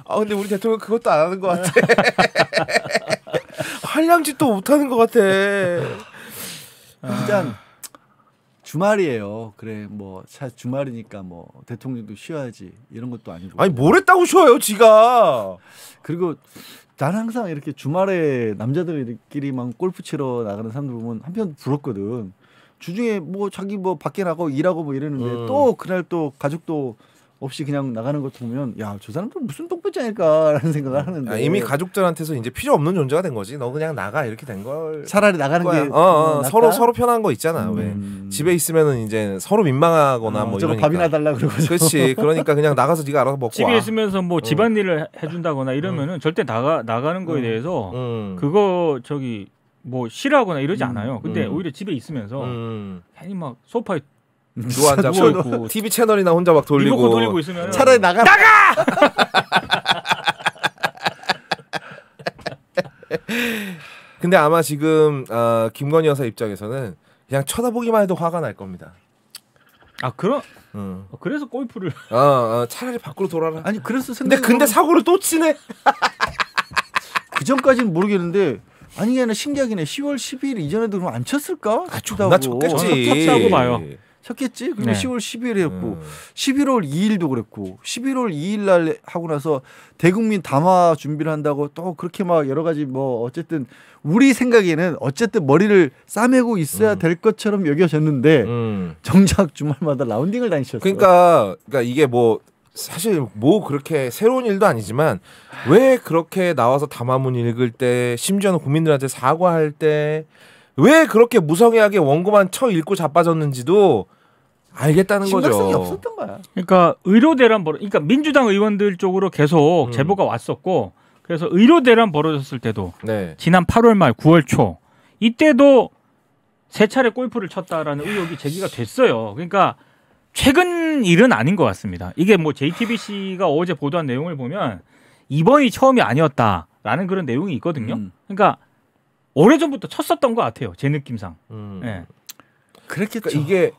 아 근데 우리 대통령 그것도 안 하는 것 같아. 한량집도 못 하는 것 같아. 일단 주말이에요. 그래 뭐 주말이니까 뭐 대통령도 쉬어야지 이런 것도 아니고. 아니 뭘 했다고 쉬어요, 지가. 그리고 난 항상 이렇게 주말에 남자들끼리만 골프 치러 나가는 사람들 보면 한편 부럽거든. 주중에 뭐 자기 뭐 밖에 나가고 일하고 뭐 이러는데 음. 또 그날 또 가족도 없이 그냥 나가는 것 보면 야 저 사람들 무슨 똥배지 않을까라는 생각을 하는데 야, 아, 이미 가족들한테서 이제 필요 없는 존재가 된 거지 너 그냥 나가 이렇게 된걸 차라리 나가는 거야. 게 어, 어, 뭐 서로 서로 편한 거 있잖아 음. 왜 집에 있으면은 이제 서로 민망하거나 어, 뭐 이런 밥이나 달라 그러고 그렇지 그러니까 그냥 나가서 네가 알아서 먹고 집에 와. 있으면서 뭐 어. 집안일을 해준다거나 이러면은 음. 절대 나가 나가는 거에 응. 음. 대해서 음. 그거 저기 뭐 싫어하거나 이러지 않아요 근데 오히려 집에 있으면서 괜히 막 소파에 누워 앉아고 있고 TV 채널이나 혼자 막 돌리고 돌리고 있으면 차라리 나가 나가 근데 아마 지금 어, 김건희 여사 입장에서는 그냥 쳐다보기만 해도 화가 날 겁니다. 아 그럼 음. 그래서 골프를 어, 어, 차라리 밖으로 돌아라. 아니 그래서 근데 근데 사고를 또 치네. 그 전까지는 모르겠는데 아니 그냥 신기하긴 해. 10월 10일 이전에도 그럼 안 쳤을까? 아 존나 쳤겠지. 쳤다고 봐요. 했겠지. 그리고 네. 10월 10일이었고 음. 11월 2일도 그랬고 11월 2일 날 하고 나서 대국민 담화 준비를 한다고 또 그렇게 막 여러 가지 뭐 어쨌든 우리 생각에는 어쨌든 머리를 싸매고 있어야 음. 될 것처럼 여겨졌는데 음. 정작 주말마다 라운딩을 다니셨어 그러니까 그러니까 이게 뭐 사실 뭐 그렇게 새로운 일도 아니지만 왜 그렇게 나와서 담화문 읽을 때 심지어는 국민들한테 사과할 때 왜 그렇게 무성의하게 원고만 쳐 읽고 자빠졌는지도 알겠다는 거죠. 심각성이 없었던 거야. 그러니까 의료 대란 벌어. 그러니까 민주당 의원들 쪽으로 계속 음. 제보가 왔었고 그래서 의료 대란 벌어졌을 때도 네. 지난 8월 말 9월 초 이때도 세 차례 골프를 쳤다라는 의혹이 제기가 됐어요. 그러니까 최근 일은 아닌 것 같습니다. 이게 뭐 JTBC가 어제 보도한 내용을 보면 이번이 처음이 아니었다라는 그런 내용이 있거든요. 음. 그러니까 오래 전부터 쳤었던 것 같아요. 제 느낌상. 음. 네. 그렇게 그러니까 이게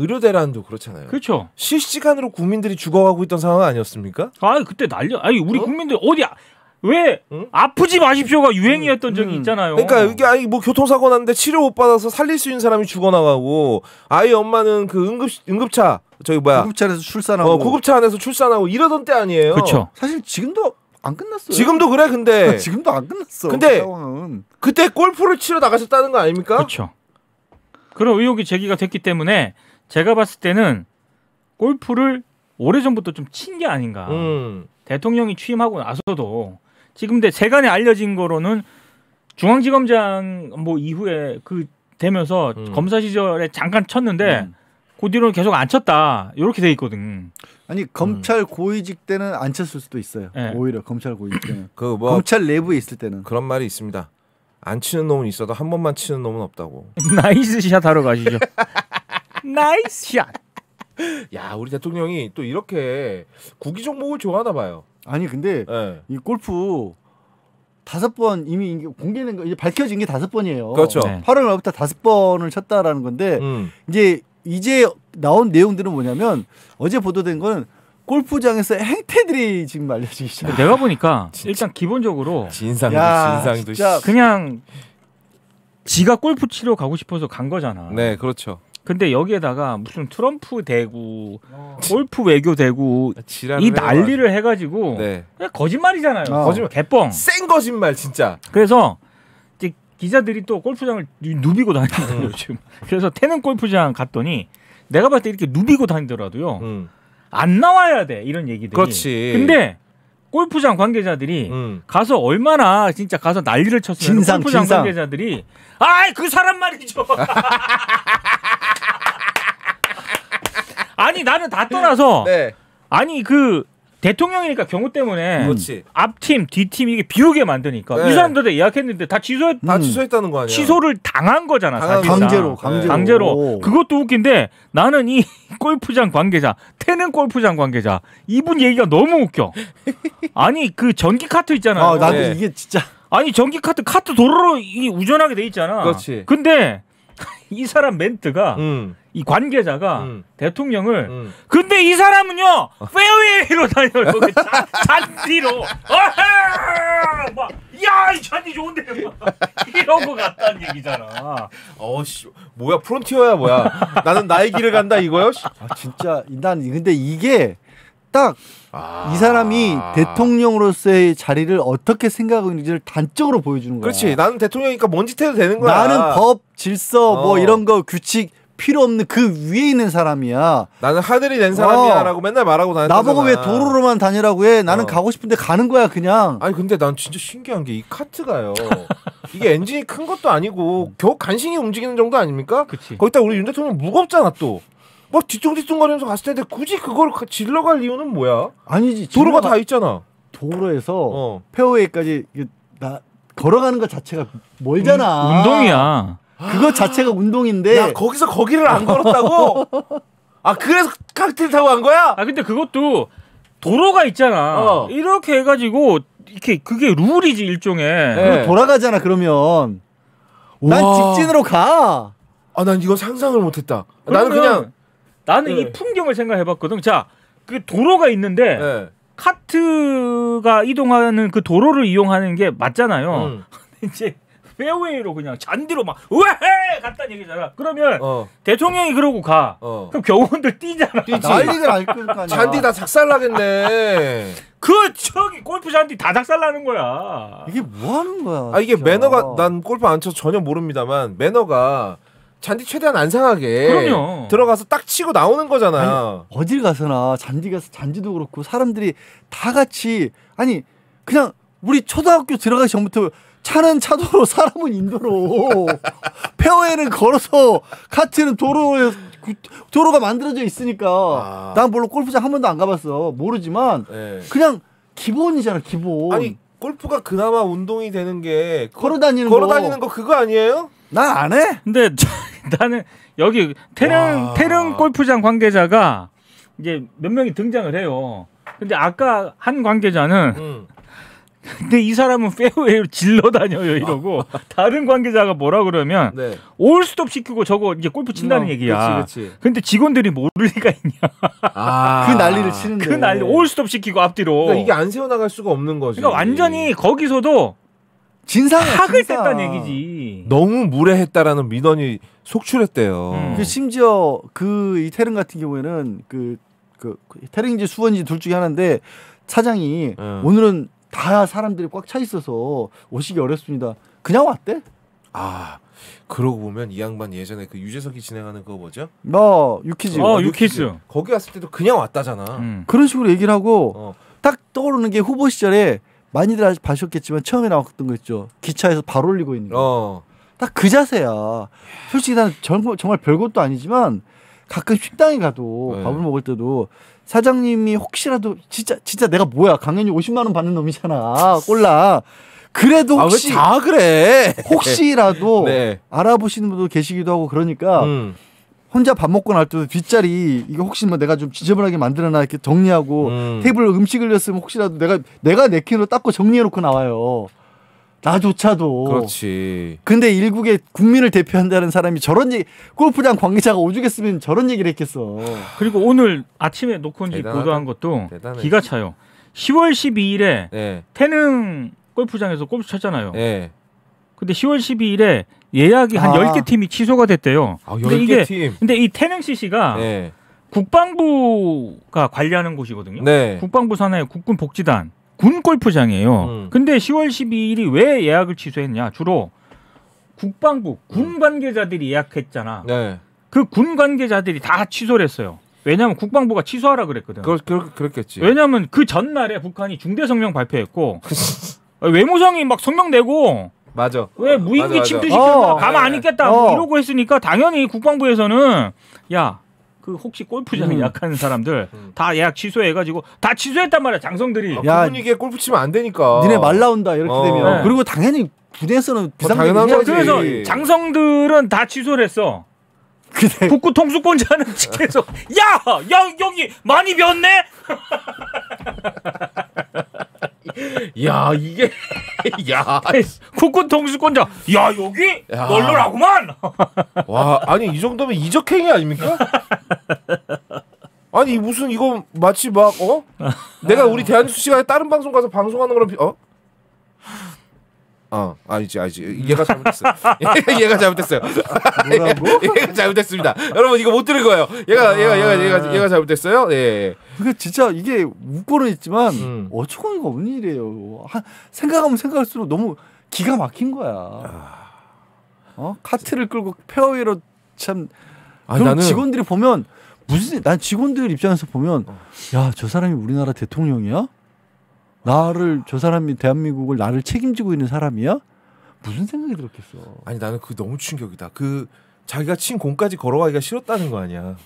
의료대란도 그렇잖아요. 그렇죠. 실시간으로 국민들이 죽어가고 있던 상황 아니었습니까? 아 그때 난리. 아니 우리 어? 국민들 어디 야왜 아, 응? 아프지 마십시오가 음, 유행이었던 적이 음. 있잖아요. 그러니까 이게 아니 뭐 교통사고 났는데 치료 못 받아서 살릴 수 있는 사람이 죽어나가고 아이 엄마는 그 응급 응급차 저기 뭐야 구급차 안에서 출산하고 어, 구급차 안에서 출산하고 이러던 때 아니에요. 그렇죠. 사실 지금도 안 끝났어요. 지금도 그래 근데 아, 지금도 안 끝났어. 근데 그 그때 골프를 치러 나가셨다는 거 아닙니까? 그렇죠. 그런 의혹이 제기가 됐기 때문에 제가 봤을 때는 골프를 오래전부터 좀 친 게 아닌가. 음. 대통령이 취임하고 나서도 지금 내 세간에 알려진 거로는 중앙지검장 뭐 이후에 그 되면서 음. 검사 시절에 잠깐 쳤는데 음. 그 뒤로는 계속 안 쳤다 이렇게 돼 있거든. 아니 검찰 음. 고위직 때는 안 쳤을 수도 있어요. 네. 오히려 검찰 고위직 때는. 그뭐 검찰 내부에 있을 때는 그런 말이 있습니다. 안 치는 놈은 있어도 한 번만 치는 놈은 없다고. 나이스 샷 하러 가시죠. 나이스 샷. 야 우리 대통령이 또 이렇게 구기 종목을 좋아하나 봐요. 아니 근데 네. 이 골프 다섯 번 이미 공개된 거 이제 밝혀진 게 다섯 번이에요. 그렇죠. 네. 8월 말부터 다섯 번을 쳤다라는 건데 음. 이제 이제 나온 내용들은 뭐냐면 어제 보도된 건 골프장에서 행태들이 지금 알려지기 시작. 내가 보니까 일단 기본적으로 진상 진상도 그냥 지가 골프 치러 가고 싶어서 간 거잖아. 네, 그렇죠. 근데 여기에다가 무슨 트럼프 대구, 어. 골프 외교 대구 아, 이 난리를 해가지고, 해가지고 네. 거짓말이잖아요. 어. 거짓말 개뻥. 센 거짓말 진짜. 그래서 이제 기자들이 또 골프장을 누비고 다니더라고요 음. 요 그래서 태는 골프장 갔더니 내가 봤을 때 이렇게 누비고 다니더라도요. 음. 안 나와야 돼 이런 얘기들이. 그렇지. 근데 골프장 관계자들이 음. 가서 얼마나 진짜 가서 난리를 쳤으면 골프장 진상. 관계자들이 아이 그 사람 말이죠. 아니 나는 다 떠나서 네. 아니 그 대통령이니까 경우 때문에 그렇지. 앞팀 뒷팀 이게 비우게 만드니까 네. 이사람들도 예약했는데 다 취소 다 취소했다는 거 아니야? 취소를 당한 거잖아. 당한 강제로 강제로. 네. 강제로 그것도 웃긴데 나는 이 골프장 관계자 태는 골프장 관계자 이분 얘기가 너무 웃겨. 아니 그 전기 카트 있잖아. 아 나도 네. 이게 진짜. 아니 전기 카트 카트 도로로 이 우전하게 돼 있잖아. 그렇지. 근데 이 사람 멘트가. 음. 이 관계자가 음. 대통령을 음. 근데 이 사람은요 페어웨이로 다녀요 그 잔, 디로야이 잔디 좋은데 막 이러고 갔다는 얘기잖아 어씨 뭐야 프론티어야 뭐야 나는 나의 길을 간다 이거요 아 진짜 난 근데 이게 딱이 아... 사람이 대통령으로서의 자리를 어떻게 생각하는지를 단적으로 보여주는 거야. 그렇지. 나는 대통령이니까 뭔짓 해도 되는 거야. 나는 법, 질서 뭐 어. 뭐 이런 거 규칙 필요 없는 그 위에 있는 사람이야. 나는 하늘이 낸 사람이야라고 어. 맨날 말하고 다녔잖아. 나보고 왜 도로로만 다니라고 해? 나는 어. 가고 싶은데 가는 거야 그냥. 아니 근데 난 진짜 신기한 게 이 카트가요. 이게 엔진이 큰 것도 아니고 겨우 간신히 움직이는 정도 아닙니까? 그치. 거기다 우리 윤 대통령 무겁잖아 또. 막 뭐 뒤뚱뒤뚱거리면서 갔을 텐데 굳이 그걸 질러 갈 이유는 뭐야? 아니지. 도로가 다 있잖아. 도로에서 어. 페어웨이까지 나 걸어가는 것 자체가 멀잖아. 운, 운동이야. 그거 아. 자체가 운동인데. 야, 거기서 거기를 안 걸었다고? 아, 그래서 칵테일 타고 간 거야? 아, 근데 그것도 도로가 있잖아. 어. 이렇게 해가지고, 이렇게, 그게 룰이지, 일종의. 네. 돌아가잖아, 그러면. 난 우와. 직진으로 가. 아, 난 이거 상상을 못했다. 나는 그냥. 나는 네. 이 풍경을 생각해봤거든. 자, 그 도로가 있는데. 네. 카트가 이동하는 그 도로를 이용하는 게 맞잖아요. 음. 이제 페어웨이로 그냥 잔디로 막 으헤 갔다는 얘기잖아. 그러면 어. 대통령이 그러고 가. 어. 그럼 경호원들 뛰잖아. 아, 난리가 날 거니까. 잔디 다 작살나겠네. 그 저기 골프 잔디 다 작살나는 거야. 이게 뭐 하는 거야? 아 이게 매너가 난 골프 안 쳐서 전혀 모릅니다만 매너가 잔디 최대한 안 상하게 그럼요. 들어가서 딱 치고 나오는 거잖아. 아 어딜 가서나 잔디 가서 잔디도 그렇고 사람들이 다 같이 아니 그냥 우리 초등학교 들어가기 전부터 차는 차도로 사람은 인도로 페어에는 걸어서 카트는 도로에 도로가 만들어져 있으니까 아. 난 별로 골프장 한 번도 안 가봤어 모르지만 네. 그냥 기본이잖아 기본 아니 골프가 그나마 운동이 되는 게 그 걸어 다니는 걸어 다니는 거. 그거 아니에요? 나 안 해. 근데 저, 나는 여기 태릉 와. 태릉 골프장 관계자가 이제 몇 명이 등장을 해요. 근데 아까 한 관계자는 음. 근데 이 사람은 페어웨이로 질러 다녀요 이러고 아. 다른 관계자가 뭐라 그러면 네. 올스톱 시키고 저거 이제 골프 친다는 음, 얘기야. 그치, 그치. 근데 직원들이 모를 리가 있냐. 아. 그 난리를 치는데. 그 난리 올스톱 시키고 앞뒤로. 그러니까 이게 안 세워 나갈 수가 없는 거지. 그러니까 완전히 거기서도 진상 학을 뗐다는 얘기지. 너무 무례했다라는 민원이 속출했대요. 음. 그 심지어 그 이 테른 같은 경우에는 그, 그, 그 테른인지 수원인지 둘 중에 하나인데 사장이 음. 오늘은 다 사람들이 꽉 차 있어서 오시기 어렵습니다. 그냥 왔대? 아 그러고 보면 이 양반 예전에 그 유재석이 진행하는 그거 뭐죠? 뭐, 어 유키즈. 아, 어 유키즈. 유키즈. 거기 왔을 때도 그냥 왔다잖아. 음. 그런 식으로 얘기를 하고 어. 딱 떠오르는 게 후보 시절에 많이들 봐셨겠지만 처음에 나왔던 거 있죠. 기차에서 발 올리고 있는 거. 어. 딱 그 자세야. 솔직히 난정 정말 별것도 아니지만 가끔 식당에 가도 네. 밥을 먹을 때도 사장님이 혹시라도 진짜 진짜 내가 뭐야 강연이 50만 원 받는 놈이잖아 꼴라 그래도 아, 혹시 아, 다 그래 혹시라도 네. 알아보시는 분도 계시기도 하고 그러니까 음. 혼자 밥 먹고 날 때도 뒷자리 이거 혹시 뭐 내가 좀 지저분하게 만들어놔 이렇게 정리하고 음. 테이블 음식을 렸으면 혹시라도 내가 내가 내키로 닦고 정리해놓고 나와요. 나조차도. 그렇지. 근데 일국의 국민을 대표한다는 사람이 저런 얘기, 골프장 관계자가 오죽했으면 저런 얘기를 했겠어. 그리고 오늘 아침에 노콘지 보도한 것도 대단해. 기가 차요. 10월 12일에 네. 태능 골프장에서 골프 쳤잖아요. 네. 근데 10월 12일에 예약이 한 아. 10개 팀이 취소가 됐대요. 아, 10개 근데 이게, 팀. 근데 이 태능 CC가 네. 국방부가 관리하는 곳이거든요. 네. 국방부 산하의 국군 복지단. 군 골프장이에요. 음. 근데 10월 12일이 왜 예약을 취소했냐? 주로 국방부 군 음. 관계자들이 예약했잖아. 네. 그 군 관계자들이 다 취소를 했어요. 왜냐하면 국방부가 취소하라 그랬거든. 그 그렇, 그렇겠지. 왜냐하면 그 전날에 북한이 중대 성명 발표했고 외무성이 막 성명 내고 맞아. 왜 무인기 침투시켜나 가만 어, 안 네. 있겠다 어. 이러고 했으니까 당연히 국방부에서는 야그 혹시 골프장이 음. 약한 사람들 음. 다 예약 취소해가지고 다 취소했단 말이야 장성들이. 아, 야 분위기에 골프 치면 안 되니까. 니네 말 나온다 이렇게 어. 되면 네. 그리고 당연히 군에서는 뭐 비상당한 어, 거지. 그래서 음. 장성들은 다 취소를 했어. 그래. 북구 통수권자는 계속 야 여기 많이 변네. 야 이게 야 국군 통수권자 야 여기 야. 널널하구만 와 아니 이 정도면 이적행위 아닙니까? 아니 무슨 이거 마치 막 어? 내가 우리 대한뉴스 시간에 다른 방송 가서 방송하는 거랑 어? 어, 아니지, 아니지. 얘가 잘못했어. 얘가 잘못했어요. 얘가 잘못했습니다. 여러분 이거 못 들은 거예요. 얘가, 아... 얘가, 얘가, 얘가, 얘가 잘못했어요. 예. 그게 진짜 이게 웃고는 있지만 음. 어처구니가 없는 일이에요. 생각하면 생각할수록 너무 기가 막힌 거야. 아. 어? 카트를 끌고 페어웨이로 참. 아 나는... 직원들이 보면 무슨 난 직원들 입장에서 보면 어. 야저 사람이 우리나라 대통령이야? 나를 저 사람이 대한민국을 나를 책임지고 있는 사람이야? 무슨 생각이 들었겠어. 아니 나는 그 너무 충격이다. 그 자기가 친 공까지 걸어가기가 싫었다는 거 아니야.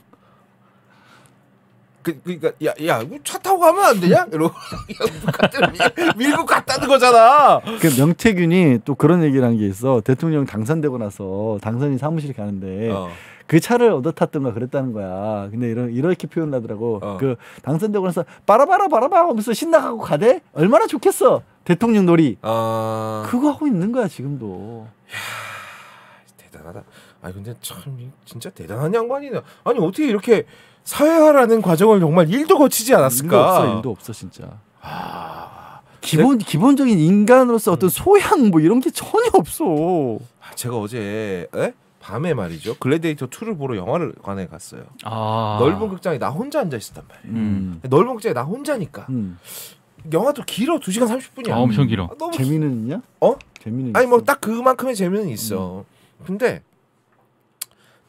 그, 그러니까 야야차 타고 가면 안 되냐? 이러고 밀고 갔다는 거잖아. 그 명태균이 또 그런 얘기라는 게 있어. 대통령 당선되고 나서 당선인 사무실 가는데 어. 그 차를 얻어 탔던가 그랬다는 거야. 근데 이런 이렇게 표현을 하더라고. 어. 그 당선되고 나서 빠라바라 바라바 하면서 신나가고 가대 얼마나 좋겠어 대통령 놀이. 어... 그거 하고 있는 거야 지금도. 야 대단하다. 아 근데 참 진짜 대단한 양반이네. 아니 어떻게 이렇게 사회화라는 과정을 정말 일도 거치지 않았을까? 일도 없어, 일도 없어 진짜. 아... 기본 네? 기본적인 인간으로서 어떤 음. 소양 뭐 이런 게 전혀 없어. 아, 제가 어제 에? 밤에 말이죠. 글래디에이터 2를 보러 영화를 관에 갔어요. 아. 넓은 극장에 나 혼자 앉아 있었단 말이에요. 음. 넓은 극장에 나 혼자니까. 음. 영화도 길어. 2시간 30분이야. 아, 엄청 길어. 아, 재미는 있냐? 어? 재미는 아니 뭐 딱 그만큼의 재미는 있어. 음. 근데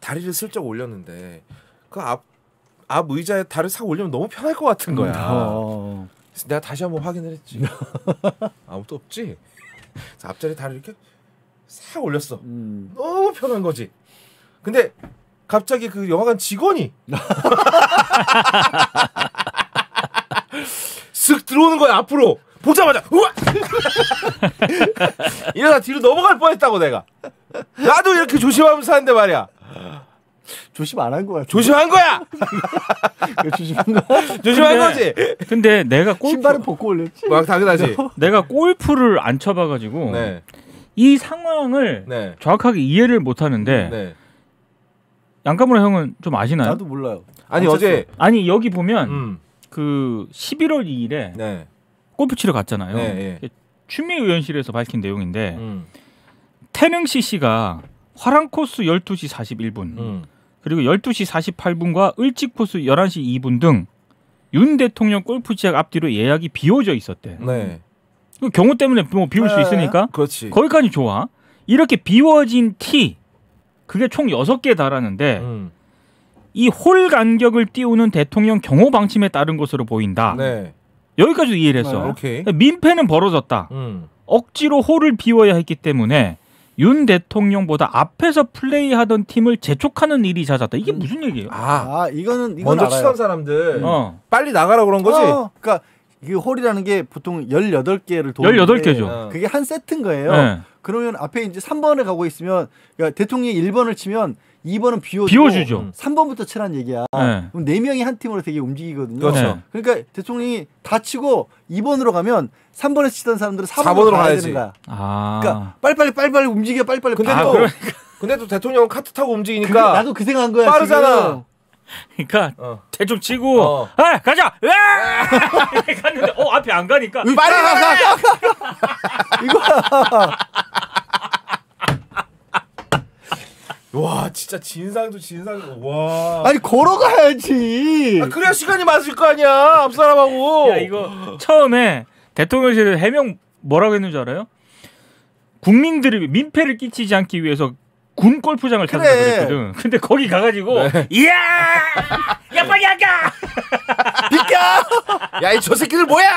다리를 슬쩍 올렸는데 그 앞 앞 의자에 다리를 싹 올리면 너무 편할 것 같은 거야. 음. 어. 어, 어. 내가 다시 한번 확인을 했지. 아무도 없지. 앞자리 다리 이렇게 싹 올렸어. 음. 너무 편한 거지. 근데 갑자기 그 영화관 직원이 쓱 들어오는 거야 앞으로 보자마자 우와 이러다 뒤로 넘어갈 뻔했다고 내가 나도 이렇게 조심하면서 사는데 말이야 조심 안 한 거야 조심한 거야 조심한 거 조심한 거지 근데 내가 골프 신발은 벗고 올렸지 막 당연하지 내가 골프를 안 쳐봐가지고 네. 이 상황을 네. 정확하게 이해를 못 하는데 네. 양가무 형은 좀 아시나요? 나도 몰라요. 아니 어제 아니 여기 보면 음. 그 11월 2일에 네. 골프 치러 갔잖아요. 네, 네. 예. 추미애 의원실에서 밝힌 내용인데 음. 태릉시 씨가 화랑 코스 12시 41분 음. 그리고 12시 48분과 을지 코스 11시 2분 등 윤 대통령 골프 지역 앞뒤로 예약이 비워져 있었대. 네. 경우 때문에 뭐 비울 수 네, 있으니까. 그렇지. 거기까지 좋아. 이렇게 비워진 티 그게 총 여섯 개에 달하는데 음. 이홀 간격을 띄우는 대통령 경호 방침에 따른 것으로 보인다. 네. 여기까지 이해를 했어. 네, 그러니까 민폐는 벌어졌다. 음. 억지로 홀을 비워야 했기 때문에 윤 대통령보다 앞에서 플레이하던 팀을 재촉하는 일이 잦았다. 이게 음. 무슨 얘기예요? 아, 아 이거는 이건 먼저 알아요. 치던 사람들 어. 빨리 나가라 그런 거지. 어, 그러니까 이 홀이라는 게 보통 18개를 도는 18개죠. 어. 그게 한 세트인 거예요. 네. 그러면 앞에 이제 3번에 가고 있으면 그러니까 대통령이 1번을 치면 2번은 비워주고 죠 3번부터 음. 치란 얘기야. 네. 그럼 네명이한 팀으로 되게 움직이거든요. 그렇죠. 네. 그러니까 대통령이 다 치고 2번으로 가면 3번에 치던 사람들은 4번으로, 4번으로 가야 되는 거야. 아. 그러니까 빨리빨리 빨리빨리 움직여 빨리빨리. 근데 아, 또 그러니까. 근데 또 대통령은 카트 타고 움직이니까 나도 그 생각한 거야. 빠르잖아. 지금. 그러니까 어. 대충 치고 어. 아, 가자. 갔는데 어 앞에 안 가니까 빨리 가. 이거. 와 진짜 진상도 진상 와 아니 걸어가야지 아, 그래야 시간이 맞을 거 아니야 앞 사람하고 야 이거 처음에 대통령실 해명 뭐라고 했는 줄 알아요? 국민들이 민폐를 끼치지 않기 위해서 군 골프장을 찾는다 그래. 그랬거든. 근데 거기 가가지고 네. 이야 야 빨리 아까 비켜 야이 저 새끼들 뭐야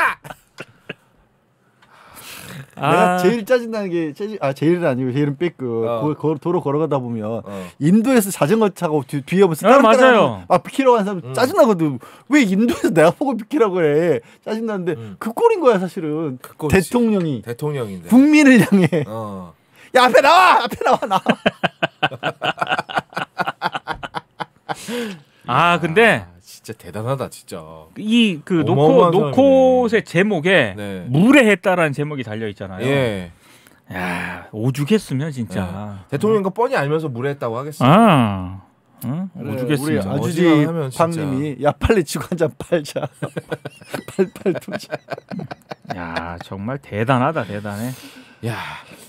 아. 내가 제일 짜증나는 게 제일, 아 제일은 아니고 제일은 삐끗 어. 도로 걸어가다 보면 어. 인도에서 자전거 차고 뒤, 뒤에 무슨 아, 맞아요. 아 비키라고 하는 사람 음. 짜증나거든 왜 인도에서 내가 보고 비키라고 해 짜증나는데 음. 그 꼴인 거야 사실은 그 대통령이 대통령인데 국민을 향해 어. 야 앞에 나와 앞에 나와 나. 아 근데 진짜 대단하다 진짜. 이 그 노코 노코의 제목에 네. 무례했다라는 제목이 달려 있잖아요. 예. 야 오죽했으면 진짜 예. 대통령과 뻔히 알면서 무례했다고 하겠어 아. 응? 오죽했습니다. 아주지 밤님이 야 빨리 지구 한 팔자. 팔팔 투자. 야 정말 대단하다 대단해. 야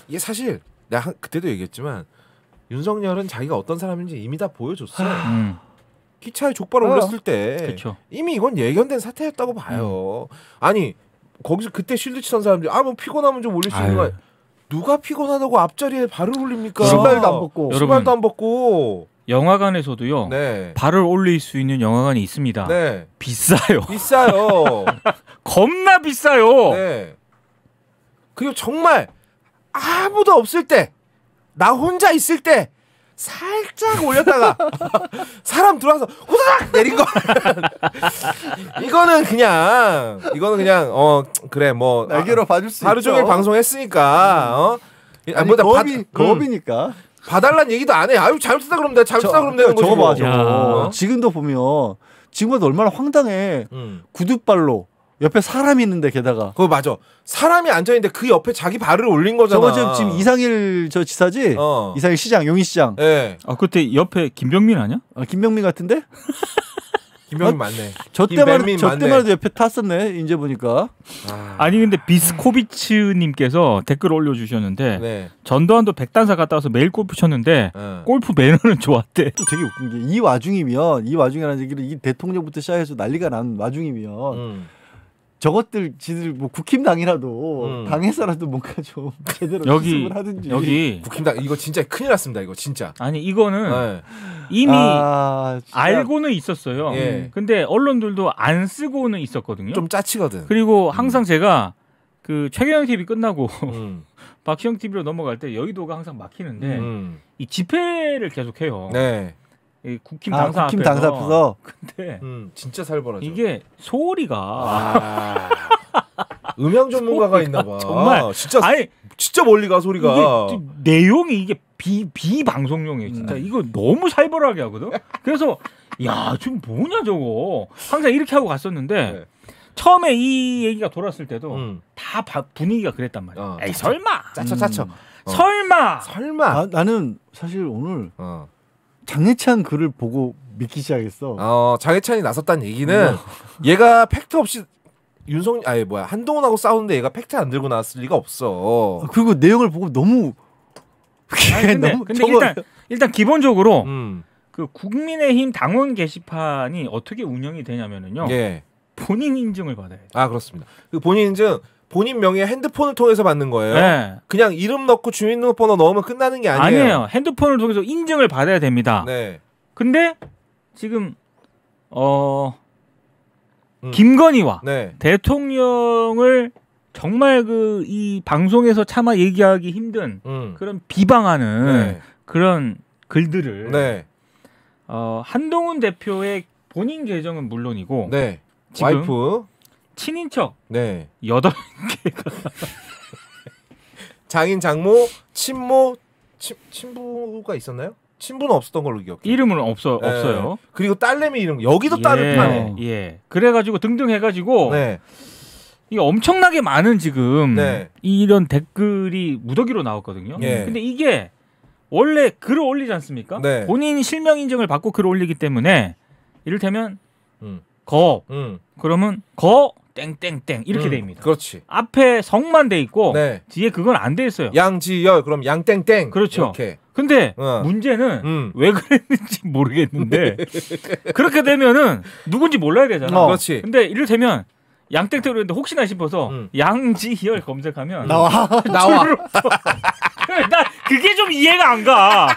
이게 사실 내가 그때도 얘기했지만 윤석열은 자기가 어떤 사람인지 이미 다 보여줬어. 아, 음. 기차에 족발 어. 올렸을 아, 때 그쵸. 이미 이건 예견된 사태였다고 봐요. 음. 아니 거기서 그때 쉴드 치던 사람들이 아뭐 피곤하면 좀 올릴 수 있는 거야 누가 피곤하다고 앞자리에 발을 올립니까? 신발도 안 벗고 신발도 안 벗고 영화관에서도요. 네. 발을 올릴 수 있는 영화관이 있습니다. 네. 비싸요. 비싸요. 겁나 비싸요. 네. 그리고 정말 아무도 없을 때, 나 혼자 있을 때, 살짝 올렸다가 사람 들어와서 후다닥 내린 거 이거는 그냥 이거는 그냥 어 그래 뭐 아, 날개로 아, 봐줄 수 하루 종일 있죠. 방송했으니까 어 아니, 아니, 뭐다 겁이 바, 음. 겁이니까 음. 봐달란 얘기도 안 해. 아유 잘못했다 그러면 내가 잘못했다 그러면 되는 거지. 저거 봐, 저거. 어? 지금도 보면 지금보다 얼마나 황당해. 음. 구두발로 옆에 사람이 있는데 게다가 그거 맞아 사람이 앉아 있는데 그 옆에 자기 발을 올린 거잖아. 저거 지금 이상일 저 지사지 어. 이상일 시장 용인 시장. 예. 아 그때 옆에 김병민 아니야? 아, 김병민 같은데? 김병민 아, 맞네. 저 때만 저 때만 해도 옆에 탔었네 이제 보니까. 아. 아니 근데 비스코비츠님께서 댓글 올려주셨는데 네. 전두환도 백단사 갔다 와서 매일 골프 쳤는데 어. 골프 매너는 좋았대. 또 되게 웃긴 게 이 와중이면 이 와중이라는 얘기를 이 대통령부터 시작해서 난리가 난 와중이면. 음. 저것들 지들 뭐 국힘당이라도 음. 당해서라도 뭔가 좀 제대로 여기 하든지 여기 국힘당 이거 진짜 큰일 났습니다 이거 진짜 아니 이거는 네. 이미 아, 알고는 있었어요 예. 근데 언론들도 안 쓰고는 있었거든요 좀 짜치거든 그리고 음. 항상 음. 제가 그 최경영 TV 끝나고 음. 박시영 TV로 넘어갈 때 여의도가 항상 막히는데 음. 이 집회를 계속해요 네. 국힘 아, 당사 아, 국힘 앞에서. 앞에서. 근데 음, 진짜 살벌하죠. 이게 소리가 아, 음향 전문가가 있나 봐. 정말 진짜 아니 진짜 멀리 가 소리가. 이게, 내용이 이게 비 비방송용이에요. 진짜 음. 이거 너무 살벌하게 하거든. 그래서 야 지금 뭐냐 저거. 항상 이렇게 하고 갔었는데. 네. 처음에 이 얘기가 돌았을 때도 음. 다 바, 분위기가 그랬단 말이야. 어, 에이 차차, 설마. 짜쳐 짜쳐. 어. 설마. 설마. 아, 나는 사실 오늘 어. 장해찬 글을 보고 믿기 시작했어. 어, 장해찬이 나섰다는 얘기는 어. 얘가 팩트 없이 윤석 아니 뭐야 한동훈하고 싸우는데 얘가 팩트 안 들고 나왔을 리가 없어. 아, 그리고 내용을 보고 너무 아니, 근데, 너무 근데 저거... 일단 일단 기본적으로 음. 그 국민의힘 당원 게시판이 어떻게 운영이 되냐면은요. 예. 본인 인증을 받아야 돼아 그렇습니다. 그 본인 인증 본인 명의 핸드폰을 통해서 받는 거예요. 네. 그냥 이름 넣고 주민등록번호 넣으면 끝나는 게 아니에요. 아니에요. 핸드폰을 통해서 인증을 받아야 됩니다. 네. 근데 지금 어 음. 김건희와 네. 대통령을 정말 그 이 방송에서 차마 얘기하기 힘든 음. 그런 비방하는 네. 그런 글들을 네. 어, 한동훈 대표의 본인 계정은 물론이고 네. 지금 와이프 친인척 네 여덟 개 장인 장모 친모 친, 친부가 있었나요? 친분은 없었던 걸로 기억해요. 이름은 없어 네. 없어요. 그리고 딸내미 이름 여기도 예. 딸을 파네. 예. 그래가지고 등등 해가지고 네. 이 엄청나게 많은 지금 네. 이런 댓글이 무더기로 나왔거든요. 예. 근데 이게 원래 글을 올리지 않습니까? 네. 본인 실명 인증을 받고 글을 올리기 때문에 이를테면 음. 거 음. 그러면 거 땡땡땡 이렇게 음, 됩니다. 그렇지. 앞에 성만 돼 있고 네. 뒤에 그건 안 돼 있어요. 양지열 그럼 양땡땡 그렇죠. 이렇게. 근데 어. 문제는 음. 왜 그랬는지 모르겠는데 그렇게 되면은 누군지 몰라야 되잖아. 어. 그렇지. 근데 이를테면 양땡터로 했는데 혹시나 싶어서 음. 양지열 검색하면 나와 나와 네, 나 그게 좀 이해가 안 가.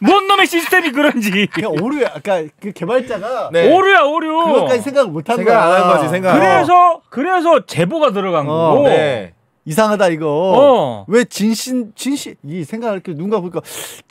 뭔 놈의 시스템이 그런지. 그냥 오류야. 그러니까 그 개발자가 네. 오류야 오류. 그것까지 생각 못한 거야. 생각 안한 거지 생각. 그래서 어. 그래서 제보가 들어간 어, 거고. 네. 이상하다 이거. 어. 왜 진신 진신 이 생각할 게누가 보니까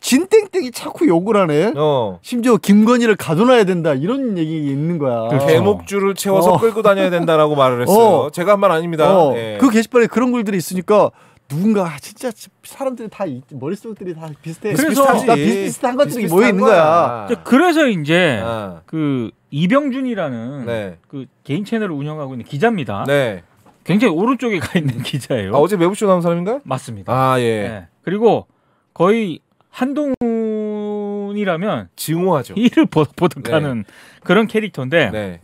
진땡땡이 자꾸 욕을 하네. 어. 심지어 김건희를 가둬놔야 된다 이런 얘기 있는 거야. 그 그렇죠. 개목줄을 채워서 어. 끌고 다녀야 된다라고 말을 어. 했어요. 제가 한 말 아닙니다. 어. 예. 그 게시판에 그런 글들이 있으니까 누군가 아, 진짜 사람들이 다 머릿속들이 다 비슷해. 그래서 다 비슷비슷한 것들이 모여 있는 거야. 거야. 그래서 이제 아. 그 이병준이라는 네. 그 개인 채널을 운영하고 있는 기자입니다. 네. 굉장히 오른쪽에 가 있는 기자예요. 아, 어제 매부쇼 나온 사람인가 맞습니다. 아, 예. 네. 그리고 거의 한동훈이라면 증오하죠. 이를 보득 하는 네. 그런 캐릭터인데 네.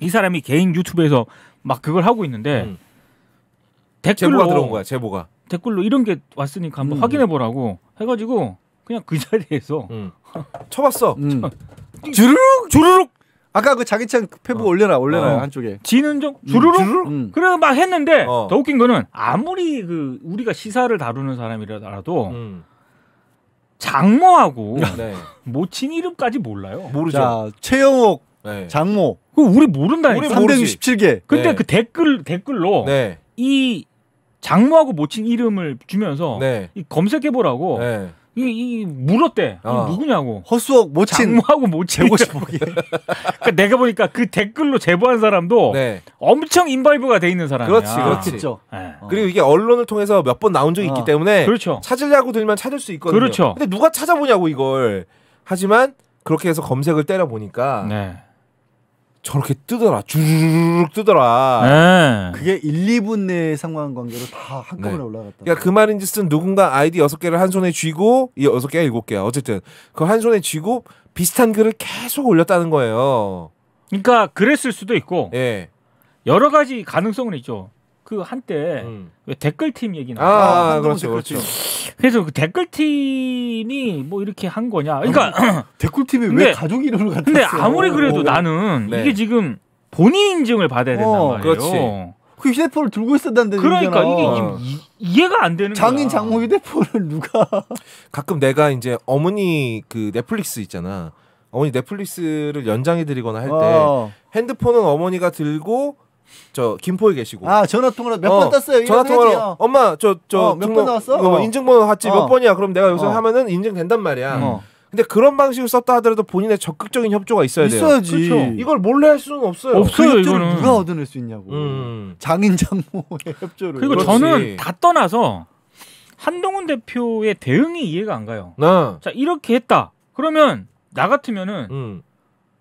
이 사람이 개인 유튜브에서 막 그걸 하고 있는데 음. 댓글로 제보가 들어온 거야. 제보가 댓글로 이런 게 왔으니까 한번 음. 확인해 보라고 해가지고 그냥 그 자리에서 음. 쳐봤어. 음. 주르륵 주르륵 아까 그 자기 창 페북 어. 올려놔 올려놔 요 어. 한쪽에. 지는 좀 음. 주르륵 음. 음. 그래 막 했는데 어. 더 웃긴 거는 아무리 그 우리가 시사를 다루는 사람이라도 음. 장모하고 네. 모친 이름까지 몰라요. 모르죠. 자 최영옥 네. 장모 그 우리 모른다니까. 우리 모 367개. 근데 네. 그 댓글 댓글로 네. 이 장모하고 모친 이름을 주면서 네. 이 검색해보라고 네. 이, 이 물었대. 어. 누구냐고. 허수옥 모친. 장모하고 모친. 1 5 0 그러니까 내가 보니까 그 댓글로 제보한 사람도 네. 엄청 인바이브가 돼 있는 사람이야. 그렇지, 그렇죠. 네. 그리고 이게 언론을 통해서 몇 번 나온 적이 있기 어. 때문에 그렇죠. 찾으려고 들면 찾을 수 있거든요. 그렇죠. 근데 누가 찾아보냐고 이걸. 하지만 그렇게 해서 검색을 때려 보니까 네. 저렇게 뜨더라. 주르륵 뜨더라. 네. 그게 1, 2분 내 상관관계로 다 한꺼번에 네. 올라갔다. 그러니까 그말인지슨 누군가 아이디 6개를 한 손에 쥐고 이 6개야 7개야. 어쨌든 그 한 손에 쥐고 비슷한 글을 계속 올렸다는 거예요. 그러니까 그랬을 수도 있고 예. 여러 가지 가능성은 있죠. 그 한때 음. 왜 댓글팀 얘기 나와. 아, 아 그렇죠, 그렇죠, 그렇죠. 그래서 그 댓글팀이 뭐 이렇게 한 거냐. 그러니까 그 댓글팀이 왜 가족 이름을 갖다 근데 아무리 그래도 오. 나는 네. 이게 지금 본인 인증을 받아야 된단 어, 말이에요. 그렇지. 그 휴대폰을 들고 있었다는 그러니까 얘기잖아. 이게 지 이, 해가안 되는 장인 장모 휴대폰을 누가 가끔 내가 이제 어머니 그 넷플릭스 있잖아. 어머니 넷플릭스를 연장해 드리거나 할때 어. 핸드폰은 어머니가 들고 저 김포에 계시고 아 전화 통화로 몇번 땄어요 어, 전화 통화로 어. 엄마 저저 어, 몇번 나왔어 어, 인증번호 같이 몇 번이야 그럼 내가 여기서 하면은 인증된단 말이야 음. 근데 그런 방식으 썼다 하더라도 본인의 적극적인 협조가 있어야 있어야지. 돼요. 있어야지. 그렇죠. 이걸 몰래 할 수는 없어요. 없어요. 그 이거는 누가 얻어낼 수 있냐고. 음. 장인 장모의 협조를. 그리고 그렇지. 저는 다 떠나서 한동훈 대표의 대응이 이해가 안 가요. 네. 자 이렇게 했다. 그러면 나 같으면은 음.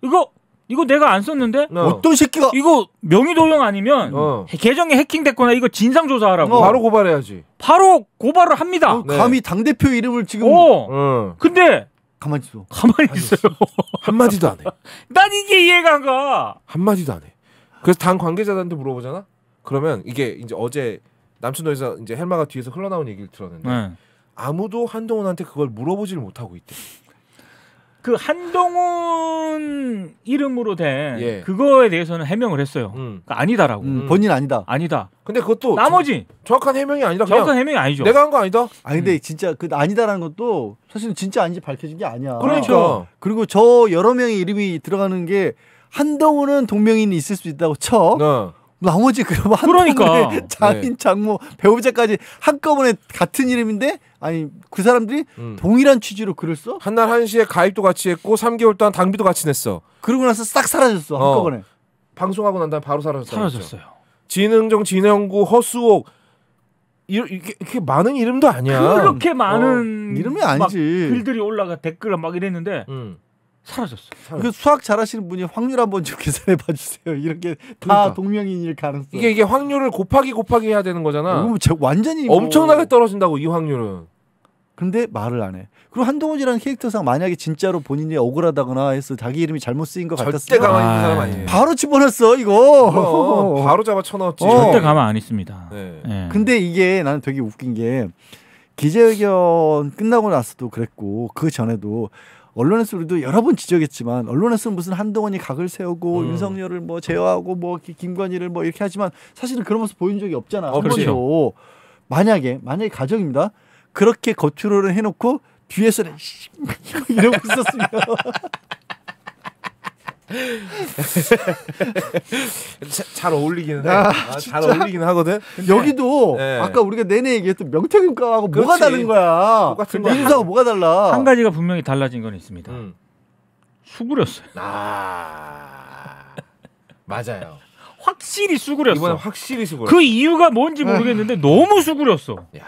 이거 이거 내가 안 썼는데? 어. 어떤 새끼가 이거 명의 도용 아니면 어. 계정이 해킹됐거나 이거 진상 조사하라고. 어. 바로 고발해야지. 바로 고발을 합니다. 어, 네. 감히 당 대표 이름을 지금. 어. 어. 근데 가만히 있어. 가만히 있어한 마디도 안 해. 난 이게 이해가 안 가. 한 마디도 안 해. 그래서 당 관계자들한테 물어보잖아. 그러면 이게 이제 어제 남춘도에서 이제 헬마가 뒤에서 흘러나온 얘기를 들었는데 네. 아무도 한동훈한테 그걸 물어보질 못하고 있대. 그 한동훈 이름으로 된 예. 그거에 대해서는 해명을 했어요. 음. 그러니까 아니다라고. 음, 음 본인 아니다. 아니다. 근데 그것도 나머지 정, 확한 해명이 아니다. 정확한 해명이 아니죠. 내가 한 거 아니다. 아니 근데 음. 진짜 그 아니다라는 것도 사실은 진짜 아닌지 밝혀진 게 아니야. 그러니까. 그렇죠. 그리고 저 여러 명의 이름이 들어가는 게 한동훈은 동명인이 있을 수 있다고 쳐. 네. 나머지 그럼 한 그러니까 네. 장인 장모 배우자까지 한꺼번에 같은 이름인데 아니 그 사람들이 음. 동일한 취지로 글을 써? 한날 한시에 가입도 같이 했고 3개월 동안 당비도 같이 냈어. 그러고 나서 싹 사라졌어 어. 한꺼번에. 방송하고 난 다음 바로 사라졌어. 사라졌어요. 진흥정, 진흥구, 허수옥 이렇게, 이렇게 많은 이름도 아니야. 그렇게 많은 어. 이름이 아니지. 글들이 올라가 댓글 막 이랬는데 음. 사라졌어. 그 수학 잘하시는 분이 확률 한번 좀 계산해 봐주세요. 이렇게 그러니까. 다 동명이인일 가능성. 이게 이게 확률을 곱하기 곱하기 해야 되는 거잖아. 그 완전히 뭐 엄청나게 떨어진다고 이 확률은. 근데 말을 안 해. 그리고 한동훈이라는 캐릭터상 만약에 진짜로 본인이 억울하다거나 해서 자기 이름이 잘못 쓰인 것 같았으면 절대 가만히 있는 사람 아니에요. 바로 집어넣었어 이거. 어, 바로 잡아 쳐넣었지. 어. 절대 가만 안 있습니다. 네. 네. 근데 이게 나는 되게 웃긴 게 기자회견 끝나고 나서도 그랬고 그 전에도 언론에서 우리도 여러 번 지적했지만 언론에서는 무슨 한동훈이 각을 세우고 음. 윤석열을 뭐 제어하고 뭐 김관희를 뭐 이렇게 하지만 사실은 그런 모습 보인 적이 없잖아. 어, 그렇죠. 만약에 만약에 가정입니다. 그렇게 겉으로는 해놓고 뒤에서는 이러고 있었으면 잘 어울리기는 해. 아, 아 잘 어울리긴 하거든. 여기도 네. 아까 우리가 내내 얘기했던 명태균과하고 뭐가 다른 거야? 똑같은 거 인사가 뭐가 달라? 한 가지가 분명히 달라진 건 있습니다. 음. 수그렸어요. 아 맞아요. 확실히 수그렸어. 이번에 확실히 수그렸어. 그 이유가 뭔지 아. 모르겠는데 너무 수그렸어. 야,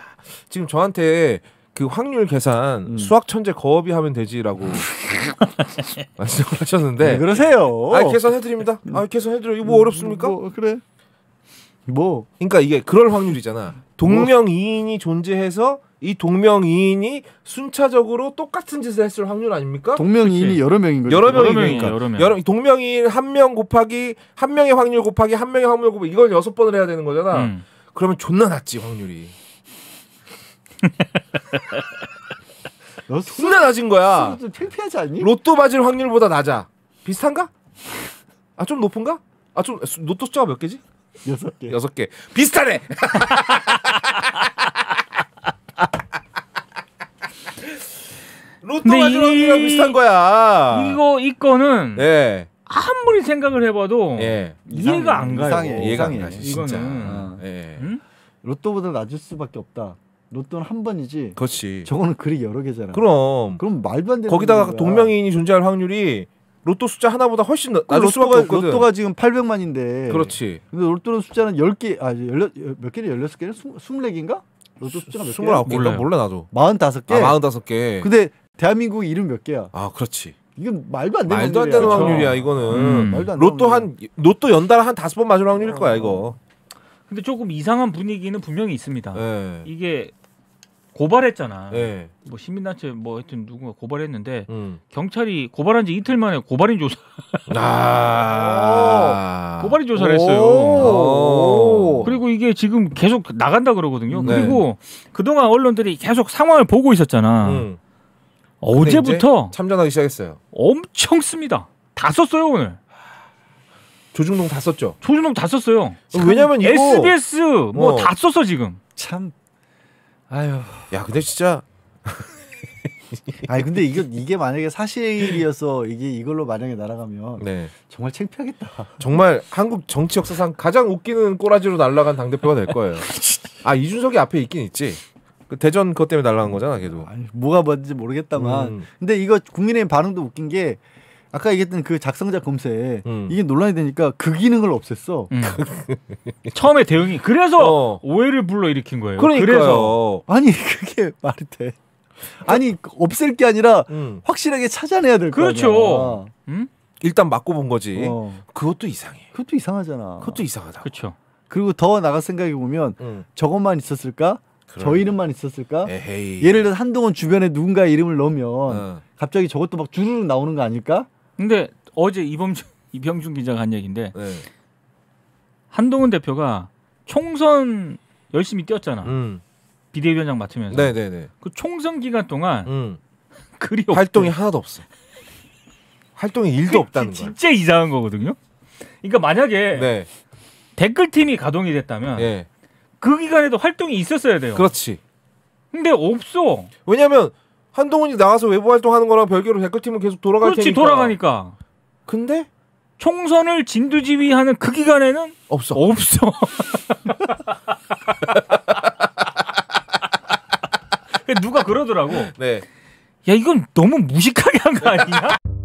지금 저한테 그 확률 계산 음. 수학 천재 거업이 하면 되지라고 말씀하셨는데 그러세요? 아 계산해드립니다. 아 계산해드려. 이거 뭐, 뭐 어렵습니까? 뭐, 그래. 뭐 그러니까 이게 그럴 확률이잖아. 동명이인이 존재해서 이 동명이인이 순차적으로 똑같은 짓을 했을 확률 아닙니까? 동명이인이 그치. 여러 명인 거죠. 여러 명이니까. 여러, 여러, 여러 동명이인 한명 곱하기 한 명의 확률 곱하기 한 명의 확률 곱하기 이걸 여섯 번을 해야 되는 거잖아. 음. 그러면 존나 낮지 확률이. 존나 낮은 거야. 좀 창피하지 않니? 로또 맞을 확률보다 낮아. 비슷한가? 아 좀 높은가? 아좀 로또 숫자가 몇 개지? 여섯 개. 여섯 개. 비슷하네. 로또 맞을 확률이 비슷한 거야. 이거 이 거는 네. 아무리 생각을 해봐도 예. 이해가 이상해. 안 가요. 이상해. 이해 이상해. 진짜. 이거는 아. 예. 응? 로또보다 낮을 수밖에 없다. 로또는 한 번이지. 그렇지. 저거는 글이 여러 개잖아. 그럼. 그럼 말도 안 되는. 거기다가 거야. 동명이인이 존재할 확률이 로또 숫자 하나보다 훨씬 낮, 낮을 수밖에 없거든. 로또가 지금 800만인데. 그렇지. 근데 로또는 숫자는 10개 아, 몇 개를 16개를 24개인가? 로또 숫자가 몇 29개? 몰라, 몰라 나도. 45개. 아, 45개. 근데 대한민국 이름 몇 개야? 아, 그렇지. 이건 말도 안 되는 말도 안 되는 그렇죠. 확률이야, 이거는. 음. 말도 안 로또 한 로또 연달아 한 다섯 번 맞을 확률일 거야, 이거. 근데 조금 이상한 분위기는 분명히 있습니다. 네. 이게 고발했잖아. 네. 뭐 시민단체 뭐 하여튼 누군가 고발했는데 음. 경찰이 고발한 지 이틀 만에 고발인 조사. 아~ 고발인 조사를 했어요. 그리고 이게 지금 계속 나간다 그러거든요. 네. 그리고 그동안 언론들이 계속 상황을 보고 있었잖아. 음. 어제부터 참전하기 시작했어요. 엄청 씁니다. 다 썼어요 오늘. 조중동 다 썼죠. 조중동 다 썼어요. 왜냐면 이거... SBS 뭐다 어. 썼어 지금. 참 아유. 야 근데 진짜. 아니 근데 이게 이게 만약에 사실이어서 이게 이걸로 만약에 날아가면 네. 정말 창피하겠다. 정말 한국 정치 역사상 가장 웃기는 꼬라지로 날아간 당 대표가 될 거예요. 아 이준석이 앞에 있긴 있지. 그 대전 그것 때문에 날라간 거잖아, 걔도. 아니, 뭐가 뭔지 모르겠다만. 음. 근데 이거 국민의힘 반응도 웃긴 게 아까 얘기했던 그 작성자 검색 음. 이게 논란이 되니까 그 기능을 없앴어. 음. 처음에 대응이 그래서 어. 오해를 불러일으킨 거예요. 그러니까요. 그래서 아니 그게 말이 돼. 아니 없앨 게 아니라 음. 확실하게 찾아내야 될 거야. 그렇죠. 음? 일단 맞고 본 거지. 어. 그것도 이상해. 그것도 이상하잖아. 그것도 이상하다. 그렇죠. 그리고 더 나가 생각해 보면 음. 저것만 있었을까? 그럼. 저 이름만 있었을까? 에헤이. 예를 들어 한동훈 주변에 누군가 의 이름을 넣으면 어. 갑자기 저것도 막 주르륵 나오는 거 아닐까? 근데 어제 이범준 이병준 기자가 한 얘기인데 네. 한동훈 대표가 총선 열심히 뛰었잖아. 음. 비대위원장 맡으면서. 네네네. 네, 네. 그 총선 기간 동안 음. 글이 활동이 하나도 없어. 활동이 일도 없다는 거야. 진짜 이상한 거거든요. 그러니까 만약에 네. 댓글 팀이 가동이 됐다면 네. 그 기간에도 활동이 있었어야 돼요. 그렇지. 근데 없어. 왜냐면 하 한동훈이 나와서 외부 활동하는 거랑 별개로 댓글팀은 계속 돌아갈 그렇지, 테니까. 돌아가니까. 근데 총선을 진두지휘하는 그 기간에는 없어. 없어. 누가 그러더라고. 네. 야 이건 너무 무식하게 한 거 아니냐?